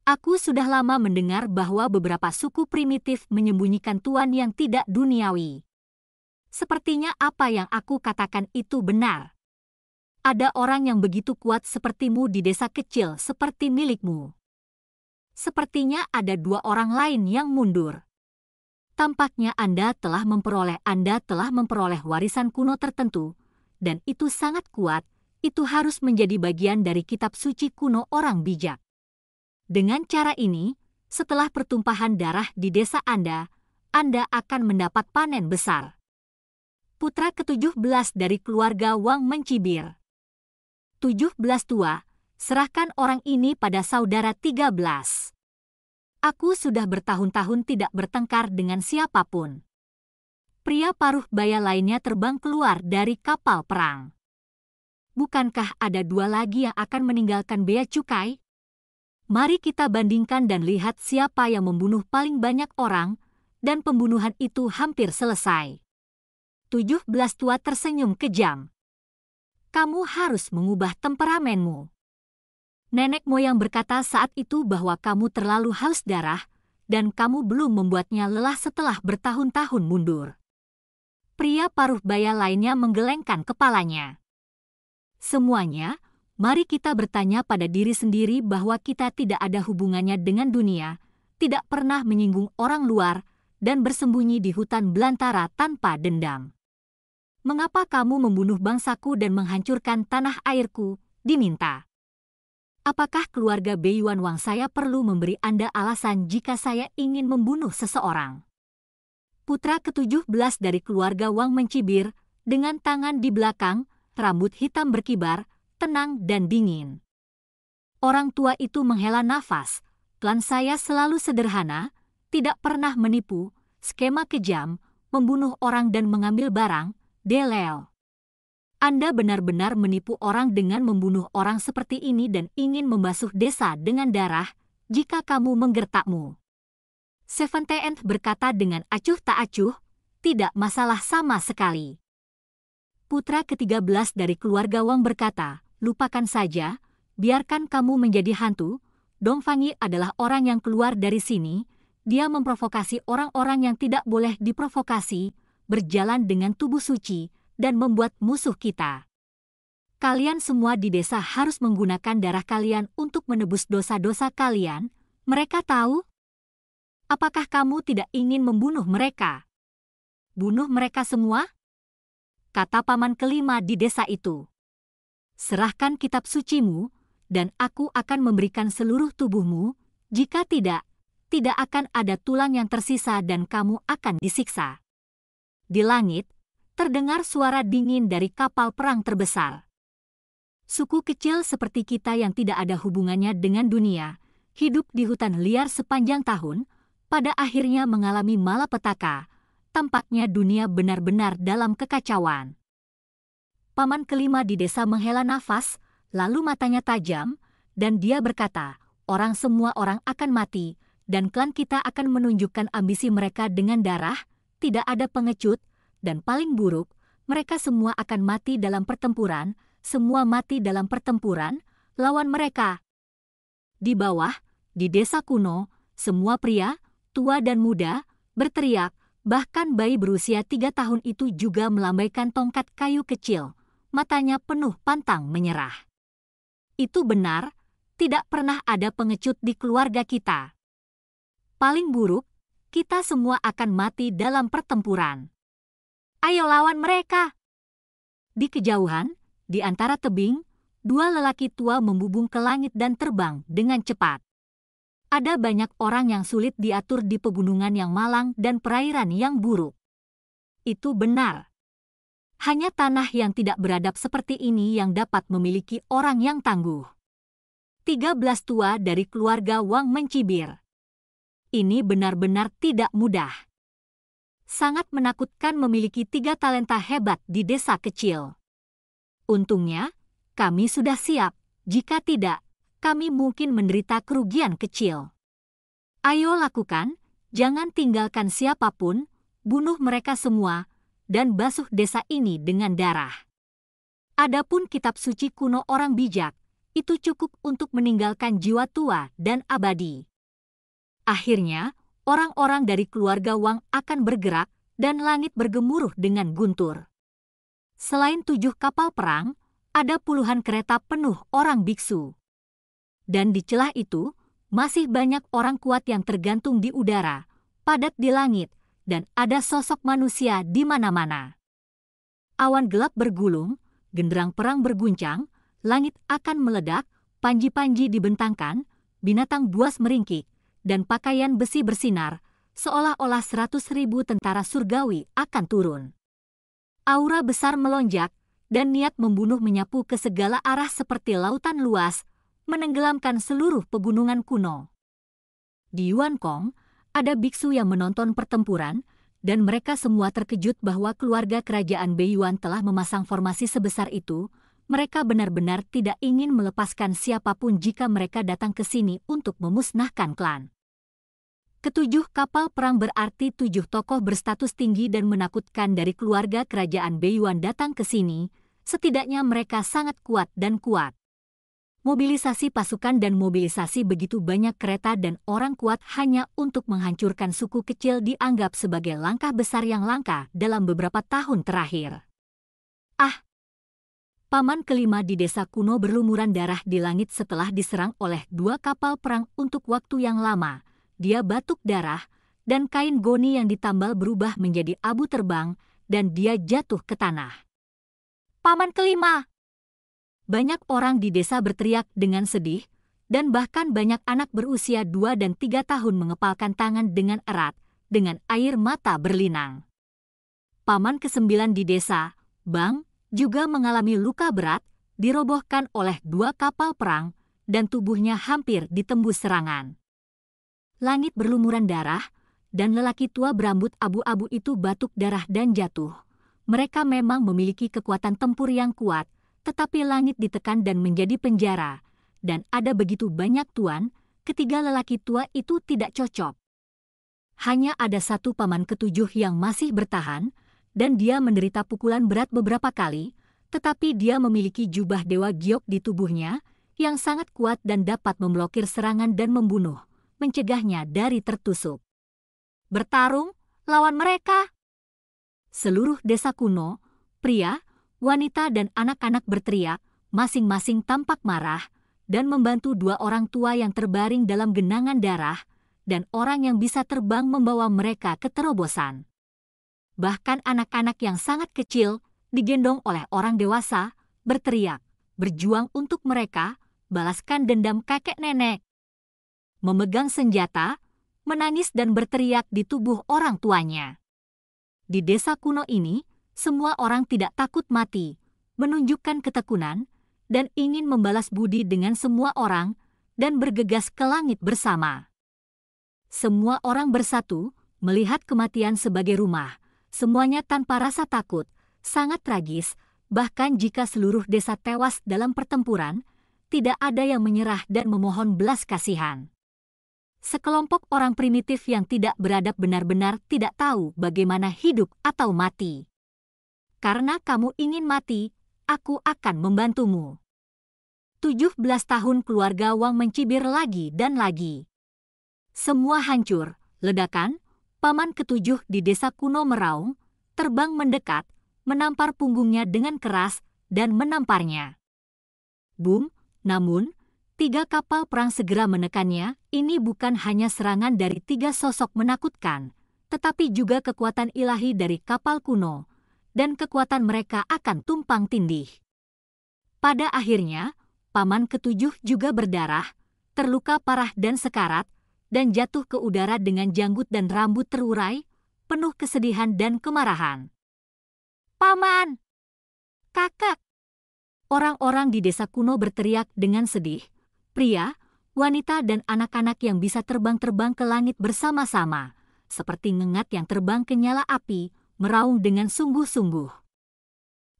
Aku sudah lama mendengar bahwa beberapa suku primitif menyembunyikan tuan yang tidak duniawi. Sepertinya apa yang aku katakan itu benar. Ada orang yang begitu kuat sepertimu di desa kecil seperti milikmu. Sepertinya ada dua orang lain yang mundur. Tampaknya Anda telah memperoleh Anda telah memperoleh warisan kuno tertentu, dan itu sangat kuat, itu harus menjadi bagian dari kitab suci kuno orang bijak. Dengan cara ini, setelah pertumpahan darah di desa Anda, Anda akan mendapat panen besar. Putra ke-17 dari keluarga Wang mencibir. 17 tua, serahkan orang ini pada saudara 13. Aku sudah bertahun-tahun tidak bertengkar dengan siapapun. Pria paruh baya lainnya terbang keluar dari kapal perang. Bukankah ada dua lagi yang akan meninggalkan bea cukai? Mari kita bandingkan dan lihat siapa yang membunuh paling banyak orang, dan pembunuhan itu hampir selesai. 17 tua tersenyum kejam. Kamu harus mengubah temperamenmu. Nenek moyang berkata saat itu bahwa kamu terlalu haus darah, dan kamu belum membuatnya lelah setelah bertahun-tahun mundur. Pria paruh baya lainnya menggelengkan kepalanya. Semuanya, mari kita bertanya pada diri sendiri bahwa kita tidak ada hubungannya dengan dunia, tidak pernah menyinggung orang luar, dan bersembunyi di hutan belantara tanpa dendam. Mengapa kamu membunuh bangsaku dan menghancurkan tanah airku? Diminta. Apakah keluarga Beyuan Wang saya perlu memberi Anda alasan jika saya ingin membunuh seseorang? Putra ketujuh belas dari keluarga Wang mencibir, dengan tangan di belakang, rambut hitam berkibar, tenang dan dingin. Orang tua itu menghela nafas, plan saya selalu sederhana, tidak pernah menipu, skema kejam, membunuh orang dan mengambil barang, delel. Anda benar-benar menipu orang dengan membunuh orang seperti ini dan ingin membasuh desa dengan darah jika kamu menggertakmu. TN berkata dengan acuh tak acuh, tidak masalah sama sekali. Putra ke-13 dari keluarga Wang berkata, lupakan saja, biarkan kamu menjadi hantu. Dongfangi adalah orang yang keluar dari sini, dia memprovokasi orang-orang yang tidak boleh diprovokasi, berjalan dengan tubuh suci, dan membuat musuh kita. Kalian semua di desa harus menggunakan darah kalian untuk menebus dosa-dosa kalian. Mereka tahu? Apakah kamu tidak ingin membunuh mereka? Bunuh mereka semua? Kata paman kelima di desa itu serahkan kitab sucimu, dan aku akan memberikan seluruh tubuhmu, jika tidak, tidak akan ada tulang yang tersisa dan kamu akan disiksa. Di langit, terdengar suara dingin dari kapal perang terbesar. Suku kecil seperti kita yang tidak ada hubungannya dengan dunia, hidup di hutan liar sepanjang tahun, pada akhirnya mengalami malapetaka. Tampaknya dunia benar-benar dalam kekacauan. Paman kelima di desa menghela nafas, lalu matanya tajam, dan dia berkata, orang semua orang akan mati, dan klan kita akan menunjukkan ambisi mereka dengan darah, tidak ada pengecut, dan paling buruk, mereka semua akan mati dalam pertempuran, semua mati dalam pertempuran, lawan mereka. Di bawah, di desa kuno, semua pria, tua dan muda, berteriak, bahkan bayi berusia tiga tahun itu juga melambaikan tongkat kayu kecil matanya penuh pantang menyerah. Itu benar, tidak pernah ada pengecut di keluarga kita. Paling buruk, kita semua akan mati dalam pertempuran. Ayo lawan mereka! Di kejauhan, di antara tebing, dua lelaki tua membubung ke langit dan terbang dengan cepat. Ada banyak orang yang sulit diatur di pegunungan yang malang dan perairan yang buruk. Itu benar hanya tanah yang tidak beradab seperti ini yang dapat memiliki orang yang tangguh. Tiga belas tua dari keluarga Wang mencibir. Ini benar-benar tidak mudah. Sangat menakutkan memiliki tiga talenta hebat di desa kecil. Untungnya, kami sudah siap. Jika tidak, kami mungkin menderita kerugian kecil. Ayo lakukan, jangan tinggalkan siapapun, bunuh mereka semua, dan basuh desa ini dengan darah. Adapun kitab suci kuno orang bijak, itu cukup untuk meninggalkan jiwa tua dan abadi. Akhirnya, orang-orang dari keluarga Wang akan bergerak dan langit bergemuruh dengan guntur. Selain tujuh kapal perang, ada puluhan kereta penuh orang biksu. Dan di celah itu, masih banyak orang kuat yang tergantung di udara, padat di langit, dan ada sosok manusia di mana-mana. Awan gelap bergulung, genderang perang berguncang, langit akan meledak, panji-panji dibentangkan, binatang buas meringkik, dan pakaian besi bersinar, seolah-olah seratus ribu tentara surgawi akan turun. Aura besar melonjak, dan niat membunuh menyapu ke segala arah seperti lautan luas, menenggelamkan seluruh pegunungan kuno. Di Yuan Kong, ada biksu yang menonton pertempuran, dan mereka semua terkejut bahwa keluarga kerajaan Beiyuan telah memasang formasi sebesar itu. Mereka benar-benar tidak ingin melepaskan siapapun jika mereka datang ke sini untuk memusnahkan klan. Ketujuh kapal perang berarti tujuh tokoh berstatus tinggi dan menakutkan dari keluarga kerajaan Beiyuan datang ke sini, setidaknya mereka sangat kuat dan kuat. Mobilisasi pasukan dan mobilisasi begitu banyak kereta dan orang kuat hanya untuk menghancurkan suku kecil dianggap sebagai langkah besar yang langka dalam beberapa tahun terakhir. Ah, Paman kelima di desa kuno berlumuran darah di langit setelah diserang oleh dua kapal perang untuk waktu yang lama. Dia batuk darah, dan kain goni yang ditambal berubah menjadi abu terbang, dan dia jatuh ke tanah. Paman kelima, banyak orang di desa berteriak dengan sedih, dan bahkan banyak anak berusia dua dan tiga tahun mengepalkan tangan dengan erat, dengan air mata berlinang. Paman kesembilan di desa, Bang, juga mengalami luka berat, dirobohkan oleh dua kapal perang, dan tubuhnya hampir ditembus serangan. Langit berlumuran darah, dan lelaki tua berambut abu-abu itu batuk darah dan jatuh. Mereka memang memiliki kekuatan tempur yang kuat, tetapi langit ditekan dan menjadi penjara, dan ada begitu banyak tuan, ketiga lelaki tua itu tidak cocok. Hanya ada satu paman ketujuh yang masih bertahan, dan dia menderita pukulan berat beberapa kali, tetapi dia memiliki jubah dewa giok di tubuhnya, yang sangat kuat dan dapat memblokir serangan dan membunuh, mencegahnya dari tertusuk. Bertarung, lawan mereka! Seluruh desa kuno, pria, wanita dan anak-anak berteriak, masing-masing tampak marah, dan membantu dua orang tua yang terbaring dalam genangan darah, dan orang yang bisa terbang membawa mereka ke terobosan. Bahkan anak-anak yang sangat kecil, digendong oleh orang dewasa, berteriak, berjuang untuk mereka, balaskan dendam kakek nenek. Memegang senjata, menangis dan berteriak di tubuh orang tuanya. Di desa kuno ini, semua orang tidak takut mati, menunjukkan ketekunan, dan ingin membalas budi dengan semua orang, dan bergegas ke langit bersama. Semua orang bersatu, melihat kematian sebagai rumah, semuanya tanpa rasa takut, sangat tragis, bahkan jika seluruh desa tewas dalam pertempuran, tidak ada yang menyerah dan memohon belas kasihan. Sekelompok orang primitif yang tidak beradab benar-benar tidak tahu bagaimana hidup atau mati karena kamu ingin mati, aku akan membantumu. 17 tahun keluarga Wang mencibir lagi dan lagi. Semua hancur, ledakan, paman ketujuh di desa kuno meraung, terbang mendekat, menampar punggungnya dengan keras, dan menamparnya. Boom, namun, tiga kapal perang segera menekannya, ini bukan hanya serangan dari tiga sosok menakutkan, tetapi juga kekuatan ilahi dari kapal kuno, dan kekuatan mereka akan tumpang tindih. Pada akhirnya, paman ketujuh juga berdarah, terluka parah dan sekarat, dan jatuh ke udara dengan janggut dan rambut terurai, penuh kesedihan dan kemarahan. Paman! Kakak! Orang-orang di desa kuno berteriak dengan sedih. Pria, wanita dan anak-anak yang bisa terbang-terbang ke langit bersama-sama, seperti ngengat yang terbang ke nyala api, meraung dengan sungguh-sungguh.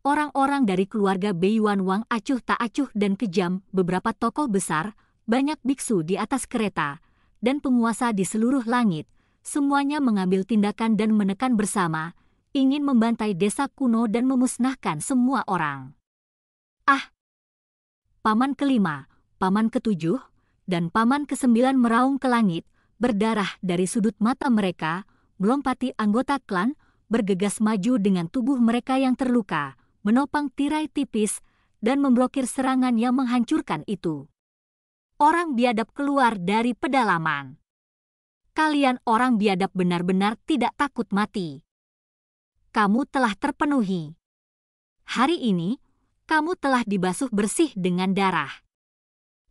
Orang-orang dari keluarga Bei Yuan Wang acuh tak acuh dan kejam, beberapa tokoh besar, banyak biksu di atas kereta, dan penguasa di seluruh langit, semuanya mengambil tindakan dan menekan bersama, ingin membantai desa kuno dan memusnahkan semua orang. Ah! Paman kelima, paman ketujuh, dan paman kesembilan meraung ke langit, berdarah dari sudut mata mereka, melompati anggota klan, bergegas maju dengan tubuh mereka yang terluka, menopang tirai tipis, dan memblokir serangan yang menghancurkan itu. Orang biadab keluar dari pedalaman. Kalian orang biadab benar-benar tidak takut mati. Kamu telah terpenuhi. Hari ini, kamu telah dibasuh bersih dengan darah.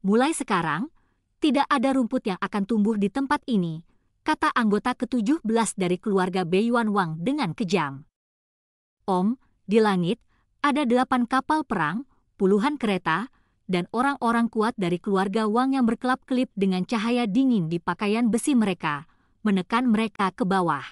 Mulai sekarang, tidak ada rumput yang akan tumbuh di tempat ini, kata anggota ke-17 dari keluarga Bei Yuan Wang dengan kejam. Om, di langit, ada delapan kapal perang, puluhan kereta, dan orang-orang kuat dari keluarga Wang yang berkelap-kelip dengan cahaya dingin di pakaian besi mereka, menekan mereka ke bawah.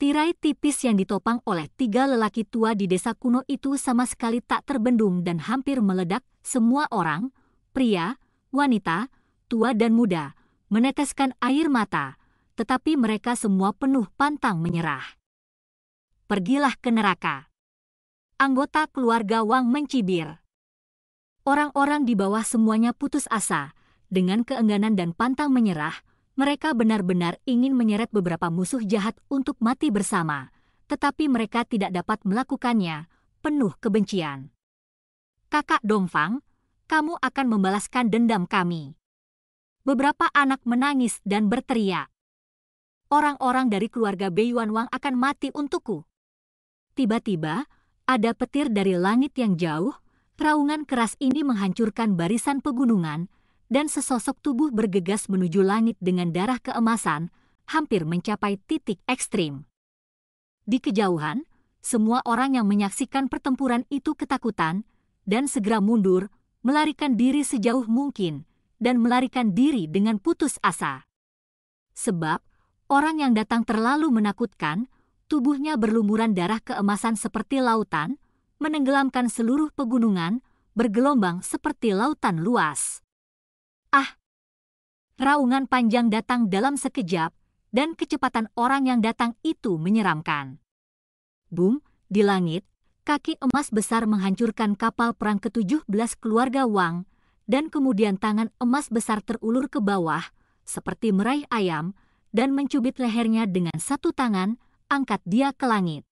Tirai tipis yang ditopang oleh tiga lelaki tua di desa kuno itu sama sekali tak terbendung dan hampir meledak semua orang, pria, wanita, tua dan muda, meneteskan air mata, tetapi mereka semua penuh pantang menyerah. Pergilah ke neraka. Anggota keluarga Wang mencibir. Orang-orang di bawah semuanya putus asa, dengan keengganan dan pantang menyerah, mereka benar-benar ingin menyeret beberapa musuh jahat untuk mati bersama, tetapi mereka tidak dapat melakukannya, penuh kebencian. Kakak Dongfang, kamu akan membalaskan dendam kami beberapa anak menangis dan berteriak. Orang-orang dari keluarga Wang akan mati untukku. Tiba-tiba, ada petir dari langit yang jauh, raungan keras ini menghancurkan barisan pegunungan, dan sesosok tubuh bergegas menuju langit dengan darah keemasan, hampir mencapai titik ekstrim. Di kejauhan, semua orang yang menyaksikan pertempuran itu ketakutan dan segera mundur, melarikan diri sejauh mungkin, dan melarikan diri dengan putus asa. Sebab, orang yang datang terlalu menakutkan, tubuhnya berlumuran darah keemasan seperti lautan, menenggelamkan seluruh pegunungan, bergelombang seperti lautan luas. Ah! Raungan panjang datang dalam sekejap, dan kecepatan orang yang datang itu menyeramkan. Boom, di langit, kaki emas besar menghancurkan kapal perang ke-17 keluarga Wang, dan kemudian tangan emas besar terulur ke bawah, seperti meraih ayam, dan mencubit lehernya dengan satu tangan, angkat dia ke langit.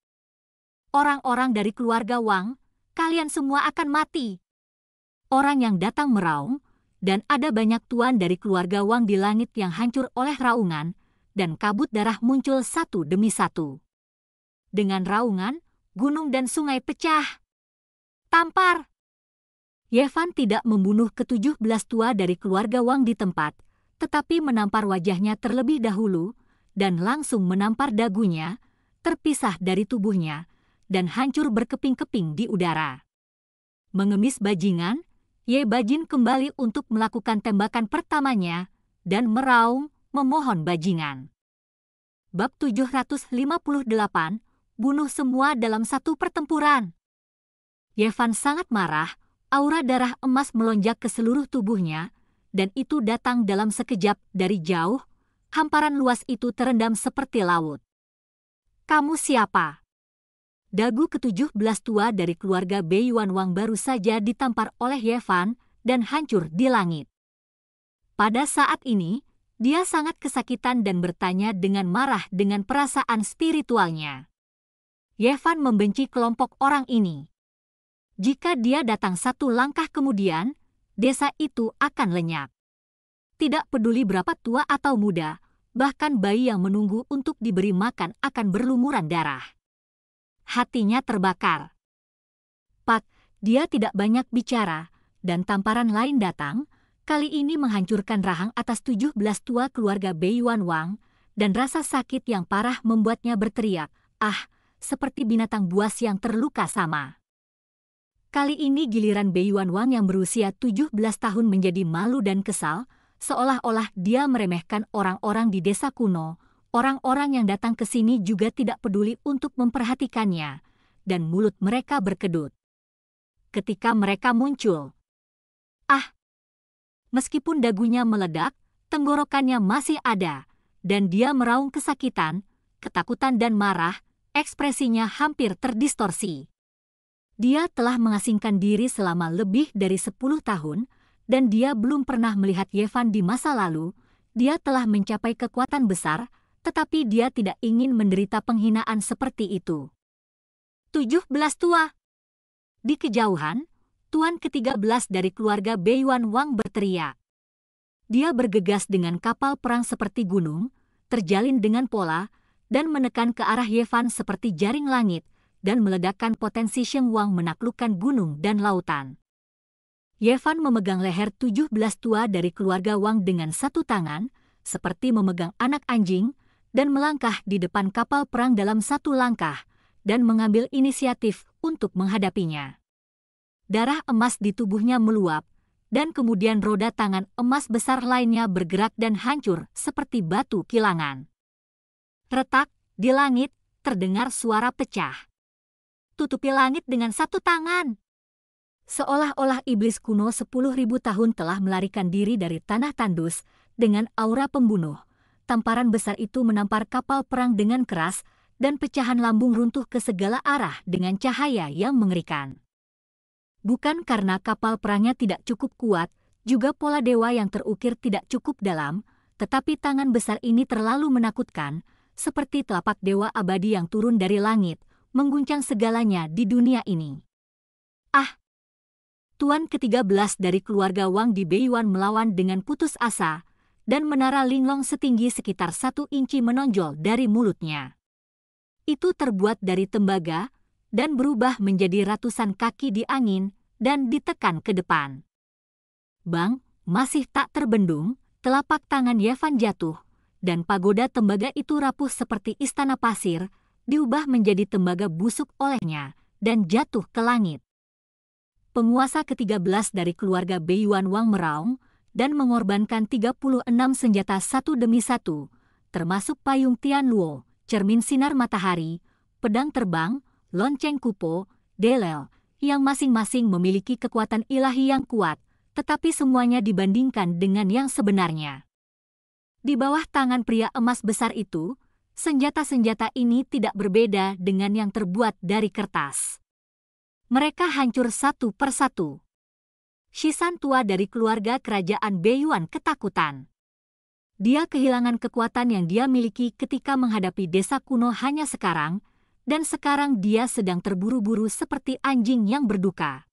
Orang-orang dari keluarga Wang, kalian semua akan mati. Orang yang datang meraung, dan ada banyak tuan dari keluarga Wang di langit yang hancur oleh raungan, dan kabut darah muncul satu demi satu. Dengan raungan, gunung dan sungai pecah. Tampar! Yevan tidak membunuh ketujuh belas tua dari keluarga Wang di tempat, tetapi menampar wajahnya terlebih dahulu dan langsung menampar dagunya, terpisah dari tubuhnya, dan hancur berkeping-keping di udara. Mengemis bajingan, Ye Bajin kembali untuk melakukan tembakan pertamanya dan meraung memohon bajingan. Bab 758, bunuh semua dalam satu pertempuran. Yevan sangat marah aura darah emas melonjak ke seluruh tubuhnya, dan itu datang dalam sekejap dari jauh, hamparan luas itu terendam seperti laut. Kamu siapa? Dagu ketujuh belas tua dari keluarga Bei Yuan Wang baru saja ditampar oleh Yevan dan hancur di langit. Pada saat ini, dia sangat kesakitan dan bertanya dengan marah dengan perasaan spiritualnya. Yevan membenci kelompok orang ini jika dia datang satu langkah kemudian, desa itu akan lenyap. Tidak peduli berapa tua atau muda, bahkan bayi yang menunggu untuk diberi makan akan berlumuran darah. Hatinya terbakar. Pak, dia tidak banyak bicara, dan tamparan lain datang, kali ini menghancurkan rahang atas tujuh belas tua keluarga Beyuan Wang, dan rasa sakit yang parah membuatnya berteriak, ah, seperti binatang buas yang terluka sama. Kali ini giliran Bei Wang yang berusia 17 tahun menjadi malu dan kesal, seolah-olah dia meremehkan orang-orang di desa kuno. Orang-orang yang datang ke sini juga tidak peduli untuk memperhatikannya, dan mulut mereka berkedut. Ketika mereka muncul, ah, meskipun dagunya meledak, tenggorokannya masih ada, dan dia meraung kesakitan, ketakutan dan marah, ekspresinya hampir terdistorsi. Dia telah mengasingkan diri selama lebih dari 10 tahun, dan dia belum pernah melihat Yevan di masa lalu. Dia telah mencapai kekuatan besar, tetapi dia tidak ingin menderita penghinaan seperti itu. 17 Tua Di kejauhan, Tuan ke-13 dari keluarga Beiwan Wang berteriak. Dia bergegas dengan kapal perang seperti gunung, terjalin dengan pola, dan menekan ke arah Yevan seperti jaring langit, dan meledakkan potensi Sheng Wang menaklukkan gunung dan lautan. Yevan memegang leher 17 tua dari keluarga Wang dengan satu tangan, seperti memegang anak anjing, dan melangkah di depan kapal perang dalam satu langkah, dan mengambil inisiatif untuk menghadapinya. Darah emas di tubuhnya meluap, dan kemudian roda tangan emas besar lainnya bergerak dan hancur seperti batu kilangan. Retak, di langit, terdengar suara pecah tutupi langit dengan satu tangan. Seolah-olah iblis kuno sepuluh ribu tahun telah melarikan diri dari tanah tandus dengan aura pembunuh. Tamparan besar itu menampar kapal perang dengan keras dan pecahan lambung runtuh ke segala arah dengan cahaya yang mengerikan. Bukan karena kapal perangnya tidak cukup kuat, juga pola dewa yang terukir tidak cukup dalam, tetapi tangan besar ini terlalu menakutkan, seperti telapak dewa abadi yang turun dari langit, mengguncang segalanya di dunia ini. Ah! Tuan ke-13 dari keluarga Wang di Beiyuan melawan dengan putus asa, dan menara linglong setinggi sekitar satu inci menonjol dari mulutnya. Itu terbuat dari tembaga, dan berubah menjadi ratusan kaki di angin, dan ditekan ke depan. Bang, masih tak terbendung, telapak tangan Yevan jatuh, dan pagoda tembaga itu rapuh seperti istana pasir, diubah menjadi tembaga busuk olehnya dan jatuh ke langit. Penguasa ke-13 dari keluarga Beiyuan Wang meraung dan mengorbankan 36 senjata satu demi satu, termasuk payung Tian Luo, cermin sinar matahari, pedang terbang, lonceng kupo, delel, yang masing-masing memiliki kekuatan ilahi yang kuat, tetapi semuanya dibandingkan dengan yang sebenarnya. Di bawah tangan pria emas besar itu, senjata-senjata ini tidak berbeda dengan yang terbuat dari kertas. Mereka hancur satu persatu. Shisan tua dari keluarga kerajaan Beyuan ketakutan. Dia kehilangan kekuatan yang dia miliki ketika menghadapi desa kuno hanya sekarang, dan sekarang dia sedang terburu-buru seperti anjing yang berduka.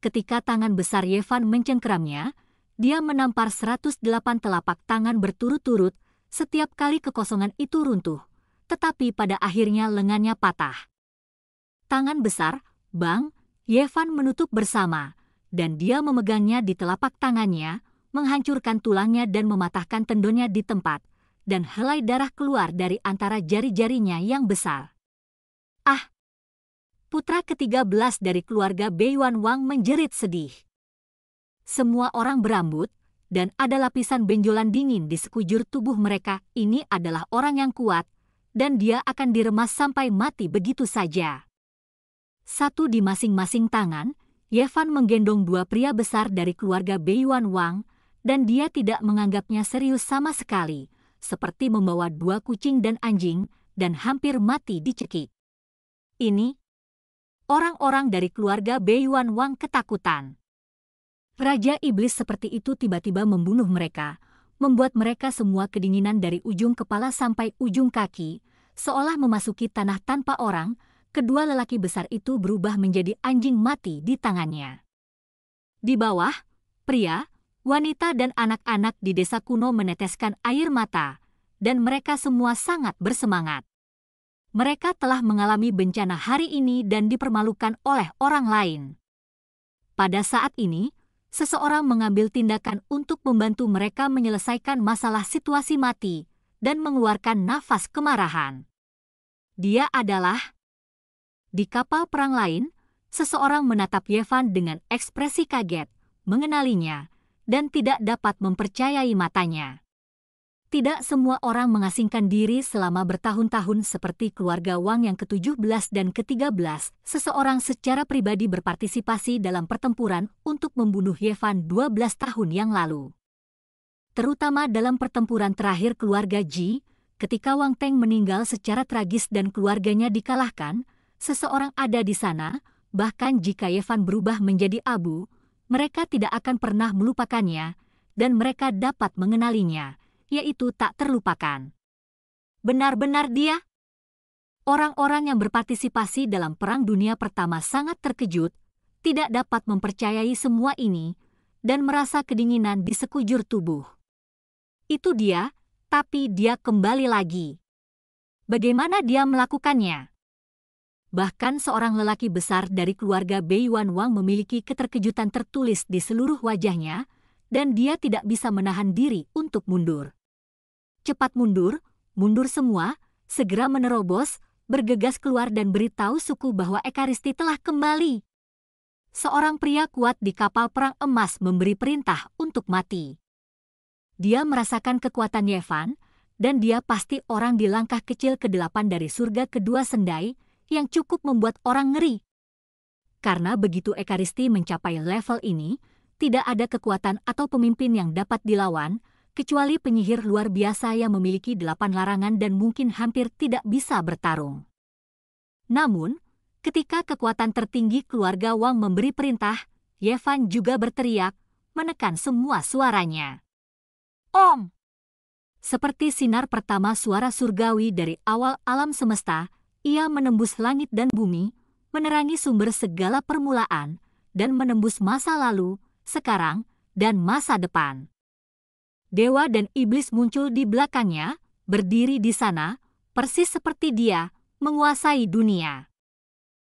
Ketika tangan besar Yevan mencengkeramnya, dia menampar 108 telapak tangan berturut-turut setiap kali kekosongan itu runtuh, tetapi pada akhirnya lengannya patah. Tangan besar, Bang, Yevan menutup bersama, dan dia memegangnya di telapak tangannya, menghancurkan tulangnya dan mematahkan tendonnya di tempat, dan helai darah keluar dari antara jari-jarinya yang besar. Ah! Putra ke-13 dari keluarga Beiwan Wang menjerit sedih semua orang berambut, dan ada lapisan benjolan dingin di sekujur tubuh mereka. Ini adalah orang yang kuat, dan dia akan diremas sampai mati begitu saja. Satu di masing-masing tangan, Yevan menggendong dua pria besar dari keluarga Beyuan Wang, dan dia tidak menganggapnya serius sama sekali, seperti membawa dua kucing dan anjing, dan hampir mati dicekik. Ini, orang-orang dari keluarga Beyuan Wang ketakutan. Raja Iblis seperti itu tiba-tiba membunuh mereka, membuat mereka semua kedinginan dari ujung kepala sampai ujung kaki, seolah memasuki tanah tanpa orang, kedua lelaki besar itu berubah menjadi anjing mati di tangannya. Di bawah, pria, wanita dan anak-anak di desa kuno meneteskan air mata, dan mereka semua sangat bersemangat. Mereka telah mengalami bencana hari ini dan dipermalukan oleh orang lain. Pada saat ini, seseorang mengambil tindakan untuk membantu mereka menyelesaikan masalah situasi mati dan mengeluarkan nafas kemarahan. Dia adalah di kapal perang lain, seseorang menatap Yevan dengan ekspresi kaget, mengenalinya, dan tidak dapat mempercayai matanya. Tidak semua orang mengasingkan diri selama bertahun-tahun seperti keluarga Wang yang ke-17 dan ke-13. Seseorang secara pribadi berpartisipasi dalam pertempuran untuk membunuh Yevan 12 tahun yang lalu. Terutama dalam pertempuran terakhir keluarga Ji, ketika Wang Teng meninggal secara tragis dan keluarganya dikalahkan, seseorang ada di sana, bahkan jika Yevan berubah menjadi abu, mereka tidak akan pernah melupakannya, dan mereka dapat mengenalinya yaitu tak terlupakan. Benar-benar dia? Orang-orang yang berpartisipasi dalam Perang Dunia Pertama sangat terkejut, tidak dapat mempercayai semua ini, dan merasa kedinginan di sekujur tubuh. Itu dia, tapi dia kembali lagi. Bagaimana dia melakukannya? Bahkan seorang lelaki besar dari keluarga Bei Yuan Wang memiliki keterkejutan tertulis di seluruh wajahnya, dan dia tidak bisa menahan diri untuk mundur cepat mundur, mundur semua, segera menerobos, bergegas keluar dan beritahu suku bahwa Ekaristi telah kembali. Seorang pria kuat di kapal perang emas memberi perintah untuk mati. Dia merasakan kekuatan Yevan, dan dia pasti orang di langkah kecil kedelapan dari surga kedua sendai yang cukup membuat orang ngeri. Karena begitu Ekaristi mencapai level ini, tidak ada kekuatan atau pemimpin yang dapat dilawan, kecuali penyihir luar biasa yang memiliki delapan larangan dan mungkin hampir tidak bisa bertarung. Namun, ketika kekuatan tertinggi keluarga Wang memberi perintah, Yevan juga berteriak, menekan semua suaranya. Om! Seperti sinar pertama suara surgawi dari awal alam semesta, ia menembus langit dan bumi, menerangi sumber segala permulaan, dan menembus masa lalu, sekarang, dan masa depan dewa dan iblis muncul di belakangnya, berdiri di sana, persis seperti dia, menguasai dunia.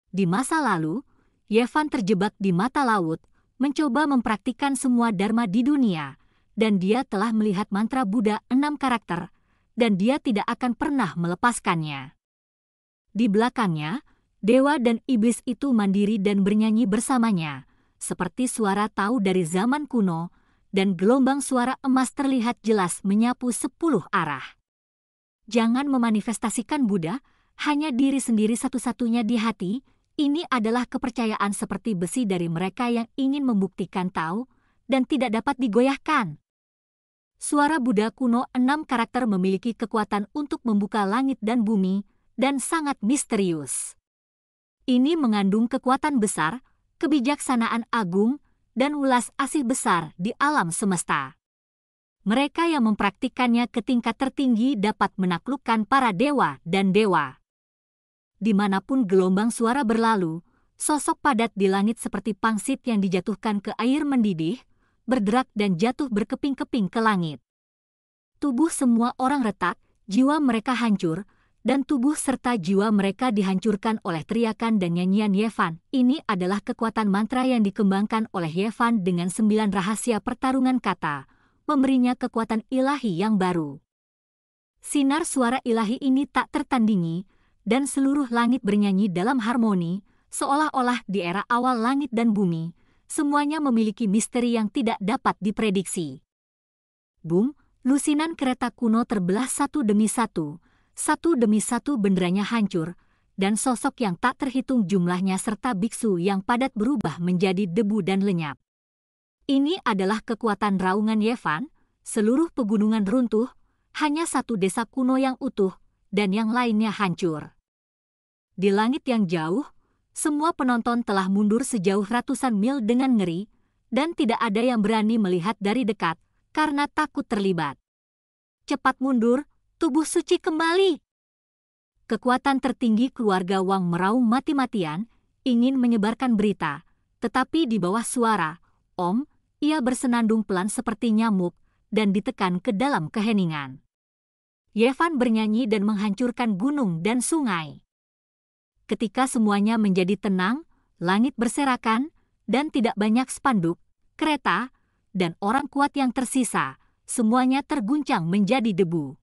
Di masa lalu, Yevan terjebak di mata laut, mencoba mempraktikkan semua dharma di dunia, dan dia telah melihat mantra Buddha enam karakter, dan dia tidak akan pernah melepaskannya. Di belakangnya, dewa dan iblis itu mandiri dan bernyanyi bersamanya, seperti suara tahu dari zaman kuno, dan gelombang suara emas terlihat jelas menyapu sepuluh arah. Jangan memanifestasikan Buddha, hanya diri sendiri satu-satunya di hati, ini adalah kepercayaan seperti besi dari mereka yang ingin membuktikan tahu dan tidak dapat digoyahkan. Suara Buddha kuno enam karakter memiliki kekuatan untuk membuka langit dan bumi, dan sangat misterius. Ini mengandung kekuatan besar, kebijaksanaan agung, dan ulas asih besar di alam semesta. Mereka yang mempraktikannya ke tingkat tertinggi dapat menaklukkan para dewa dan dewa. Dimanapun gelombang suara berlalu, sosok padat di langit seperti pangsit yang dijatuhkan ke air mendidih, berderak dan jatuh berkeping-keping ke langit. Tubuh semua orang retak, jiwa mereka hancur, dan tubuh serta jiwa mereka dihancurkan oleh teriakan dan nyanyian Yevan. Ini adalah kekuatan mantra yang dikembangkan oleh Yevan dengan sembilan rahasia pertarungan kata, memberinya kekuatan ilahi yang baru. Sinar suara ilahi ini tak tertandingi, dan seluruh langit bernyanyi dalam harmoni, seolah-olah di era awal langit dan bumi, semuanya memiliki misteri yang tidak dapat diprediksi. Boom, lusinan kereta kuno terbelah satu demi satu, satu demi satu benderanya hancur, dan sosok yang tak terhitung jumlahnya serta biksu yang padat berubah menjadi debu dan lenyap. Ini adalah kekuatan raungan Yevan, seluruh pegunungan runtuh, hanya satu desa kuno yang utuh, dan yang lainnya hancur. Di langit yang jauh, semua penonton telah mundur sejauh ratusan mil dengan ngeri, dan tidak ada yang berani melihat dari dekat, karena takut terlibat. Cepat mundur, tubuh suci kembali. Kekuatan tertinggi keluarga Wang meraung mati-matian, ingin menyebarkan berita, tetapi di bawah suara, Om, ia bersenandung pelan seperti nyamuk, dan ditekan ke dalam keheningan. Yevan bernyanyi dan menghancurkan gunung dan sungai. Ketika semuanya menjadi tenang, langit berserakan, dan tidak banyak spanduk, kereta, dan orang kuat yang tersisa, semuanya terguncang menjadi debu.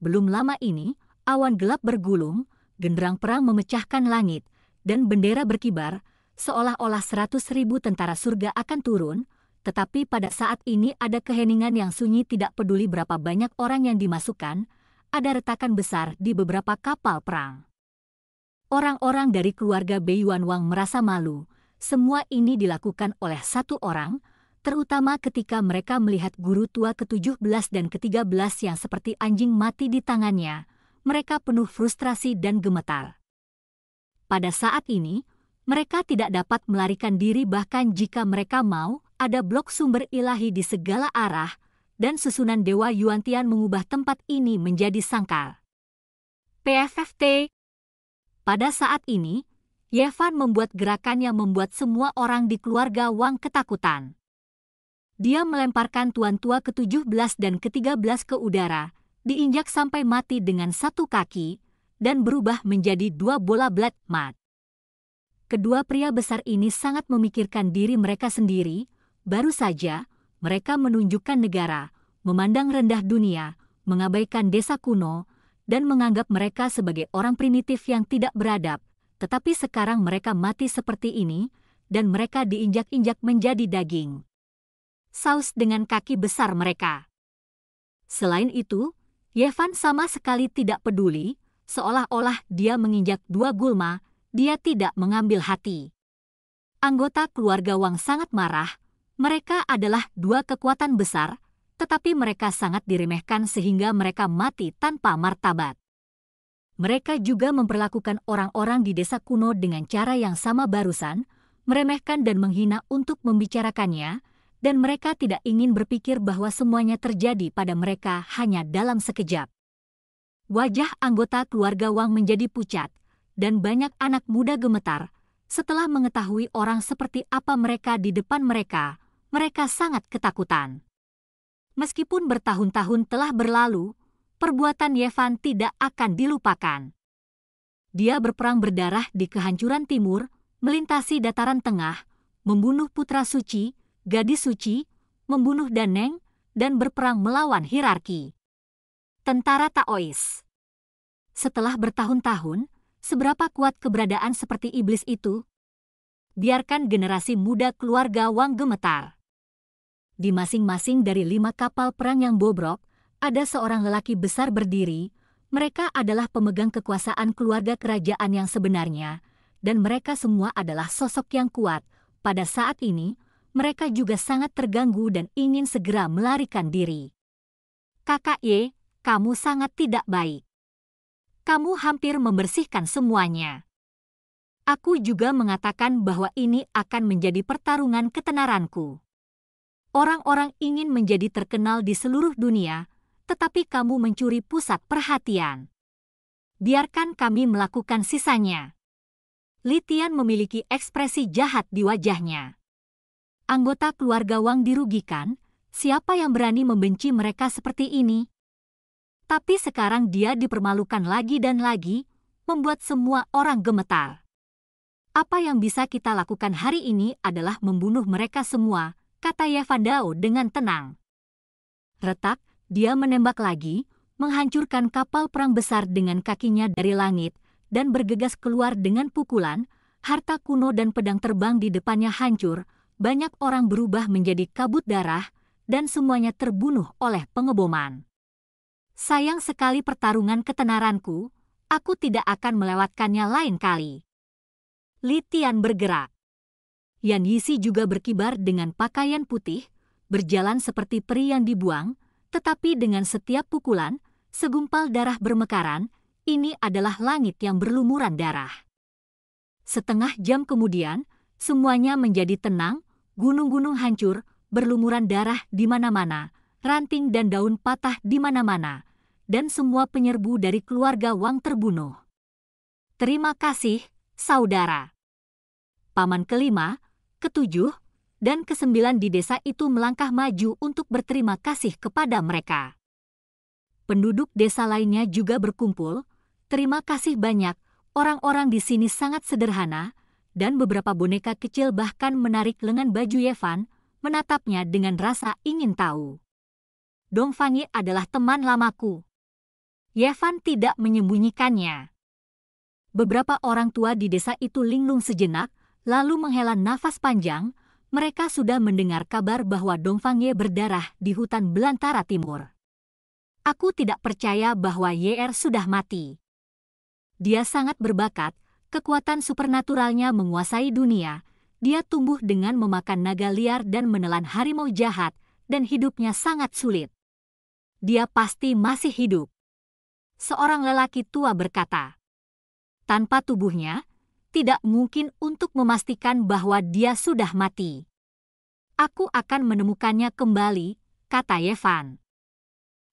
Belum lama ini, awan gelap bergulung, genderang perang memecahkan langit, dan bendera berkibar, seolah-olah seratus ribu tentara surga akan turun, tetapi pada saat ini ada keheningan yang sunyi tidak peduli berapa banyak orang yang dimasukkan, ada retakan besar di beberapa kapal perang. Orang-orang dari keluarga Bei Yuan Wang merasa malu, semua ini dilakukan oleh satu orang, terutama ketika mereka melihat guru tua ke-17 dan ke-13 yang seperti anjing mati di tangannya, mereka penuh frustrasi dan gemetar. Pada saat ini, mereka tidak dapat melarikan diri bahkan jika mereka mau, ada blok sumber ilahi di segala arah, dan susunan Dewa Yuantian mengubah tempat ini menjadi sangkal. PFFT Pada saat ini, Yevan membuat gerakan yang membuat semua orang di keluarga Wang ketakutan dia melemparkan tuan tua ke-17 dan ke-13 ke udara, diinjak sampai mati dengan satu kaki, dan berubah menjadi dua bola black mat. Kedua pria besar ini sangat memikirkan diri mereka sendiri, baru saja mereka menunjukkan negara, memandang rendah dunia, mengabaikan desa kuno, dan menganggap mereka sebagai orang primitif yang tidak beradab, tetapi sekarang mereka mati seperti ini, dan mereka diinjak-injak menjadi daging saus dengan kaki besar mereka. Selain itu, Yevan sama sekali tidak peduli, seolah-olah dia menginjak dua gulma, dia tidak mengambil hati. Anggota keluarga Wang sangat marah, mereka adalah dua kekuatan besar, tetapi mereka sangat diremehkan sehingga mereka mati tanpa martabat. Mereka juga memperlakukan orang-orang di desa kuno dengan cara yang sama barusan, meremehkan dan menghina untuk membicarakannya, dan mereka tidak ingin berpikir bahwa semuanya terjadi pada mereka hanya dalam sekejap. Wajah anggota keluarga Wang menjadi pucat, dan banyak anak muda gemetar. Setelah mengetahui orang seperti apa mereka di depan mereka, mereka sangat ketakutan. Meskipun bertahun-tahun telah berlalu, perbuatan Yevan tidak akan dilupakan. Dia berperang berdarah di kehancuran timur, melintasi dataran tengah, membunuh putra suci, gadis suci, membunuh Daneng, dan berperang melawan hierarki. Tentara Taois Setelah bertahun-tahun, seberapa kuat keberadaan seperti iblis itu? Biarkan generasi muda keluarga Wang gemetar. Di masing-masing dari lima kapal perang yang bobrok, ada seorang lelaki besar berdiri, mereka adalah pemegang kekuasaan keluarga kerajaan yang sebenarnya, dan mereka semua adalah sosok yang kuat. Pada saat ini, mereka juga sangat terganggu dan ingin segera melarikan diri. Kakak Y, kamu sangat tidak baik. Kamu hampir membersihkan semuanya. Aku juga mengatakan bahwa ini akan menjadi pertarungan ketenaranku. Orang-orang ingin menjadi terkenal di seluruh dunia, tetapi kamu mencuri pusat perhatian. Biarkan kami melakukan sisanya. Litian memiliki ekspresi jahat di wajahnya anggota keluarga Wang dirugikan, siapa yang berani membenci mereka seperti ini? Tapi sekarang dia dipermalukan lagi dan lagi, membuat semua orang gemetar. Apa yang bisa kita lakukan hari ini adalah membunuh mereka semua, kata Yevandao dengan tenang. Retak, dia menembak lagi, menghancurkan kapal perang besar dengan kakinya dari langit, dan bergegas keluar dengan pukulan, harta kuno dan pedang terbang di depannya hancur, banyak orang berubah menjadi kabut darah dan semuanya terbunuh oleh pengeboman. Sayang sekali pertarungan ketenaranku, aku tidak akan melewatkannya lain kali. Litian bergerak. Yan Yisi juga berkibar dengan pakaian putih, berjalan seperti peri yang dibuang, tetapi dengan setiap pukulan, segumpal darah bermekaran, ini adalah langit yang berlumuran darah. Setengah jam kemudian, semuanya menjadi tenang, gunung-gunung hancur, berlumuran darah di mana-mana, ranting dan daun patah di mana-mana, dan semua penyerbu dari keluarga Wang terbunuh. Terima kasih, saudara. Paman kelima, ketujuh, dan kesembilan di desa itu melangkah maju untuk berterima kasih kepada mereka. Penduduk desa lainnya juga berkumpul. Terima kasih banyak, orang-orang di sini sangat sederhana, dan beberapa boneka kecil bahkan menarik lengan baju Yevan, menatapnya dengan rasa ingin tahu. Dong adalah teman lamaku. Yevan tidak menyembunyikannya. Beberapa orang tua di desa itu linglung sejenak, lalu menghela nafas panjang, mereka sudah mendengar kabar bahwa Dong Ye berdarah di hutan Belantara Timur. Aku tidak percaya bahwa Er sudah mati. Dia sangat berbakat, kekuatan supernaturalnya menguasai dunia, dia tumbuh dengan memakan naga liar dan menelan harimau jahat, dan hidupnya sangat sulit. Dia pasti masih hidup. Seorang lelaki tua berkata, tanpa tubuhnya, tidak mungkin untuk memastikan bahwa dia sudah mati. Aku akan menemukannya kembali, kata Yevan.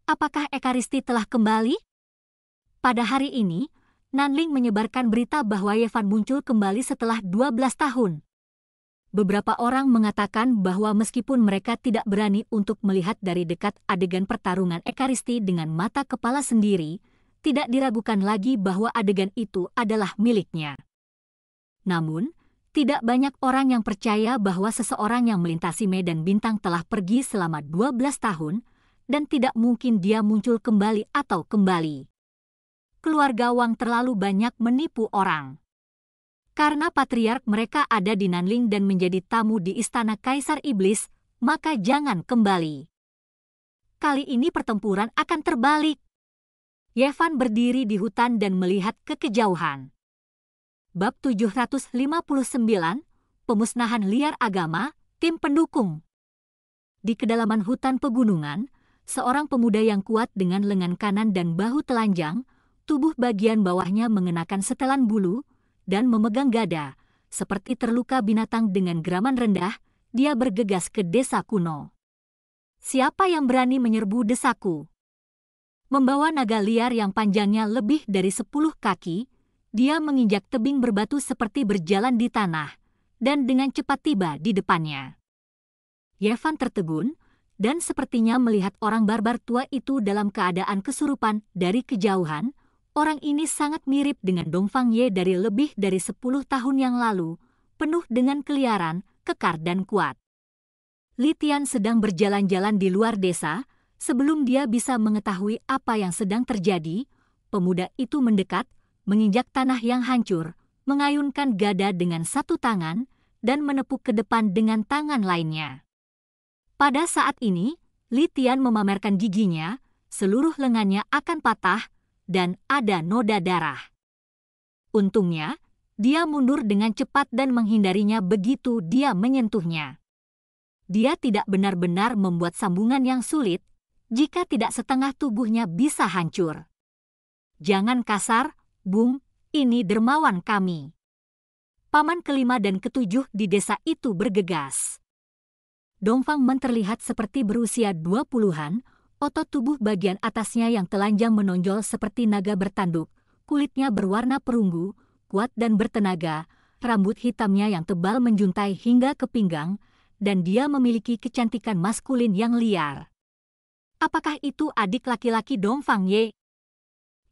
Apakah Ekaristi telah kembali? Pada hari ini, Nanling menyebarkan berita bahwa Yevan muncul kembali setelah 12 tahun. Beberapa orang mengatakan bahwa meskipun mereka tidak berani untuk melihat dari dekat adegan pertarungan Ekaristi dengan mata kepala sendiri, tidak diragukan lagi bahwa adegan itu adalah miliknya. Namun, tidak banyak orang yang percaya bahwa seseorang yang melintasi medan bintang telah pergi selama 12 tahun dan tidak mungkin dia muncul kembali atau kembali keluarga Wang terlalu banyak menipu orang. Karena patriark mereka ada di Nanling dan menjadi tamu di istana Kaisar Iblis, maka jangan kembali. Kali ini pertempuran akan terbalik. Yevan berdiri di hutan dan melihat ke kejauhan. Bab 759, Pemusnahan Liar Agama, Tim Pendukung. Di kedalaman hutan pegunungan, seorang pemuda yang kuat dengan lengan kanan dan bahu telanjang, Tubuh bagian bawahnya mengenakan setelan bulu dan memegang gada, seperti terluka binatang dengan geraman rendah, dia bergegas ke desa kuno. Siapa yang berani menyerbu desaku? Membawa naga liar yang panjangnya lebih dari sepuluh kaki, dia menginjak tebing berbatu seperti berjalan di tanah, dan dengan cepat tiba di depannya. Yevan tertegun, dan sepertinya melihat orang barbar tua itu dalam keadaan kesurupan dari kejauhan, Orang ini sangat mirip dengan Dongfang Ye dari lebih dari 10 tahun yang lalu, penuh dengan keliaran, kekar dan kuat. Li Tian sedang berjalan-jalan di luar desa, sebelum dia bisa mengetahui apa yang sedang terjadi, pemuda itu mendekat, menginjak tanah yang hancur, mengayunkan gada dengan satu tangan, dan menepuk ke depan dengan tangan lainnya. Pada saat ini, Li Tian memamerkan giginya, seluruh lengannya akan patah, dan ada noda darah. Untungnya, dia mundur dengan cepat dan menghindarinya begitu dia menyentuhnya. Dia tidak benar-benar membuat sambungan yang sulit jika tidak setengah tubuhnya bisa hancur. Jangan kasar, Bung, ini dermawan kami. Paman kelima dan ketujuh di desa itu bergegas. Dongfang menterlihat terlihat seperti berusia dua puluhan, Otot tubuh bagian atasnya yang telanjang menonjol seperti naga bertanduk, kulitnya berwarna perunggu, kuat dan bertenaga, rambut hitamnya yang tebal menjuntai hingga ke pinggang, dan dia memiliki kecantikan maskulin yang liar. Apakah itu adik laki-laki Dong Fang Ye?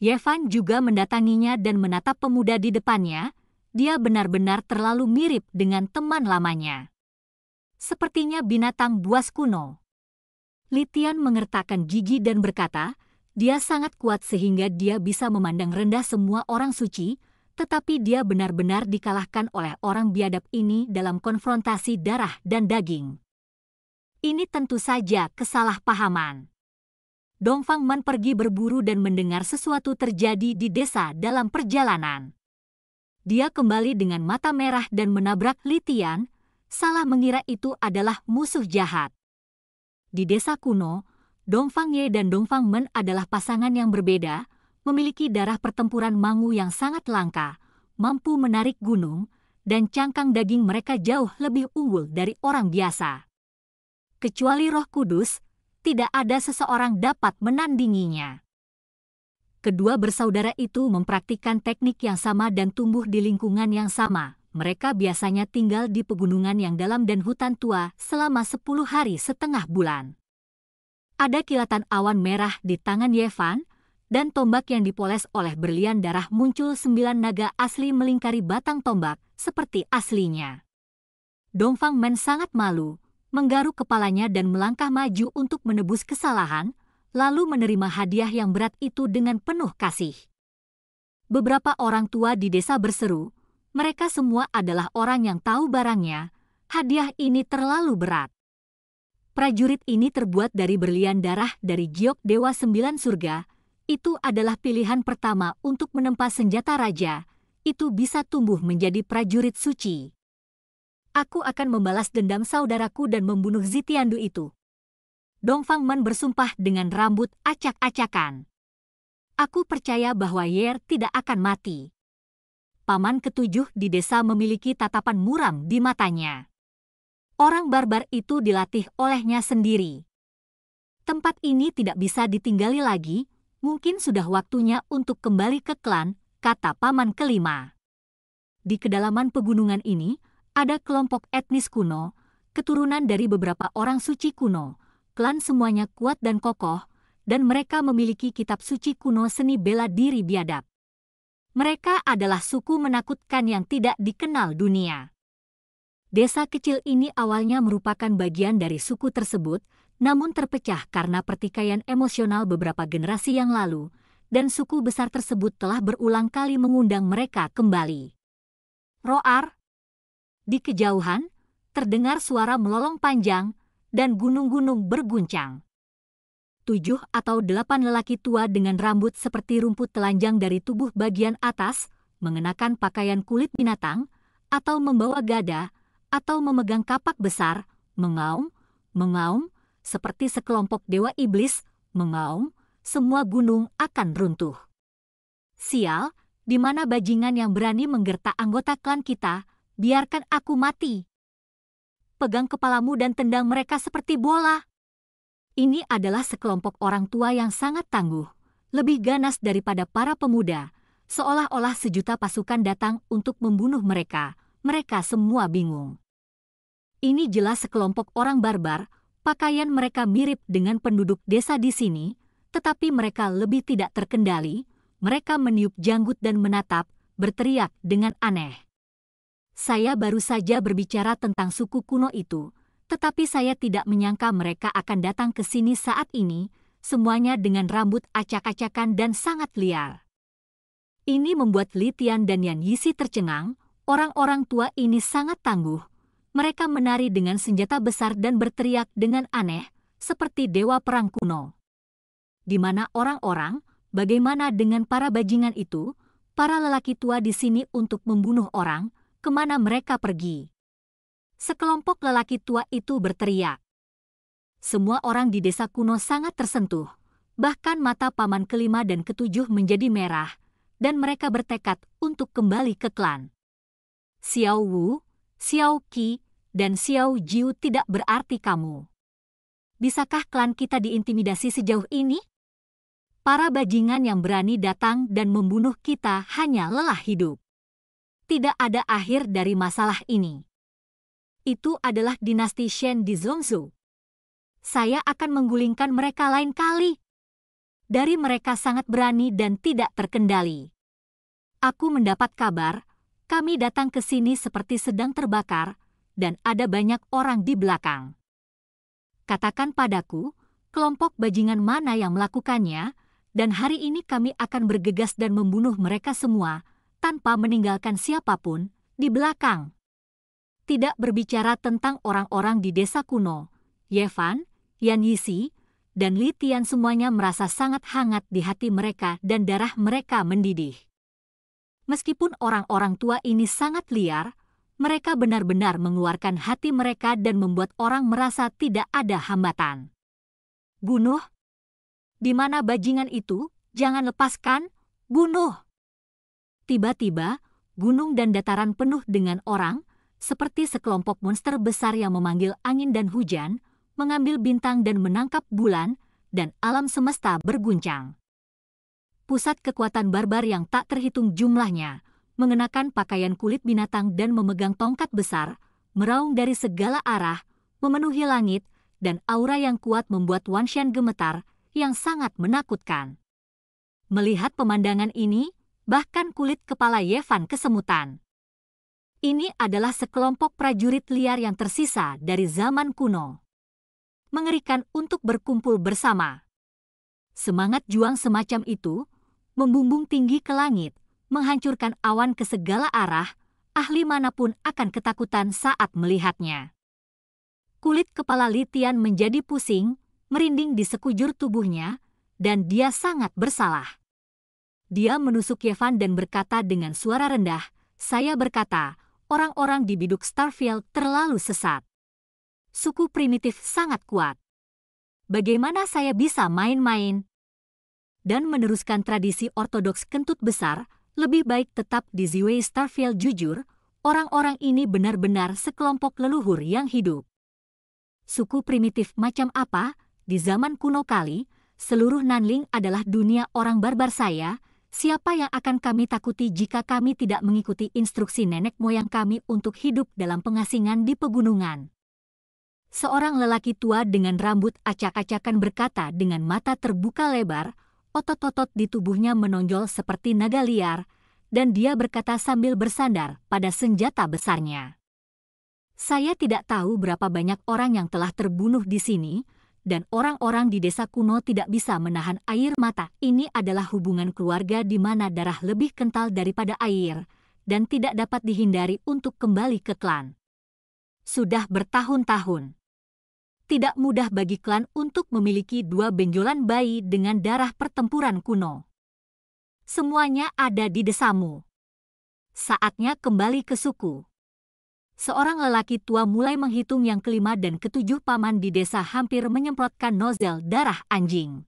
Yevan juga mendatanginya dan menatap pemuda di depannya, dia benar-benar terlalu mirip dengan teman lamanya. Sepertinya binatang buas kuno. Litian mengertakkan gigi dan berkata, dia sangat kuat sehingga dia bisa memandang rendah semua orang suci, tetapi dia benar-benar dikalahkan oleh orang biadab ini dalam konfrontasi darah dan daging. Ini tentu saja kesalahpahaman. Dongfang Man pergi berburu dan mendengar sesuatu terjadi di desa dalam perjalanan. Dia kembali dengan mata merah dan menabrak Litian, salah mengira itu adalah musuh jahat. Di desa kuno, Dongfang Ye dan Dongfang Men adalah pasangan yang berbeda, memiliki darah pertempuran mangu yang sangat langka, mampu menarik gunung, dan cangkang daging mereka jauh lebih unggul dari orang biasa. Kecuali roh kudus, tidak ada seseorang dapat menandinginya. Kedua bersaudara itu mempraktikkan teknik yang sama dan tumbuh di lingkungan yang sama, mereka biasanya tinggal di pegunungan yang dalam dan hutan tua selama 10 hari setengah bulan. Ada kilatan awan merah di tangan Yevan, dan tombak yang dipoles oleh berlian darah muncul sembilan naga asli melingkari batang tombak seperti aslinya. Dongfang Men sangat malu, menggaruk kepalanya dan melangkah maju untuk menebus kesalahan, lalu menerima hadiah yang berat itu dengan penuh kasih. Beberapa orang tua di desa berseru, mereka semua adalah orang yang tahu barangnya, hadiah ini terlalu berat. Prajurit ini terbuat dari berlian darah dari giok Dewa Sembilan Surga, itu adalah pilihan pertama untuk menempa senjata raja, itu bisa tumbuh menjadi prajurit suci. Aku akan membalas dendam saudaraku dan membunuh Zitiandu itu. Dongfang Men bersumpah dengan rambut acak-acakan. Aku percaya bahwa Yer tidak akan mati paman ketujuh di desa memiliki tatapan muram di matanya. Orang barbar itu dilatih olehnya sendiri. Tempat ini tidak bisa ditinggali lagi, mungkin sudah waktunya untuk kembali ke klan, kata paman kelima. Di kedalaman pegunungan ini, ada kelompok etnis kuno, keturunan dari beberapa orang suci kuno. Klan semuanya kuat dan kokoh, dan mereka memiliki kitab suci kuno seni bela diri biadab. Mereka adalah suku menakutkan yang tidak dikenal dunia. Desa kecil ini awalnya merupakan bagian dari suku tersebut, namun terpecah karena pertikaian emosional beberapa generasi yang lalu, dan suku besar tersebut telah berulang kali mengundang mereka kembali. Roar Di kejauhan, terdengar suara melolong panjang, dan gunung-gunung berguncang tujuh atau delapan lelaki tua dengan rambut seperti rumput telanjang dari tubuh bagian atas, mengenakan pakaian kulit binatang, atau membawa gada, atau memegang kapak besar, mengaum, mengaum, seperti sekelompok dewa iblis, mengaum, semua gunung akan runtuh. Sial, di mana bajingan yang berani menggerta anggota klan kita, biarkan aku mati. Pegang kepalamu dan tendang mereka seperti bola. Ini adalah sekelompok orang tua yang sangat tangguh, lebih ganas daripada para pemuda, seolah-olah sejuta pasukan datang untuk membunuh mereka. Mereka semua bingung. Ini jelas sekelompok orang barbar, pakaian mereka mirip dengan penduduk desa di sini, tetapi mereka lebih tidak terkendali. Mereka meniup janggut dan menatap, berteriak dengan aneh. Saya baru saja berbicara tentang suku kuno itu, tetapi saya tidak menyangka mereka akan datang ke sini saat ini, semuanya dengan rambut acak-acakan dan sangat liar. Ini membuat Litian dan Yan Yisi tercengang, orang-orang tua ini sangat tangguh. Mereka menari dengan senjata besar dan berteriak dengan aneh, seperti dewa perang kuno. Di mana orang-orang, bagaimana dengan para bajingan itu, para lelaki tua di sini untuk membunuh orang, kemana mereka pergi sekelompok lelaki tua itu berteriak. Semua orang di desa kuno sangat tersentuh, bahkan mata paman kelima dan ketujuh menjadi merah, dan mereka bertekad untuk kembali ke klan. Xiao Wu, Xiao Qi, dan Xiao Jiu tidak berarti kamu. Bisakah klan kita diintimidasi sejauh ini? Para bajingan yang berani datang dan membunuh kita hanya lelah hidup tidak ada akhir dari masalah ini itu adalah dinasti Shen di Zongzhou. Saya akan menggulingkan mereka lain kali. Dari mereka sangat berani dan tidak terkendali. Aku mendapat kabar, kami datang ke sini seperti sedang terbakar, dan ada banyak orang di belakang. Katakan padaku, kelompok bajingan mana yang melakukannya, dan hari ini kami akan bergegas dan membunuh mereka semua, tanpa meninggalkan siapapun, di belakang tidak berbicara tentang orang-orang di desa kuno. Yevan, Yan Yisi, dan Litian semuanya merasa sangat hangat di hati mereka dan darah mereka mendidih. Meskipun orang-orang tua ini sangat liar, mereka benar-benar mengeluarkan hati mereka dan membuat orang merasa tidak ada hambatan. Bunuh! Di mana bajingan itu? Jangan lepaskan! Bunuh! Tiba-tiba, gunung dan dataran penuh dengan orang, seperti sekelompok monster besar yang memanggil angin dan hujan, mengambil bintang dan menangkap bulan, dan alam semesta berguncang. Pusat kekuatan barbar yang tak terhitung jumlahnya, mengenakan pakaian kulit binatang dan memegang tongkat besar, meraung dari segala arah, memenuhi langit, dan aura yang kuat membuat Wanshan gemetar, yang sangat menakutkan. Melihat pemandangan ini, bahkan kulit kepala Yevan kesemutan. Ini adalah sekelompok prajurit liar yang tersisa dari zaman kuno. Mengerikan untuk berkumpul bersama. Semangat juang semacam itu membumbung tinggi ke langit, menghancurkan awan ke segala arah, ahli manapun akan ketakutan saat melihatnya. Kulit kepala Litian menjadi pusing, merinding di sekujur tubuhnya, dan dia sangat bersalah. Dia menusuk Yevan dan berkata dengan suara rendah, "Saya berkata, orang-orang di biduk Starfield terlalu sesat. Suku primitif sangat kuat. Bagaimana saya bisa main-main? Dan meneruskan tradisi ortodoks kentut besar, lebih baik tetap di Ziwei Starfield jujur, orang-orang ini benar-benar sekelompok leluhur yang hidup. Suku primitif macam apa? Di zaman kuno kali, seluruh Nanling adalah dunia orang barbar saya, Siapa yang akan kami takuti jika kami tidak mengikuti instruksi nenek moyang kami untuk hidup dalam pengasingan di pegunungan? Seorang lelaki tua dengan rambut acak-acakan berkata dengan mata terbuka lebar, otot-otot di tubuhnya menonjol seperti naga liar, dan dia berkata sambil bersandar pada senjata besarnya. Saya tidak tahu berapa banyak orang yang telah terbunuh di sini, dan orang-orang di desa kuno tidak bisa menahan air mata. Ini adalah hubungan keluarga di mana darah lebih kental daripada air, dan tidak dapat dihindari untuk kembali ke klan. Sudah bertahun-tahun. Tidak mudah bagi klan untuk memiliki dua benjolan bayi dengan darah pertempuran kuno. Semuanya ada di desamu. Saatnya kembali ke suku seorang lelaki tua mulai menghitung yang kelima dan ketujuh paman di desa hampir menyemprotkan nozel darah anjing.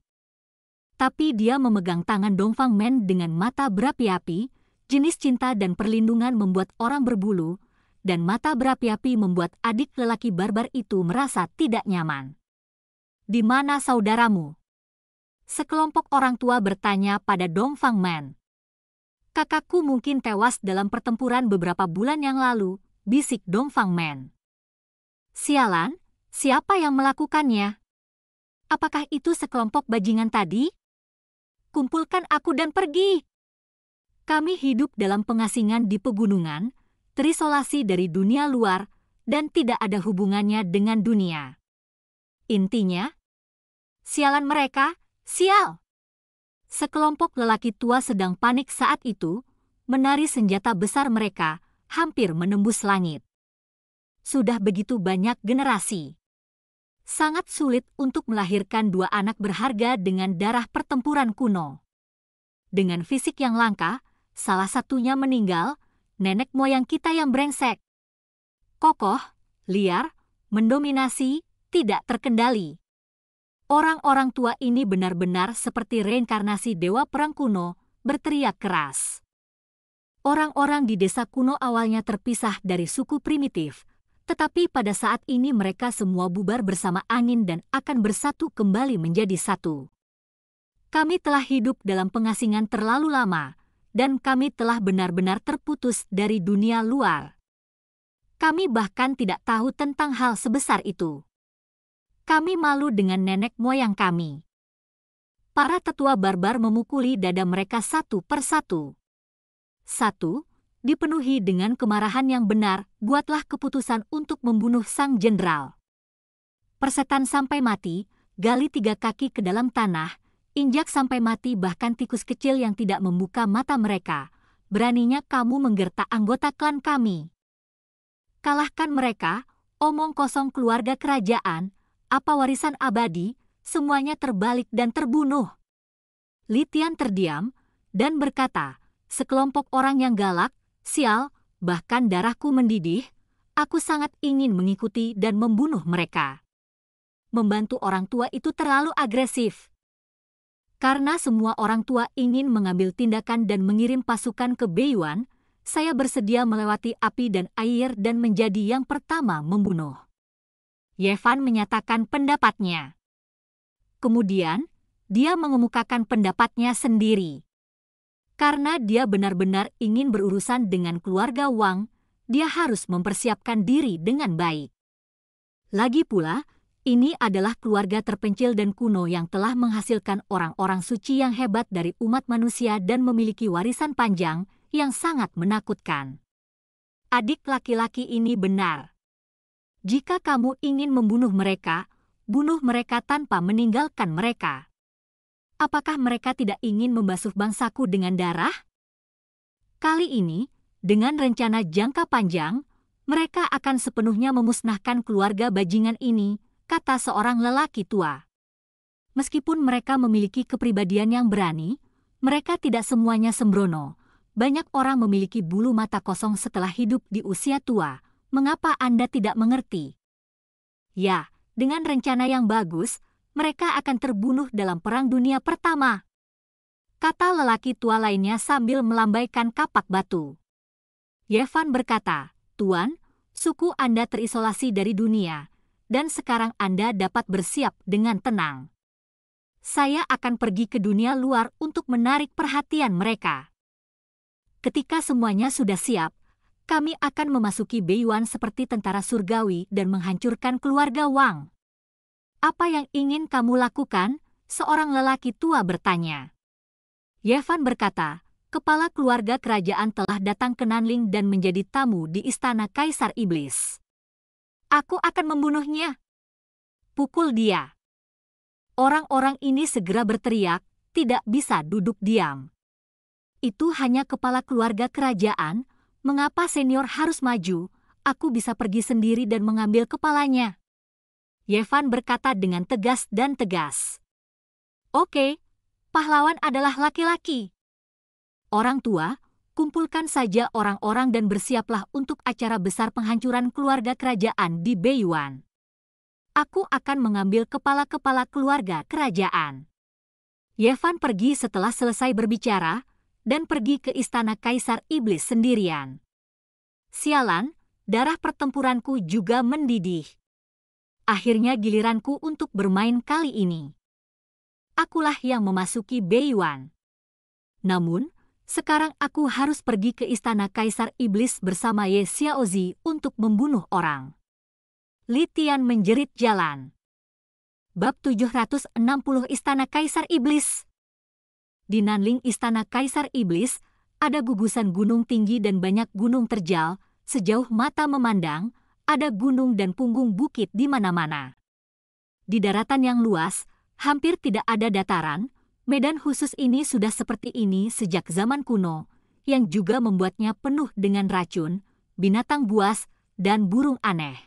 Tapi dia memegang tangan Dongfang Men dengan mata berapi-api, jenis cinta dan perlindungan membuat orang berbulu, dan mata berapi-api membuat adik lelaki barbar itu merasa tidak nyaman. Di mana saudaramu? Sekelompok orang tua bertanya pada Dongfang Men. Kakakku mungkin tewas dalam pertempuran beberapa bulan yang lalu, bisik Dongfang Man. Sialan, siapa yang melakukannya? Apakah itu sekelompok bajingan tadi? Kumpulkan aku dan pergi. Kami hidup dalam pengasingan di pegunungan, terisolasi dari dunia luar, dan tidak ada hubungannya dengan dunia. Intinya, sialan mereka, sial! Sekelompok lelaki tua sedang panik saat itu, menari senjata besar mereka, hampir menembus langit. Sudah begitu banyak generasi. Sangat sulit untuk melahirkan dua anak berharga dengan darah pertempuran kuno. Dengan fisik yang langka, salah satunya meninggal, nenek moyang kita yang brengsek. Kokoh, liar, mendominasi, tidak terkendali. Orang-orang tua ini benar-benar seperti reinkarnasi dewa perang kuno, berteriak keras. Orang-orang di desa kuno awalnya terpisah dari suku primitif, tetapi pada saat ini mereka semua bubar bersama angin dan akan bersatu kembali menjadi satu. Kami telah hidup dalam pengasingan terlalu lama, dan kami telah benar-benar terputus dari dunia luar. Kami bahkan tidak tahu tentang hal sebesar itu. Kami malu dengan nenek moyang kami. Para tetua barbar memukuli dada mereka satu persatu. Satu, dipenuhi dengan kemarahan yang benar, buatlah keputusan untuk membunuh sang jenderal. Persetan sampai mati, gali tiga kaki ke dalam tanah, injak sampai mati bahkan tikus kecil yang tidak membuka mata mereka. Beraninya kamu menggerta anggota klan kami. Kalahkan mereka, omong kosong keluarga kerajaan, apa warisan abadi, semuanya terbalik dan terbunuh. Litian terdiam dan berkata, sekelompok orang yang galak, sial, bahkan darahku mendidih, aku sangat ingin mengikuti dan membunuh mereka. Membantu orang tua itu terlalu agresif. Karena semua orang tua ingin mengambil tindakan dan mengirim pasukan ke Beiyuan, saya bersedia melewati api dan air dan menjadi yang pertama membunuh. Yevan menyatakan pendapatnya. Kemudian, dia mengemukakan pendapatnya sendiri. Karena dia benar-benar ingin berurusan dengan keluarga Wang, dia harus mempersiapkan diri dengan baik. Lagi pula, ini adalah keluarga terpencil dan kuno yang telah menghasilkan orang-orang suci yang hebat dari umat manusia dan memiliki warisan panjang yang sangat menakutkan. Adik laki-laki ini benar. Jika kamu ingin membunuh mereka, bunuh mereka tanpa meninggalkan mereka apakah mereka tidak ingin membasuh bangsaku dengan darah? Kali ini, dengan rencana jangka panjang, mereka akan sepenuhnya memusnahkan keluarga bajingan ini, kata seorang lelaki tua. Meskipun mereka memiliki kepribadian yang berani, mereka tidak semuanya sembrono. Banyak orang memiliki bulu mata kosong setelah hidup di usia tua. Mengapa Anda tidak mengerti? Ya, dengan rencana yang bagus, mereka akan terbunuh dalam Perang Dunia Pertama. Kata lelaki tua lainnya sambil melambaikan kapak batu. Yevan berkata, Tuan, suku Anda terisolasi dari dunia, dan sekarang Anda dapat bersiap dengan tenang. Saya akan pergi ke dunia luar untuk menarik perhatian mereka. Ketika semuanya sudah siap, kami akan memasuki Beyuan seperti tentara surgawi dan menghancurkan keluarga Wang apa yang ingin kamu lakukan? Seorang lelaki tua bertanya. Yevan berkata, kepala keluarga kerajaan telah datang ke Nanling dan menjadi tamu di istana Kaisar Iblis. Aku akan membunuhnya. Pukul dia. Orang-orang ini segera berteriak, tidak bisa duduk diam. Itu hanya kepala keluarga kerajaan, mengapa senior harus maju, aku bisa pergi sendiri dan mengambil kepalanya. Yevan berkata dengan tegas dan tegas. Oke, pahlawan adalah laki-laki. Orang tua, kumpulkan saja orang-orang dan bersiaplah untuk acara besar penghancuran keluarga kerajaan di Beiyuan. Aku akan mengambil kepala-kepala keluarga kerajaan. Yevan pergi setelah selesai berbicara dan pergi ke istana Kaisar Iblis sendirian. Sialan, darah pertempuranku juga mendidih akhirnya giliranku untuk bermain kali ini. Akulah yang memasuki Beiyuan. Namun, sekarang aku harus pergi ke istana Kaisar Iblis bersama Ye Xiaozi untuk membunuh orang. Litian menjerit jalan. Bab 760 Istana Kaisar Iblis Di Nanling Istana Kaisar Iblis, ada gugusan gunung tinggi dan banyak gunung terjal, sejauh mata memandang, ada gunung dan punggung bukit di mana-mana. Di daratan yang luas, hampir tidak ada dataran, medan khusus ini sudah seperti ini sejak zaman kuno, yang juga membuatnya penuh dengan racun, binatang buas, dan burung aneh.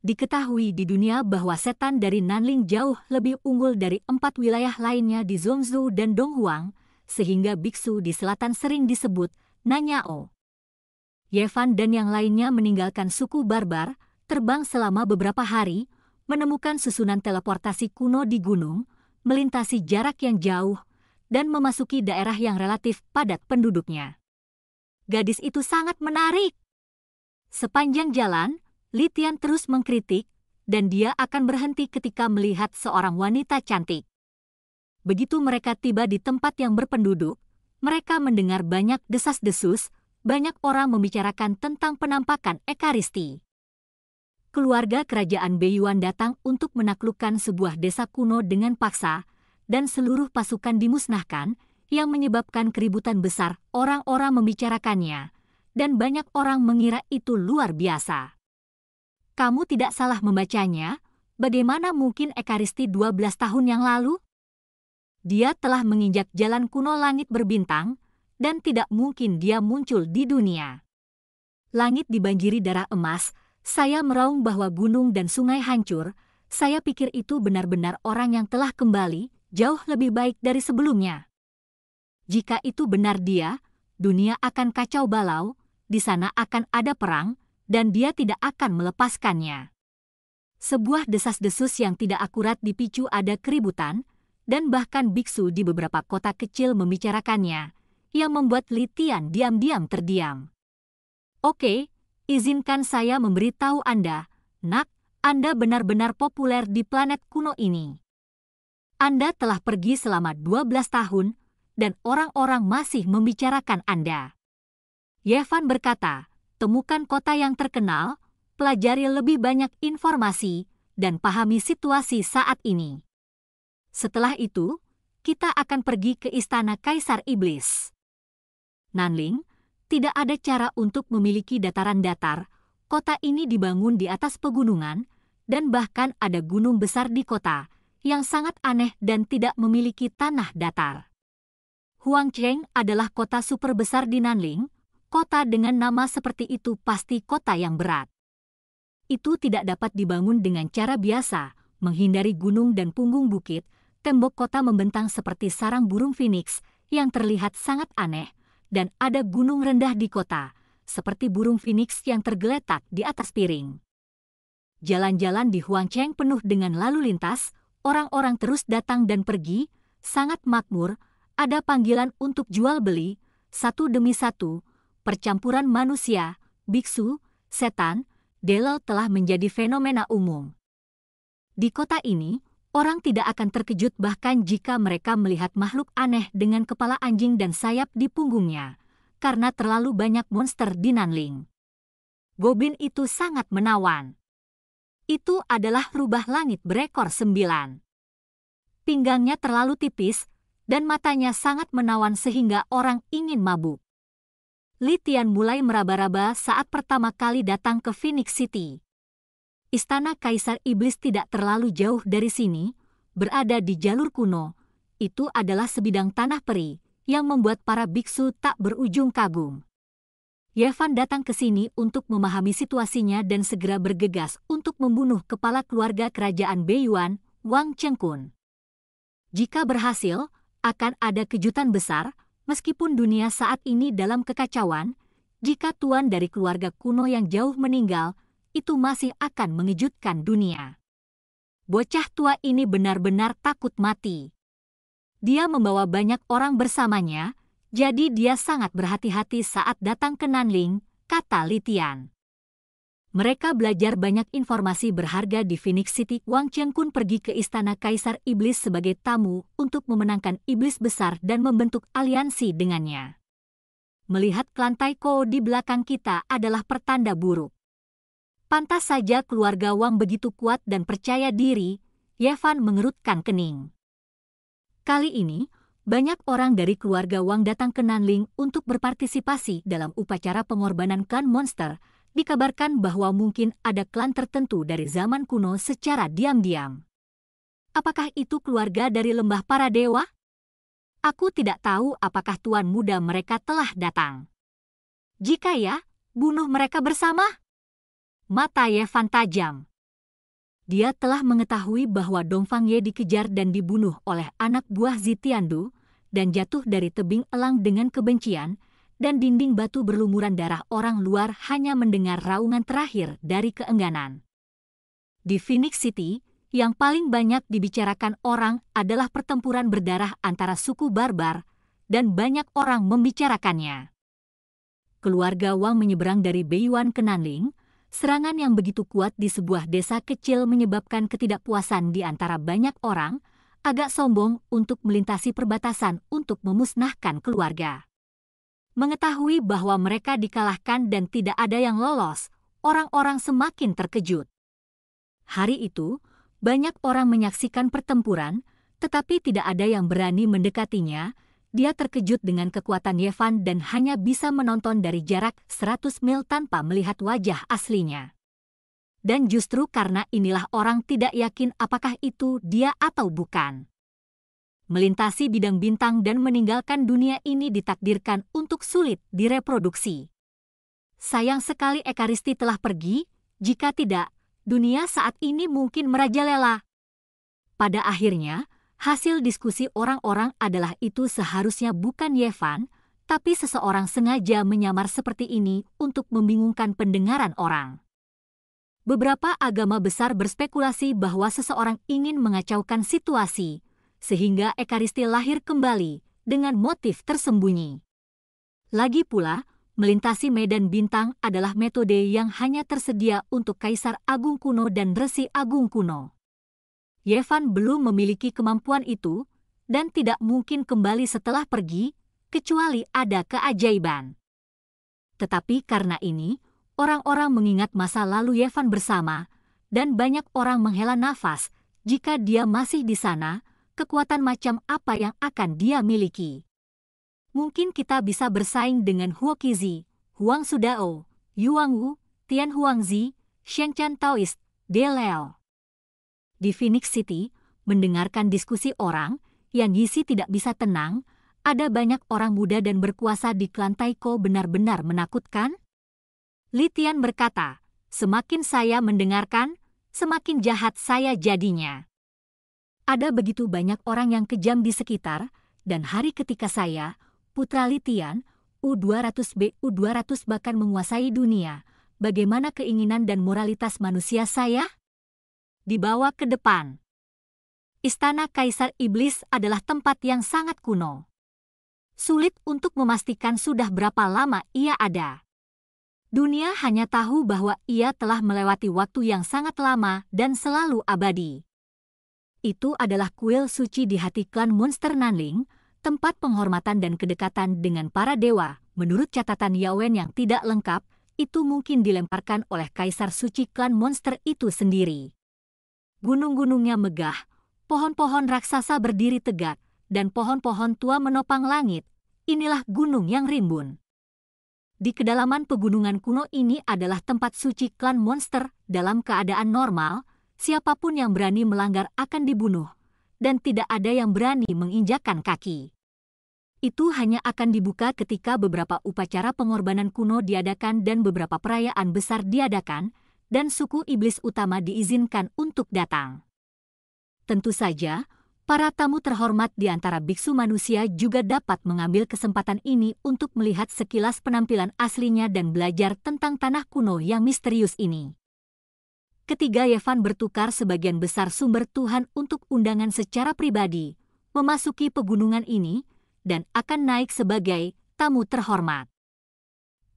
Diketahui di dunia bahwa setan dari Nanling jauh lebih unggul dari empat wilayah lainnya di Zongzhou dan Donghuang, sehingga biksu di selatan sering disebut Nanyao. Yevan dan yang lainnya meninggalkan suku barbar, terbang selama beberapa hari, menemukan susunan teleportasi kuno di gunung, melintasi jarak yang jauh, dan memasuki daerah yang relatif padat penduduknya. Gadis itu sangat menarik. Sepanjang jalan, Litian terus mengkritik, dan dia akan berhenti ketika melihat seorang wanita cantik. Begitu mereka tiba di tempat yang berpenduduk, mereka mendengar banyak desas-desus banyak orang membicarakan tentang penampakan Ekaristi. Keluarga kerajaan Beiyuan datang untuk menaklukkan sebuah desa kuno dengan paksa, dan seluruh pasukan dimusnahkan, yang menyebabkan keributan besar orang-orang membicarakannya, dan banyak orang mengira itu luar biasa. Kamu tidak salah membacanya, bagaimana mungkin Ekaristi 12 tahun yang lalu? Dia telah menginjak jalan kuno langit berbintang, dan tidak mungkin dia muncul di dunia. Langit dibanjiri darah emas, saya meraung bahwa gunung dan sungai hancur, saya pikir itu benar-benar orang yang telah kembali, jauh lebih baik dari sebelumnya. Jika itu benar dia, dunia akan kacau balau, di sana akan ada perang, dan dia tidak akan melepaskannya. Sebuah desas-desus yang tidak akurat dipicu ada keributan, dan bahkan biksu di beberapa kota kecil membicarakannya, yang membuat Litian diam-diam terdiam. Oke, izinkan saya memberitahu Anda, nak, Anda benar-benar populer di planet kuno ini. Anda telah pergi selama 12 tahun, dan orang-orang masih membicarakan Anda. Yevan berkata, temukan kota yang terkenal, pelajari lebih banyak informasi, dan pahami situasi saat ini. Setelah itu, kita akan pergi ke Istana Kaisar Iblis. Nanling, tidak ada cara untuk memiliki dataran datar. Kota ini dibangun di atas pegunungan, dan bahkan ada gunung besar di kota, yang sangat aneh dan tidak memiliki tanah datar. Huangcheng adalah kota super besar di Nanling, kota dengan nama seperti itu pasti kota yang berat. Itu tidak dapat dibangun dengan cara biasa, menghindari gunung dan punggung bukit, tembok kota membentang seperti sarang burung phoenix yang terlihat sangat aneh, dan ada gunung rendah di kota, seperti burung phoenix yang tergeletak di atas piring. Jalan-jalan di Huangcheng penuh dengan lalu lintas, orang-orang terus datang dan pergi, sangat makmur, ada panggilan untuk jual-beli, satu demi satu, percampuran manusia, biksu, setan, Delel telah menjadi fenomena umum. Di kota ini, orang tidak akan terkejut bahkan jika mereka melihat makhluk aneh dengan kepala anjing dan sayap di punggungnya, karena terlalu banyak monster di Nanling. Goblin itu sangat menawan. Itu adalah rubah langit berekor sembilan. Pinggangnya terlalu tipis, dan matanya sangat menawan sehingga orang ingin mabuk. Litian mulai meraba-raba saat pertama kali datang ke Phoenix City. Istana Kaisar Iblis tidak terlalu jauh dari sini, berada di jalur kuno. Itu adalah sebidang tanah peri yang membuat para biksu tak berujung kagum. Yevan datang ke sini untuk memahami situasinya dan segera bergegas untuk membunuh kepala keluarga kerajaan Beiyuan, Wang Chengkun. Jika berhasil, akan ada kejutan besar, meskipun dunia saat ini dalam kekacauan, jika tuan dari keluarga kuno yang jauh meninggal, itu masih akan mengejutkan dunia. Bocah tua ini benar-benar takut mati. Dia membawa banyak orang bersamanya, jadi dia sangat berhati-hati saat datang ke Nanling, kata Litian. Mereka belajar banyak informasi berharga di Phoenix City. Wang Chengkun pergi ke istana Kaisar Iblis sebagai tamu untuk memenangkan Iblis besar dan membentuk aliansi dengannya. Melihat lantai Ko di belakang kita adalah pertanda buruk. Pantas saja keluarga Wang begitu kuat dan percaya diri, Yevan mengerutkan kening. Kali ini, banyak orang dari keluarga Wang datang ke Nanling untuk berpartisipasi dalam upacara pengorbanan klan monster. Dikabarkan bahwa mungkin ada klan tertentu dari zaman kuno secara diam-diam. Apakah itu keluarga dari lembah para dewa? Aku tidak tahu apakah tuan muda mereka telah datang. Jika ya, bunuh mereka bersama. Mata Yefan tajam. Dia telah mengetahui bahwa Dongfang Ye dikejar dan dibunuh oleh anak buah Zitiandu dan jatuh dari tebing elang dengan kebencian dan dinding batu berlumuran darah orang luar hanya mendengar raungan terakhir dari keengganan. Di Phoenix City, yang paling banyak dibicarakan orang adalah pertempuran berdarah antara suku barbar dan banyak orang membicarakannya. Keluarga Wang menyeberang dari Beiyuan ke Nanling, serangan yang begitu kuat di sebuah desa kecil menyebabkan ketidakpuasan di antara banyak orang, agak sombong untuk melintasi perbatasan untuk memusnahkan keluarga. Mengetahui bahwa mereka dikalahkan dan tidak ada yang lolos, orang-orang semakin terkejut. Hari itu, banyak orang menyaksikan pertempuran, tetapi tidak ada yang berani mendekatinya, dia terkejut dengan kekuatan Yevan dan hanya bisa menonton dari jarak 100 mil tanpa melihat wajah aslinya. Dan justru karena inilah orang tidak yakin apakah itu dia atau bukan. Melintasi bidang bintang dan meninggalkan dunia ini ditakdirkan untuk sulit direproduksi. Sayang sekali Ekaristi telah pergi, jika tidak, dunia saat ini mungkin merajalela. Pada akhirnya, Hasil diskusi orang-orang adalah itu seharusnya bukan Yevan, tapi seseorang sengaja menyamar seperti ini untuk membingungkan pendengaran orang. Beberapa agama besar berspekulasi bahwa seseorang ingin mengacaukan situasi, sehingga Ekaristi lahir kembali dengan motif tersembunyi. Lagi pula, melintasi medan bintang adalah metode yang hanya tersedia untuk kaisar agung kuno dan resi agung kuno. Yevan belum memiliki kemampuan itu dan tidak mungkin kembali setelah pergi, kecuali ada keajaiban. Tetapi karena ini, orang-orang mengingat masa lalu Yevan bersama, dan banyak orang menghela nafas jika dia masih di sana, kekuatan macam apa yang akan dia miliki. Mungkin kita bisa bersaing dengan Huo Qizi, Huang Sudao, Yuang Wu, Tian Huangzi, Shengchan Taoist, De Leo di Phoenix City, mendengarkan diskusi orang, Yang Yisi tidak bisa tenang, ada banyak orang muda dan berkuasa di klan Taiko benar-benar menakutkan? Litian berkata, semakin saya mendengarkan, semakin jahat saya jadinya. Ada begitu banyak orang yang kejam di sekitar, dan hari ketika saya, Putra Litian, U200B, U200 bahkan menguasai dunia, bagaimana keinginan dan moralitas manusia saya? dibawa ke depan. Istana Kaisar Iblis adalah tempat yang sangat kuno. Sulit untuk memastikan sudah berapa lama ia ada. Dunia hanya tahu bahwa ia telah melewati waktu yang sangat lama dan selalu abadi. Itu adalah kuil suci di hati klan Monster Nanling, tempat penghormatan dan kedekatan dengan para dewa. Menurut catatan Yawen yang tidak lengkap, itu mungkin dilemparkan oleh kaisar suci klan monster itu sendiri gunung-gunungnya megah, pohon-pohon raksasa berdiri tegak, dan pohon-pohon tua menopang langit. Inilah gunung yang rimbun. Di kedalaman pegunungan kuno ini adalah tempat suci klan monster dalam keadaan normal, siapapun yang berani melanggar akan dibunuh, dan tidak ada yang berani menginjakan kaki. Itu hanya akan dibuka ketika beberapa upacara pengorbanan kuno diadakan dan beberapa perayaan besar diadakan, dan suku iblis utama diizinkan untuk datang. Tentu saja, para tamu terhormat di antara biksu manusia juga dapat mengambil kesempatan ini untuk melihat sekilas penampilan aslinya dan belajar tentang tanah kuno yang misterius ini. Ketiga Yevan bertukar sebagian besar sumber Tuhan untuk undangan secara pribadi, memasuki pegunungan ini, dan akan naik sebagai tamu terhormat.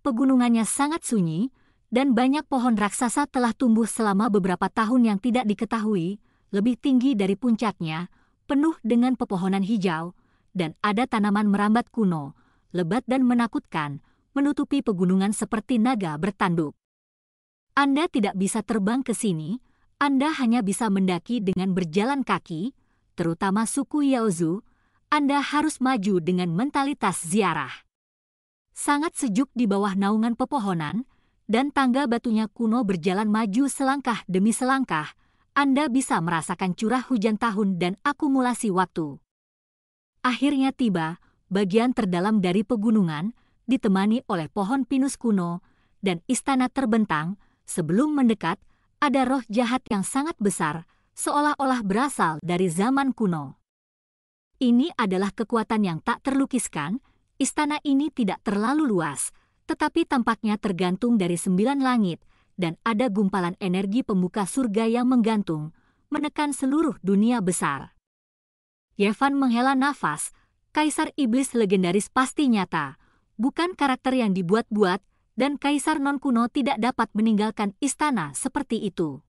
Pegunungannya sangat sunyi, dan banyak pohon raksasa telah tumbuh selama beberapa tahun yang tidak diketahui, lebih tinggi dari puncaknya, penuh dengan pepohonan hijau, dan ada tanaman merambat kuno, lebat dan menakutkan, menutupi pegunungan seperti naga bertanduk. Anda tidak bisa terbang ke sini, Anda hanya bisa mendaki dengan berjalan kaki, terutama suku Yaozu, Anda harus maju dengan mentalitas ziarah. Sangat sejuk di bawah naungan pepohonan, dan tangga batunya kuno berjalan maju selangkah demi selangkah, Anda bisa merasakan curah hujan tahun dan akumulasi waktu. Akhirnya tiba, bagian terdalam dari pegunungan, ditemani oleh pohon pinus kuno, dan istana terbentang, sebelum mendekat, ada roh jahat yang sangat besar, seolah-olah berasal dari zaman kuno. Ini adalah kekuatan yang tak terlukiskan. Istana ini tidak terlalu luas, tetapi tampaknya tergantung dari sembilan langit, dan ada gumpalan energi pembuka surga yang menggantung, menekan seluruh dunia besar. Yevan menghela nafas, Kaisar Iblis legendaris pasti nyata, bukan karakter yang dibuat-buat, dan Kaisar non kuno tidak dapat meninggalkan istana seperti itu.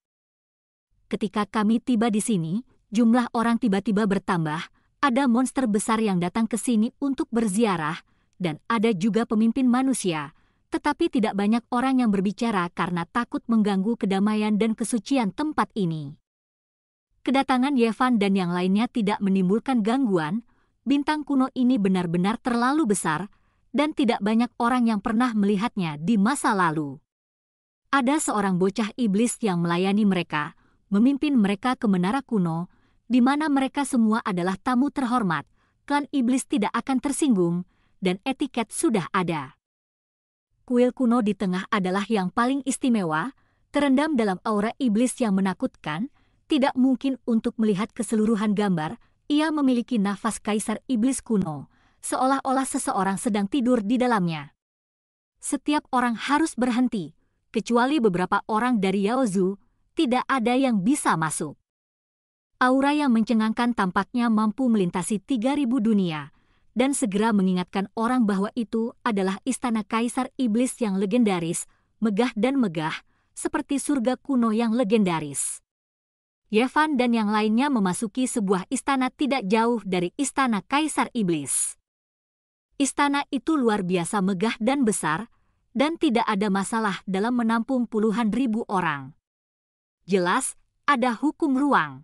Ketika kami tiba di sini, jumlah orang tiba-tiba bertambah, ada monster besar yang datang ke sini untuk berziarah, dan ada juga pemimpin manusia, tetapi tidak banyak orang yang berbicara karena takut mengganggu kedamaian dan kesucian tempat ini. Kedatangan Yevan dan yang lainnya tidak menimbulkan gangguan, bintang kuno ini benar-benar terlalu besar, dan tidak banyak orang yang pernah melihatnya di masa lalu. Ada seorang bocah iblis yang melayani mereka, memimpin mereka ke menara kuno, di mana mereka semua adalah tamu terhormat, klan iblis tidak akan tersinggung, dan etiket sudah ada. Kuil kuno di tengah adalah yang paling istimewa, terendam dalam aura iblis yang menakutkan, tidak mungkin untuk melihat keseluruhan gambar, ia memiliki nafas kaisar iblis kuno, seolah-olah seseorang sedang tidur di dalamnya. Setiap orang harus berhenti, kecuali beberapa orang dari Yaozu, tidak ada yang bisa masuk. Aura yang mencengangkan tampaknya mampu melintasi 3000 dunia, dan segera mengingatkan orang bahwa itu adalah istana kaisar iblis yang legendaris, megah dan megah, seperti surga kuno yang legendaris. Yevan dan yang lainnya memasuki sebuah istana tidak jauh dari istana kaisar iblis. Istana itu luar biasa megah dan besar, dan tidak ada masalah dalam menampung puluhan ribu orang. Jelas, ada hukum ruang.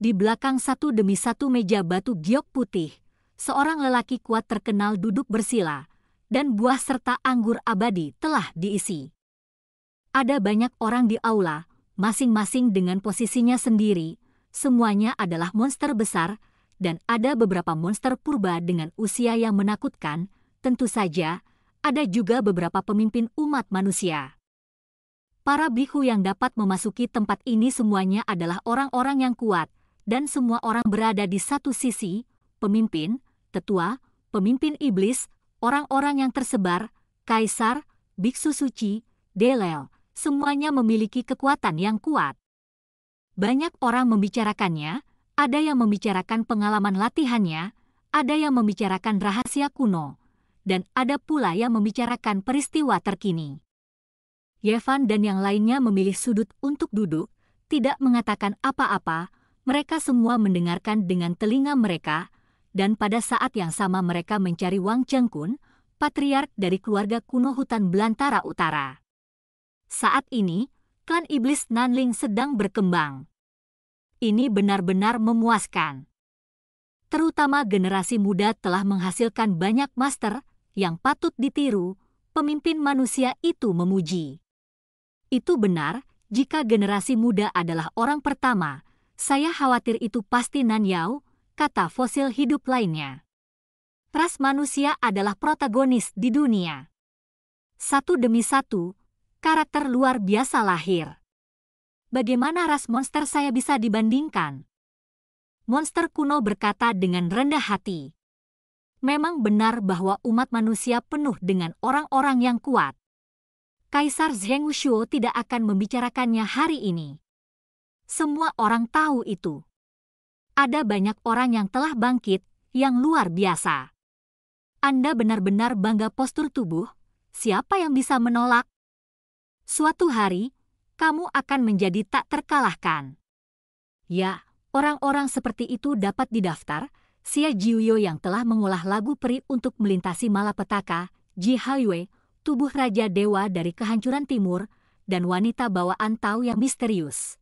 Di belakang satu demi satu meja batu giok putih, seorang lelaki kuat terkenal duduk bersila, dan buah serta anggur abadi telah diisi. Ada banyak orang di aula, masing-masing dengan posisinya sendiri, semuanya adalah monster besar, dan ada beberapa monster purba dengan usia yang menakutkan, tentu saja, ada juga beberapa pemimpin umat manusia. Para biku yang dapat memasuki tempat ini semuanya adalah orang-orang yang kuat, dan semua orang berada di satu sisi, pemimpin, tetua, pemimpin iblis, orang-orang yang tersebar, kaisar, biksu suci, delel, semuanya memiliki kekuatan yang kuat. Banyak orang membicarakannya, ada yang membicarakan pengalaman latihannya, ada yang membicarakan rahasia kuno, dan ada pula yang membicarakan peristiwa terkini. Yevan dan yang lainnya memilih sudut untuk duduk, tidak mengatakan apa-apa, mereka semua mendengarkan dengan telinga mereka, dan pada saat yang sama mereka mencari Wang Chengkun, patriark dari keluarga kuno hutan Belantara Utara. Saat ini, klan iblis Nanling sedang berkembang. Ini benar-benar memuaskan. Terutama generasi muda telah menghasilkan banyak master yang patut ditiru, pemimpin manusia itu memuji. Itu benar, jika generasi muda adalah orang pertama, saya khawatir itu pasti Nan kata fosil hidup lainnya. Ras manusia adalah protagonis di dunia. Satu demi satu, karakter luar biasa lahir. Bagaimana ras monster saya bisa dibandingkan? Monster kuno berkata dengan rendah hati. Memang benar bahwa umat manusia penuh dengan orang-orang yang kuat. Kaisar Zheng Wushuo tidak akan membicarakannya hari ini. Semua orang tahu itu ada banyak orang yang telah bangkit, yang luar biasa. Anda benar-benar bangga postur tubuh, siapa yang bisa menolak? Suatu hari, kamu akan menjadi tak terkalahkan. Ya, orang-orang seperti itu dapat didaftar, Xia Jiuyo yang telah mengolah lagu peri untuk melintasi malapetaka, Ji Haiwei, tubuh Raja Dewa dari kehancuran timur, dan wanita bawaan tahu yang misterius.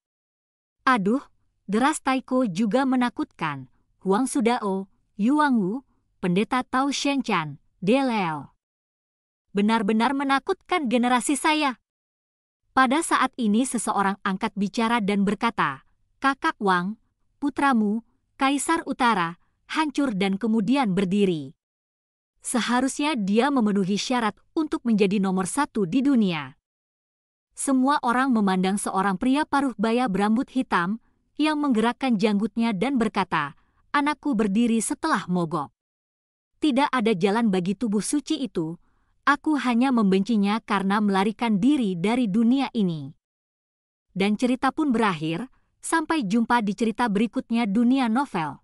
Aduh, Deras Taiko juga menakutkan Huang Sudao, Yuang Wu, Pendeta Tao Shengchan, Delel. Benar-benar menakutkan generasi saya. Pada saat ini seseorang angkat bicara dan berkata, Kakak Wang, putramu, Kaisar Utara, hancur dan kemudian berdiri. Seharusnya dia memenuhi syarat untuk menjadi nomor satu di dunia. Semua orang memandang seorang pria paruh baya berambut hitam yang menggerakkan janggutnya dan berkata, Anakku berdiri setelah mogok. Tidak ada jalan bagi tubuh suci itu, aku hanya membencinya karena melarikan diri dari dunia ini. Dan cerita pun berakhir, sampai jumpa di cerita berikutnya dunia novel.